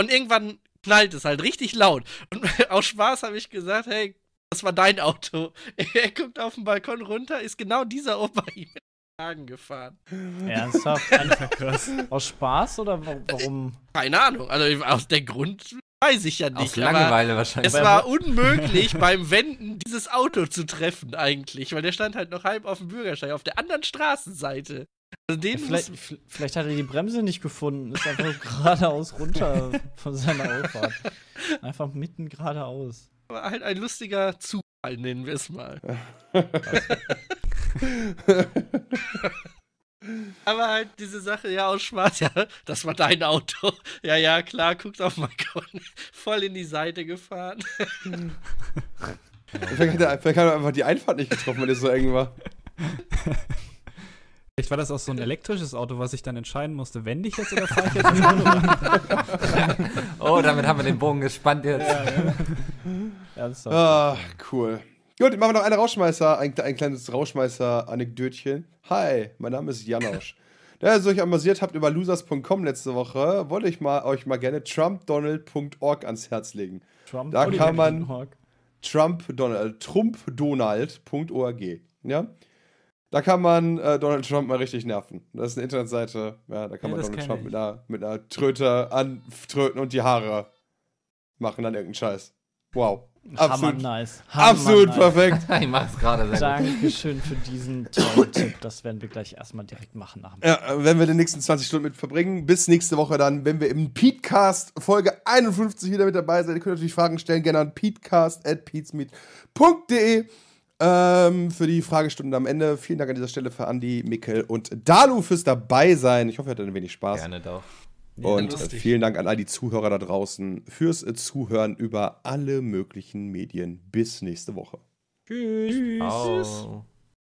Und irgendwann knallt es halt richtig laut. Und *laughs* aus Spaß habe ich gesagt, hey, das war dein Auto. Er guckt auf den Balkon runter, ist genau dieser Opa hier Wagen gefahren. Ernsthaft? *laughs* aus Spaß oder warum? Keine Ahnung. Also aus der Grund weiß ich ja nicht. Aus Langeweile wahrscheinlich. Es war unmöglich, beim Wenden dieses Auto zu treffen eigentlich, weil der stand halt noch halb auf dem Bürgersteig, auf der anderen Straßenseite. Also den ja, vielleicht, vielleicht, hat er die Bremse nicht gefunden, ist einfach *laughs* geradeaus runter von seiner Auffahrt. Einfach mitten geradeaus. War halt ein lustiger Zug nennen wir es mal. *laughs* Aber halt diese Sache, ja, aus Schwarz, ja, das war dein Auto. Ja, ja, klar, guckt auf mein Konto. Voll in die Seite gefahren. vielleicht, hat er, vielleicht hat er einfach die Einfahrt nicht getroffen, weil es so eng war. Vielleicht war das auch so ein elektrisches Auto, was ich dann entscheiden musste, wende ich jetzt oder fahre ich jetzt ins *laughs* Auto? oh, damit haben wir den Bogen gespannt jetzt. Ja, ja. Ernsthaft. Ah, cool. Gut, machen wir noch einen Rauschmeißer, ein, ein kleines Rauschmeißer-Anekdötchen. Hi, mein Name ist Janosch. Da ihr euch amüsiert habt über losers.com letzte Woche, wollte ich mal, euch mal gerne trumpdonald.org ans Herz legen. Trump da oh, kann man trumpdonald.org, ja? Da kann man äh, Donald Trump mal richtig nerven. Das ist eine Internetseite, ja, da kann ja, man Donald Trump mit einer, mit einer Tröte antröten und die Haare machen an irgendeinen Scheiß. Wow. Hammer absolut, nice. Hammer absolut nice. perfekt. *laughs* ich mach's gerade sehr Dankeschön für diesen tollen *laughs* Tipp. Das werden wir gleich erstmal direkt machen. Nach ja, werden wir die nächsten 20 Stunden mit verbringen. Bis nächste Woche dann, wenn wir im Petecast Folge 51 wieder mit dabei sind. Ihr könnt natürlich Fragen stellen, gerne an peatcast.peatsmeet.de ähm, für die Fragestunden am Ende. Vielen Dank an dieser Stelle für Andi, Mikkel und Dalu fürs Dabeisein. Ich hoffe, ihr hattet ein wenig Spaß. Gerne doch und äh, lustig. vielen Dank an all die Zuhörer da draußen fürs äh, Zuhören über alle möglichen Medien. Bis nächste Woche. Tschüss. Au.